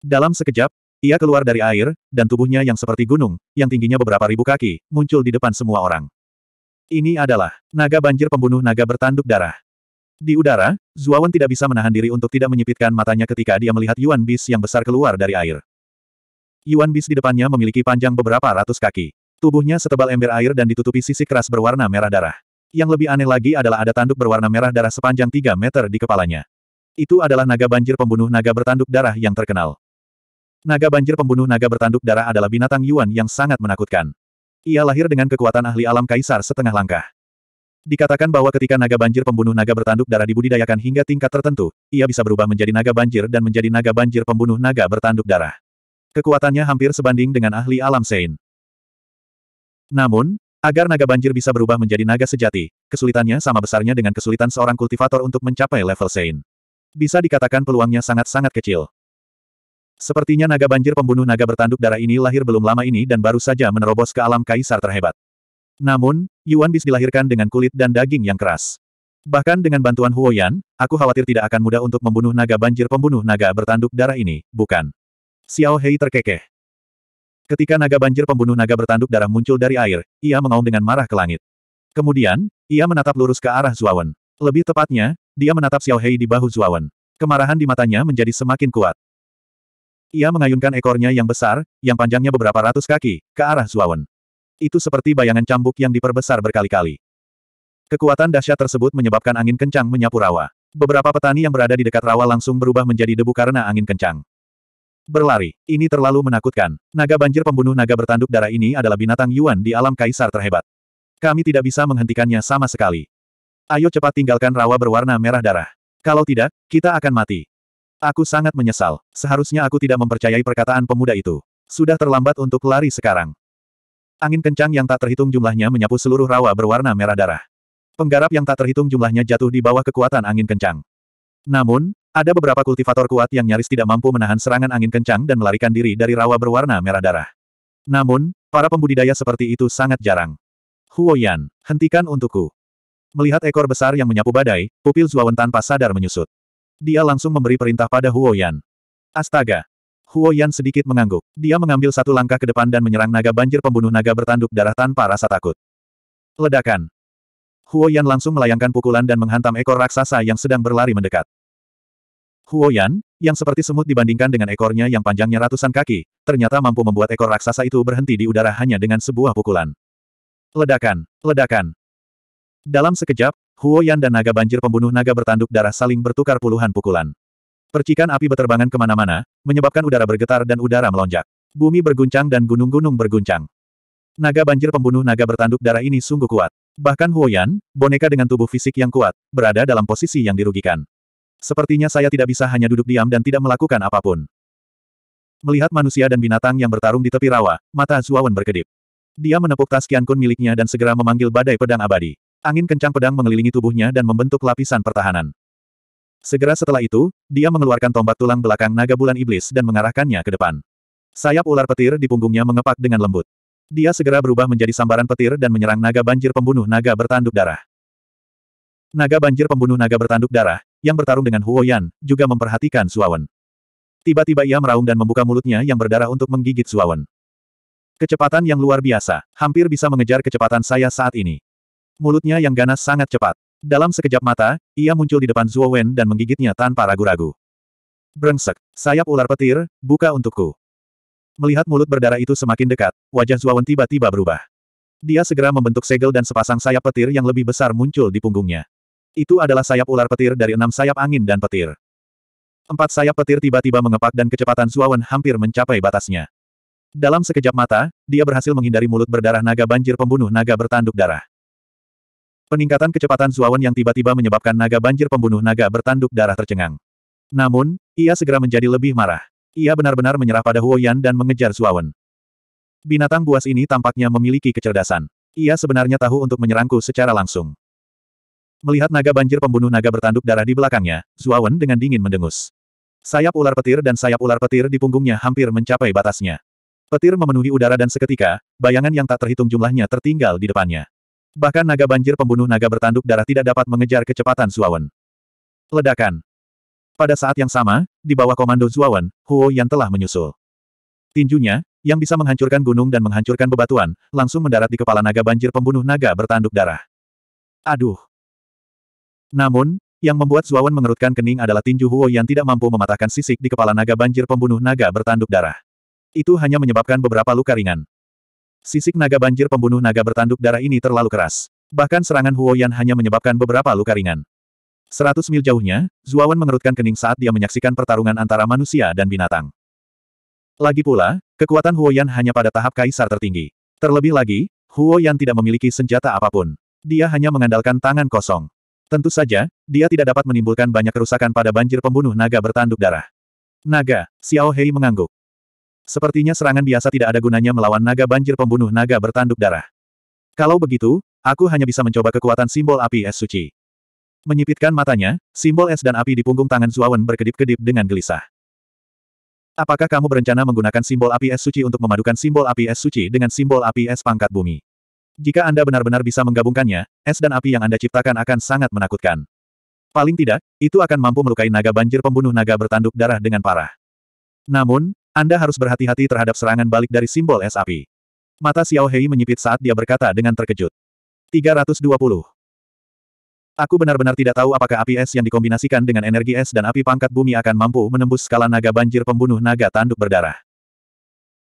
Dalam sekejap, ia keluar dari air, dan tubuhnya yang seperti gunung, yang tingginya beberapa ribu kaki, muncul di depan semua orang. Ini adalah naga banjir pembunuh naga bertanduk darah. Di udara, Zuawan tidak bisa menahan diri untuk tidak menyipitkan matanya ketika dia melihat Yuan Bis yang besar keluar dari air. Yuan Bis di depannya memiliki panjang beberapa ratus kaki. Tubuhnya setebal ember air dan ditutupi sisi keras berwarna merah darah. Yang lebih aneh lagi adalah ada tanduk berwarna merah darah sepanjang 3 meter di kepalanya. Itu adalah naga banjir pembunuh naga bertanduk darah yang terkenal. Naga banjir pembunuh naga bertanduk darah adalah binatang Yuan yang sangat menakutkan. Ia lahir dengan kekuatan ahli alam kaisar setengah langkah. Dikatakan bahwa ketika naga banjir pembunuh naga bertanduk darah dibudidayakan hingga tingkat tertentu, ia bisa berubah menjadi naga banjir dan menjadi naga banjir pembunuh naga bertanduk darah. Kekuatannya hampir sebanding dengan ahli alam Sein. Namun, agar naga banjir bisa berubah menjadi naga sejati, kesulitannya sama besarnya dengan kesulitan seorang kultivator untuk mencapai level Sein. Bisa dikatakan peluangnya sangat-sangat kecil. Sepertinya naga banjir pembunuh naga bertanduk darah ini lahir belum lama ini dan baru saja menerobos ke alam kaisar terhebat. Namun, Yuan Bis dilahirkan dengan kulit dan daging yang keras. Bahkan dengan bantuan Huoyan, aku khawatir tidak akan mudah untuk membunuh naga banjir pembunuh naga bertanduk darah ini, bukan? Xiao Hei terkekeh. Ketika naga banjir pembunuh naga bertanduk darah muncul dari air, ia mengaum dengan marah ke langit. Kemudian, ia menatap lurus ke arah Zuawan. Lebih tepatnya, dia menatap Xiao Hei di bahu Zuawan. Kemarahan di matanya menjadi semakin kuat. Ia mengayunkan ekornya yang besar, yang panjangnya beberapa ratus kaki, ke arah Zuawan. Itu seperti bayangan cambuk yang diperbesar berkali-kali. Kekuatan dahsyat tersebut menyebabkan angin kencang menyapu rawa. Beberapa petani yang berada di dekat rawa langsung berubah menjadi debu karena angin kencang. Berlari. Ini terlalu menakutkan. Naga banjir pembunuh naga bertanduk darah ini adalah binatang Yuan di alam kaisar terhebat. Kami tidak bisa menghentikannya sama sekali. Ayo cepat tinggalkan rawa berwarna merah darah. Kalau tidak, kita akan mati. Aku sangat menyesal. Seharusnya aku tidak mempercayai perkataan pemuda itu. Sudah terlambat untuk lari sekarang. Angin kencang yang tak terhitung jumlahnya menyapu seluruh rawa berwarna merah darah. Penggarap yang tak terhitung jumlahnya jatuh di bawah kekuatan angin kencang. Namun, ada beberapa kultivator kuat yang nyaris tidak mampu menahan serangan angin kencang dan melarikan diri dari rawa berwarna merah darah. Namun, para pembudidaya seperti itu sangat jarang. Huo Yan, hentikan untukku. Melihat ekor besar yang menyapu badai, pupil Zuawan tanpa sadar menyusut. Dia langsung memberi perintah pada Huo Yan. Astaga! Huo Yan sedikit mengangguk. Dia mengambil satu langkah ke depan dan menyerang naga banjir pembunuh naga bertanduk darah tanpa rasa takut. Ledakan. Huo Yan langsung melayangkan pukulan dan menghantam ekor raksasa yang sedang berlari mendekat. Huoyan, yang seperti semut dibandingkan dengan ekornya yang panjangnya ratusan kaki, ternyata mampu membuat ekor raksasa itu berhenti di udara hanya dengan sebuah pukulan. Ledakan, ledakan. Dalam sekejap, Huoyan dan naga banjir pembunuh naga bertanduk darah saling bertukar puluhan pukulan. Percikan api berterbangan kemana-mana, menyebabkan udara bergetar dan udara melonjak. Bumi berguncang dan gunung-gunung berguncang. Naga banjir pembunuh naga bertanduk darah ini sungguh kuat. Bahkan Huoyan, boneka dengan tubuh fisik yang kuat, berada dalam posisi yang dirugikan. Sepertinya saya tidak bisa hanya duduk diam dan tidak melakukan apapun. Melihat manusia dan binatang yang bertarung di tepi rawa, mata Zuawan berkedip. Dia menepuk tas Kun miliknya dan segera memanggil badai pedang abadi. Angin kencang pedang mengelilingi tubuhnya dan membentuk lapisan pertahanan. Segera setelah itu, dia mengeluarkan tombak tulang belakang naga bulan iblis dan mengarahkannya ke depan. Sayap ular petir di punggungnya mengepak dengan lembut. Dia segera berubah menjadi sambaran petir dan menyerang naga banjir pembunuh naga bertanduk darah. Naga banjir pembunuh naga bertanduk darah, yang bertarung dengan Huo Yan, juga memperhatikan Suawen. Tiba-tiba ia meraung dan membuka mulutnya yang berdarah untuk menggigit Suawen. Kecepatan yang luar biasa, hampir bisa mengejar kecepatan saya saat ini. Mulutnya yang ganas sangat cepat. Dalam sekejap mata, ia muncul di depan Zuo Wen dan menggigitnya tanpa ragu-ragu. Brengsek, sayap ular petir, buka untukku. Melihat mulut berdarah itu semakin dekat, wajah Zuo Wen tiba-tiba berubah. Dia segera membentuk segel dan sepasang sayap petir yang lebih besar muncul di punggungnya. Itu adalah sayap ular petir dari enam sayap angin dan petir. Empat sayap petir tiba-tiba mengepak dan kecepatan Suawan hampir mencapai batasnya. Dalam sekejap mata, dia berhasil menghindari mulut berdarah naga banjir pembunuh naga bertanduk darah. Peningkatan kecepatan Suawan yang tiba-tiba menyebabkan naga banjir pembunuh naga bertanduk darah tercengang. Namun, ia segera menjadi lebih marah. Ia benar-benar menyerah pada Huoyan dan mengejar Suawan. Binatang buas ini tampaknya memiliki kecerdasan. Ia sebenarnya tahu untuk menyerangku secara langsung. Melihat naga banjir pembunuh naga bertanduk darah di belakangnya, Zuawan dengan dingin mendengus. Sayap ular petir dan sayap ular petir di punggungnya hampir mencapai batasnya. Petir memenuhi udara dan seketika, bayangan yang tak terhitung jumlahnya tertinggal di depannya. Bahkan naga banjir pembunuh naga bertanduk darah tidak dapat mengejar kecepatan Zuawan. Ledakan. Pada saat yang sama, di bawah komando Zuawan, Huo yang telah menyusul. Tinjunya, yang bisa menghancurkan gunung dan menghancurkan bebatuan, langsung mendarat di kepala naga banjir pembunuh naga bertanduk darah. Aduh! Namun, yang membuat Zuawan mengerutkan kening adalah tinju Huo yang tidak mampu mematahkan sisik di kepala naga banjir pembunuh naga bertanduk darah. Itu hanya menyebabkan beberapa luka ringan. Sisik naga banjir pembunuh naga bertanduk darah ini terlalu keras. Bahkan serangan Huo Yan hanya menyebabkan beberapa luka ringan. Seratus mil jauhnya, Zuawan mengerutkan kening saat dia menyaksikan pertarungan antara manusia dan binatang. Lagi pula, kekuatan Huo Yan hanya pada tahap kaisar tertinggi. Terlebih lagi, Huo Yan tidak memiliki senjata apapun. Dia hanya mengandalkan tangan kosong. Tentu saja, dia tidak dapat menimbulkan banyak kerusakan pada banjir pembunuh naga bertanduk darah. Naga, Xiao Hei mengangguk. Sepertinya serangan biasa tidak ada gunanya melawan naga banjir pembunuh naga bertanduk darah. Kalau begitu, aku hanya bisa mencoba kekuatan simbol api es suci. Menyipitkan matanya, simbol es dan api di punggung tangan Zuawan berkedip-kedip dengan gelisah. Apakah kamu berencana menggunakan simbol api es suci untuk memadukan simbol api es suci dengan simbol api es pangkat bumi? Jika Anda benar-benar bisa menggabungkannya, es dan api yang Anda ciptakan akan sangat menakutkan. Paling tidak, itu akan mampu melukai naga banjir pembunuh naga bertanduk darah dengan parah. Namun, Anda harus berhati-hati terhadap serangan balik dari simbol es api. Mata Xiao Hei menyipit saat dia berkata dengan terkejut. 320. Aku benar-benar tidak tahu apakah api es yang dikombinasikan dengan energi es dan api pangkat bumi akan mampu menembus skala naga banjir pembunuh naga tanduk berdarah.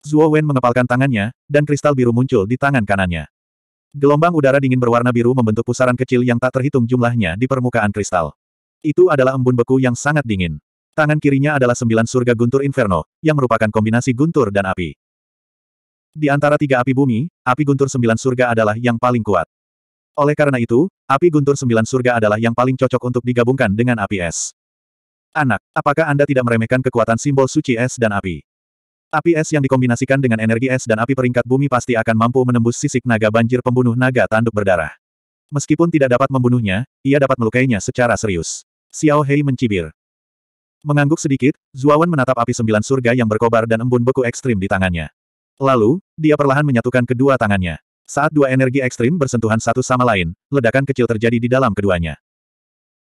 Zhuo Wen mengepalkan tangannya, dan kristal biru muncul di tangan kanannya. Gelombang udara dingin berwarna biru membentuk pusaran kecil yang tak terhitung jumlahnya di permukaan kristal. Itu adalah embun beku yang sangat dingin. Tangan kirinya adalah sembilan surga guntur inferno, yang merupakan kombinasi guntur dan api. Di antara tiga api bumi, api guntur sembilan surga adalah yang paling kuat. Oleh karena itu, api guntur sembilan surga adalah yang paling cocok untuk digabungkan dengan api es. Anak, apakah Anda tidak meremehkan kekuatan simbol suci es dan api? Api es yang dikombinasikan dengan energi es dan api peringkat bumi pasti akan mampu menembus sisik naga banjir pembunuh naga tanduk berdarah. Meskipun tidak dapat membunuhnya, ia dapat melukainya secara serius. Xiao Hei mencibir. Mengangguk sedikit, Zuawan menatap api sembilan surga yang berkobar dan embun beku ekstrim di tangannya. Lalu, dia perlahan menyatukan kedua tangannya. Saat dua energi ekstrim bersentuhan satu sama lain, ledakan kecil terjadi di dalam keduanya.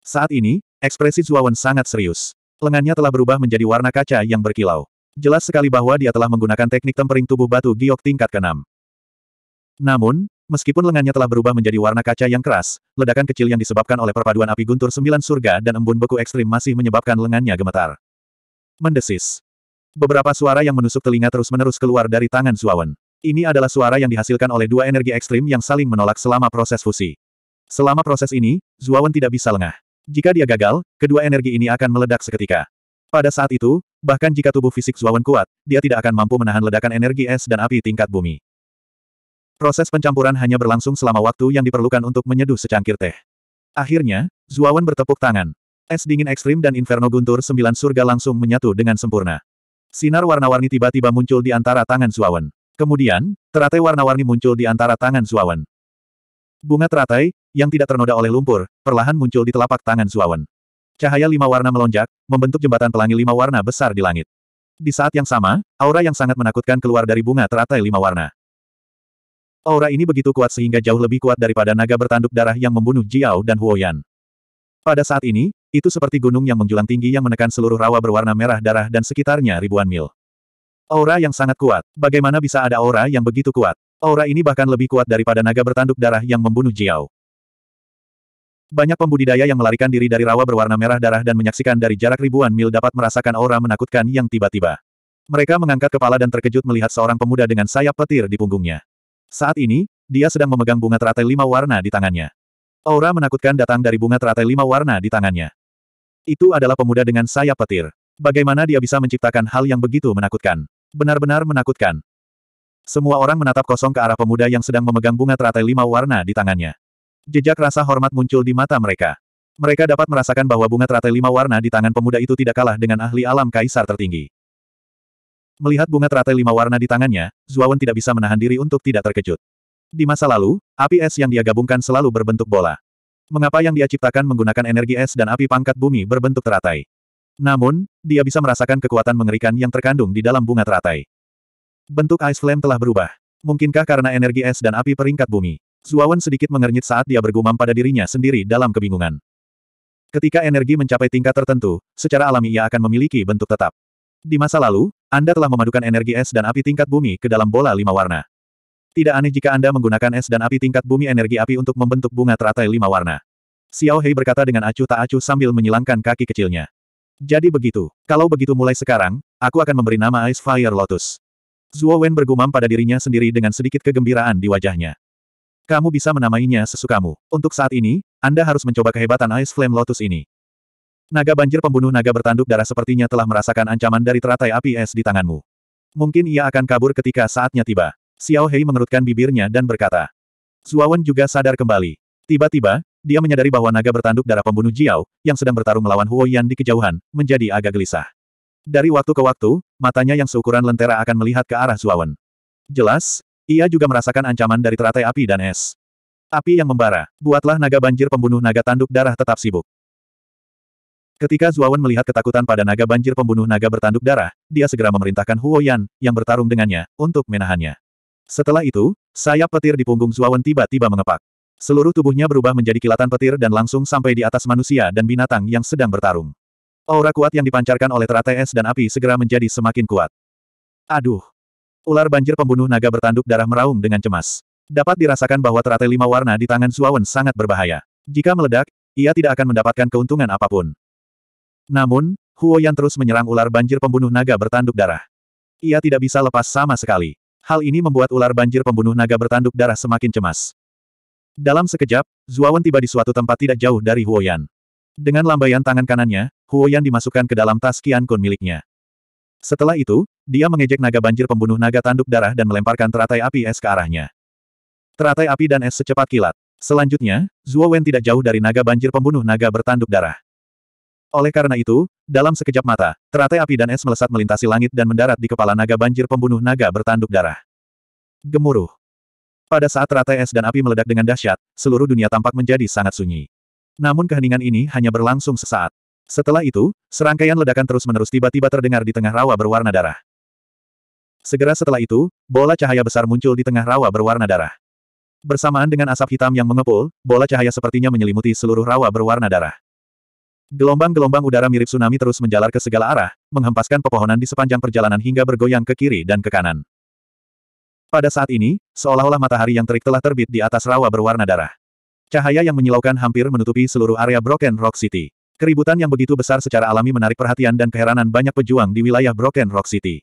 Saat ini, ekspresi Zuawan sangat serius. Lengannya telah berubah menjadi warna kaca yang berkilau. Jelas sekali bahwa dia telah menggunakan teknik tempering tubuh batu giok tingkat keenam. Namun, meskipun lengannya telah berubah menjadi warna kaca yang keras, ledakan kecil yang disebabkan oleh perpaduan api guntur sembilan surga dan embun beku ekstrim masih menyebabkan lengannya gemetar. Mendesis. Beberapa suara yang menusuk telinga terus-menerus keluar dari tangan Zuawan. Ini adalah suara yang dihasilkan oleh dua energi ekstrim yang saling menolak selama proses fusi. Selama proses ini, Zuawan tidak bisa lengah. Jika dia gagal, kedua energi ini akan meledak seketika. Pada saat itu, Bahkan jika tubuh fisik Zuawan kuat, dia tidak akan mampu menahan ledakan energi es dan api tingkat bumi. Proses pencampuran hanya berlangsung selama waktu yang diperlukan untuk menyeduh secangkir teh. Akhirnya, Zuawan bertepuk tangan. Es dingin ekstrim dan inferno guntur sembilan surga langsung menyatu dengan sempurna. Sinar warna-warni tiba-tiba muncul di antara tangan Zuawan. Kemudian, teratai warna-warni muncul di antara tangan Zuawan. Bunga teratai, yang tidak ternoda oleh lumpur, perlahan muncul di telapak tangan Zuawan. Cahaya lima warna melonjak, membentuk jembatan pelangi lima warna besar di langit. Di saat yang sama, aura yang sangat menakutkan keluar dari bunga teratai lima warna. Aura ini begitu kuat sehingga jauh lebih kuat daripada naga bertanduk darah yang membunuh Jiao dan Huoyan. Pada saat ini, itu seperti gunung yang menjulang tinggi yang menekan seluruh rawa berwarna merah darah dan sekitarnya ribuan mil. Aura yang sangat kuat. Bagaimana bisa ada aura yang begitu kuat? Aura ini bahkan lebih kuat daripada naga bertanduk darah yang membunuh Jiao. Banyak pembudidaya yang melarikan diri dari rawa berwarna merah darah dan menyaksikan dari jarak ribuan mil dapat merasakan aura menakutkan yang tiba-tiba. Mereka mengangkat kepala dan terkejut melihat seorang pemuda dengan sayap petir di punggungnya. Saat ini, dia sedang memegang bunga teratai lima warna di tangannya. Aura menakutkan datang dari bunga teratai lima warna di tangannya. Itu adalah pemuda dengan sayap petir. Bagaimana dia bisa menciptakan hal yang begitu menakutkan? Benar-benar menakutkan. Semua orang menatap kosong ke arah pemuda yang sedang memegang bunga teratai lima warna di tangannya. Jejak rasa hormat muncul di mata mereka. Mereka dapat merasakan bahwa bunga teratai lima warna di tangan pemuda itu tidak kalah dengan ahli alam kaisar tertinggi. Melihat bunga teratai lima warna di tangannya, Zuawan tidak bisa menahan diri untuk tidak terkejut. Di masa lalu, api es yang dia gabungkan selalu berbentuk bola. Mengapa yang dia ciptakan menggunakan energi es dan api pangkat bumi berbentuk teratai? Namun, dia bisa merasakan kekuatan mengerikan yang terkandung di dalam bunga teratai. Bentuk Ice Flame telah berubah. Mungkinkah karena energi es dan api peringkat bumi? Zuawan sedikit mengernyit saat dia bergumam pada dirinya sendiri dalam kebingungan. Ketika energi mencapai tingkat tertentu, secara alami ia akan memiliki bentuk tetap. Di masa lalu, Anda telah memadukan energi es dan api tingkat bumi ke dalam bola lima warna. Tidak aneh jika Anda menggunakan es dan api tingkat bumi energi api untuk membentuk bunga teratai lima warna. Xiao Hei berkata dengan acuh tak acuh sambil menyilangkan kaki kecilnya. Jadi begitu. Kalau begitu mulai sekarang, aku akan memberi nama Ice Fire Lotus. Zhuo Wen bergumam pada dirinya sendiri dengan sedikit kegembiraan di wajahnya. Kamu bisa menamainya sesukamu. Untuk saat ini, Anda harus mencoba kehebatan Ice Flame Lotus ini. Naga banjir pembunuh naga bertanduk darah sepertinya telah merasakan ancaman dari teratai api es di tanganmu. Mungkin ia akan kabur ketika saatnya tiba. Xiao Hei mengerutkan bibirnya dan berkata. Zuawan juga sadar kembali. Tiba-tiba, dia menyadari bahwa naga bertanduk darah pembunuh Jiao, yang sedang bertarung melawan Huo Yan di kejauhan, menjadi agak gelisah. Dari waktu ke waktu, matanya yang seukuran lentera akan melihat ke arah Zuawan. Jelas, ia juga merasakan ancaman dari teratai api dan es. Api yang membara, buatlah naga banjir pembunuh naga tanduk darah tetap sibuk. Ketika Zuawan melihat ketakutan pada naga banjir pembunuh naga bertanduk darah, dia segera memerintahkan Huo Yan, yang bertarung dengannya, untuk menahannya. Setelah itu, sayap petir di punggung Zuawan tiba-tiba mengepak. Seluruh tubuhnya berubah menjadi kilatan petir dan langsung sampai di atas manusia dan binatang yang sedang bertarung. Aura kuat yang dipancarkan oleh teratai es dan api segera menjadi semakin kuat. Aduh! Ular banjir pembunuh naga bertanduk darah meraung dengan cemas. Dapat dirasakan bahwa teratai lima warna di tangan Suawen sangat berbahaya. Jika meledak, ia tidak akan mendapatkan keuntungan apapun. Namun, Huo Yan terus menyerang ular banjir pembunuh naga bertanduk darah. Ia tidak bisa lepas sama sekali. Hal ini membuat ular banjir pembunuh naga bertanduk darah semakin cemas. Dalam sekejap, Zuawan tiba di suatu tempat tidak jauh dari Huoyan. Dengan lambaian tangan kanannya, Huoyan dimasukkan ke dalam tas Qian Kun miliknya. Setelah itu, dia mengejek naga banjir pembunuh naga tanduk darah dan melemparkan teratai api es ke arahnya. Teratai api dan es secepat kilat. Selanjutnya, Zhuo Wen tidak jauh dari naga banjir pembunuh naga bertanduk darah. Oleh karena itu, dalam sekejap mata, teratai api dan es melesat melintasi langit dan mendarat di kepala naga banjir pembunuh naga bertanduk darah. Gemuruh. Pada saat teratai es dan api meledak dengan dahsyat, seluruh dunia tampak menjadi sangat sunyi. Namun keheningan ini hanya berlangsung sesaat. Setelah itu, serangkaian ledakan terus-menerus tiba-tiba terdengar di tengah rawa berwarna darah. Segera setelah itu, bola cahaya besar muncul di tengah rawa berwarna darah. Bersamaan dengan asap hitam yang mengepul, bola cahaya sepertinya menyelimuti seluruh rawa berwarna darah. Gelombang-gelombang udara mirip tsunami terus menjalar ke segala arah, menghempaskan pepohonan di sepanjang perjalanan hingga bergoyang ke kiri dan ke kanan. Pada saat ini, seolah-olah matahari yang terik telah terbit di atas rawa berwarna darah. Cahaya yang menyilaukan hampir menutupi seluruh area Broken Rock City. Keributan yang begitu besar secara alami menarik perhatian dan keheranan banyak pejuang di wilayah Broken Rock City.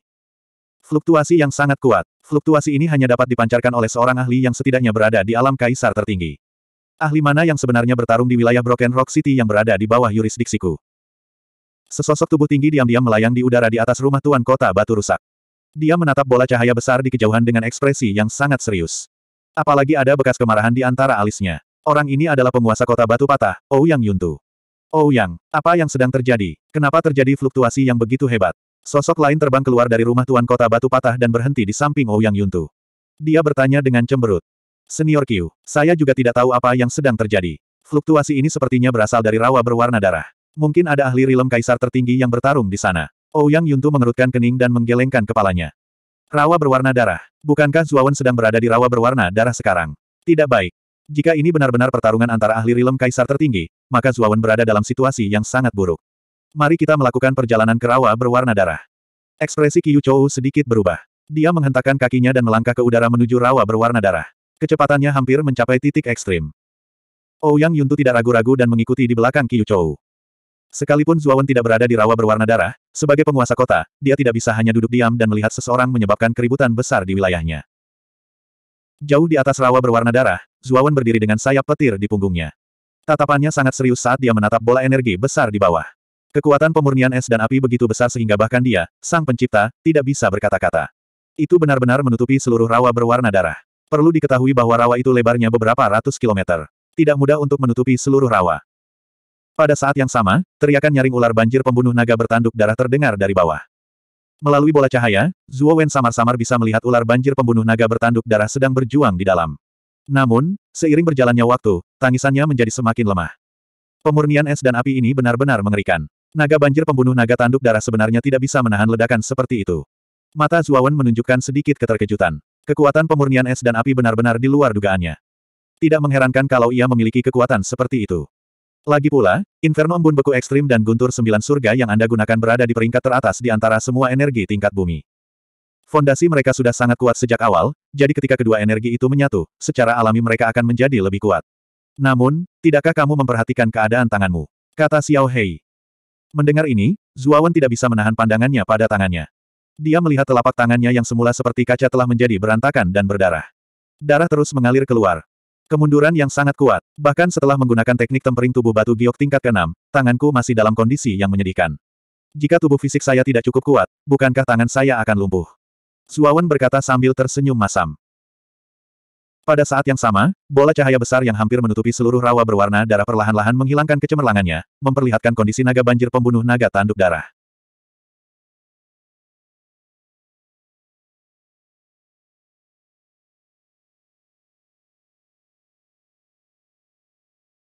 Fluktuasi yang sangat kuat. Fluktuasi ini hanya dapat dipancarkan oleh seorang ahli yang setidaknya berada di alam kaisar tertinggi. Ahli mana yang sebenarnya bertarung di wilayah Broken Rock City yang berada di bawah yurisdiksiku? Sesosok tubuh tinggi diam-diam melayang di udara di atas rumah tuan kota batu rusak. Dia menatap bola cahaya besar di kejauhan dengan ekspresi yang sangat serius. Apalagi ada bekas kemarahan di antara alisnya. Orang ini adalah penguasa kota batu patah, Ouyang Yuntu. Oh apa yang sedang terjadi? Kenapa terjadi fluktuasi yang begitu hebat? Sosok lain terbang keluar dari rumah tuan kota batu patah dan berhenti di samping Oh Yang Yuntu. Dia bertanya dengan cemberut. Senior Q, saya juga tidak tahu apa yang sedang terjadi. Fluktuasi ini sepertinya berasal dari rawa berwarna darah. Mungkin ada ahli rilem kaisar tertinggi yang bertarung di sana. Oh Yang Yuntu mengerutkan kening dan menggelengkan kepalanya. Rawa berwarna darah. Bukankah Zuawan sedang berada di rawa berwarna darah sekarang? Tidak baik. Jika ini benar-benar pertarungan antara ahli rilem kaisar tertinggi, maka Zuawan berada dalam situasi yang sangat buruk. Mari kita melakukan perjalanan ke rawa berwarna darah. Ekspresi Qiu Chou sedikit berubah. Dia menghentakkan kakinya dan melangkah ke udara menuju rawa berwarna darah. Kecepatannya hampir mencapai titik ekstrim. Ouyang oh, Yuntu tidak ragu-ragu dan mengikuti di belakang Qiu Chou. Sekalipun Zuawan tidak berada di rawa berwarna darah, sebagai penguasa kota, dia tidak bisa hanya duduk diam dan melihat seseorang menyebabkan keributan besar di wilayahnya. Jauh di atas rawa berwarna darah, Zuawan berdiri dengan sayap petir di punggungnya. Tatapannya sangat serius saat dia menatap bola energi besar di bawah. Kekuatan pemurnian es dan api begitu besar sehingga bahkan dia, sang pencipta, tidak bisa berkata-kata. Itu benar-benar menutupi seluruh rawa berwarna darah. Perlu diketahui bahwa rawa itu lebarnya beberapa ratus kilometer. Tidak mudah untuk menutupi seluruh rawa. Pada saat yang sama, teriakan nyaring ular banjir pembunuh naga bertanduk darah terdengar dari bawah. Melalui bola cahaya, Zuo Wen samar-samar bisa melihat ular banjir pembunuh naga bertanduk darah sedang berjuang di dalam. Namun, seiring berjalannya waktu, tangisannya menjadi semakin lemah. Pemurnian es dan api ini benar-benar mengerikan. Naga banjir pembunuh naga tanduk darah sebenarnya tidak bisa menahan ledakan seperti itu. Mata Zuawan menunjukkan sedikit keterkejutan. Kekuatan pemurnian es dan api benar-benar di luar dugaannya. Tidak mengherankan kalau ia memiliki kekuatan seperti itu. Lagi pula, Inferno Embun Beku Ekstrim dan Guntur Sembilan Surga yang Anda gunakan berada di peringkat teratas di antara semua energi tingkat bumi. Fondasi mereka sudah sangat kuat sejak awal, jadi ketika kedua energi itu menyatu, secara alami mereka akan menjadi lebih kuat. Namun, tidakkah kamu memperhatikan keadaan tanganmu? Kata Xiao Hei. Mendengar ini, Zuawan tidak bisa menahan pandangannya pada tangannya. Dia melihat telapak tangannya yang semula seperti kaca telah menjadi berantakan dan berdarah. Darah terus mengalir keluar. Kemunduran yang sangat kuat, bahkan setelah menggunakan teknik tempering tubuh batu giok tingkat keenam, tanganku masih dalam kondisi yang menyedihkan. Jika tubuh fisik saya tidak cukup kuat, bukankah tangan saya akan lumpuh? Suawan berkata sambil tersenyum masam. Pada saat yang sama, bola cahaya besar yang hampir menutupi seluruh rawa berwarna darah perlahan-lahan menghilangkan kecemerlangannya, memperlihatkan kondisi naga banjir pembunuh naga tanduk darah.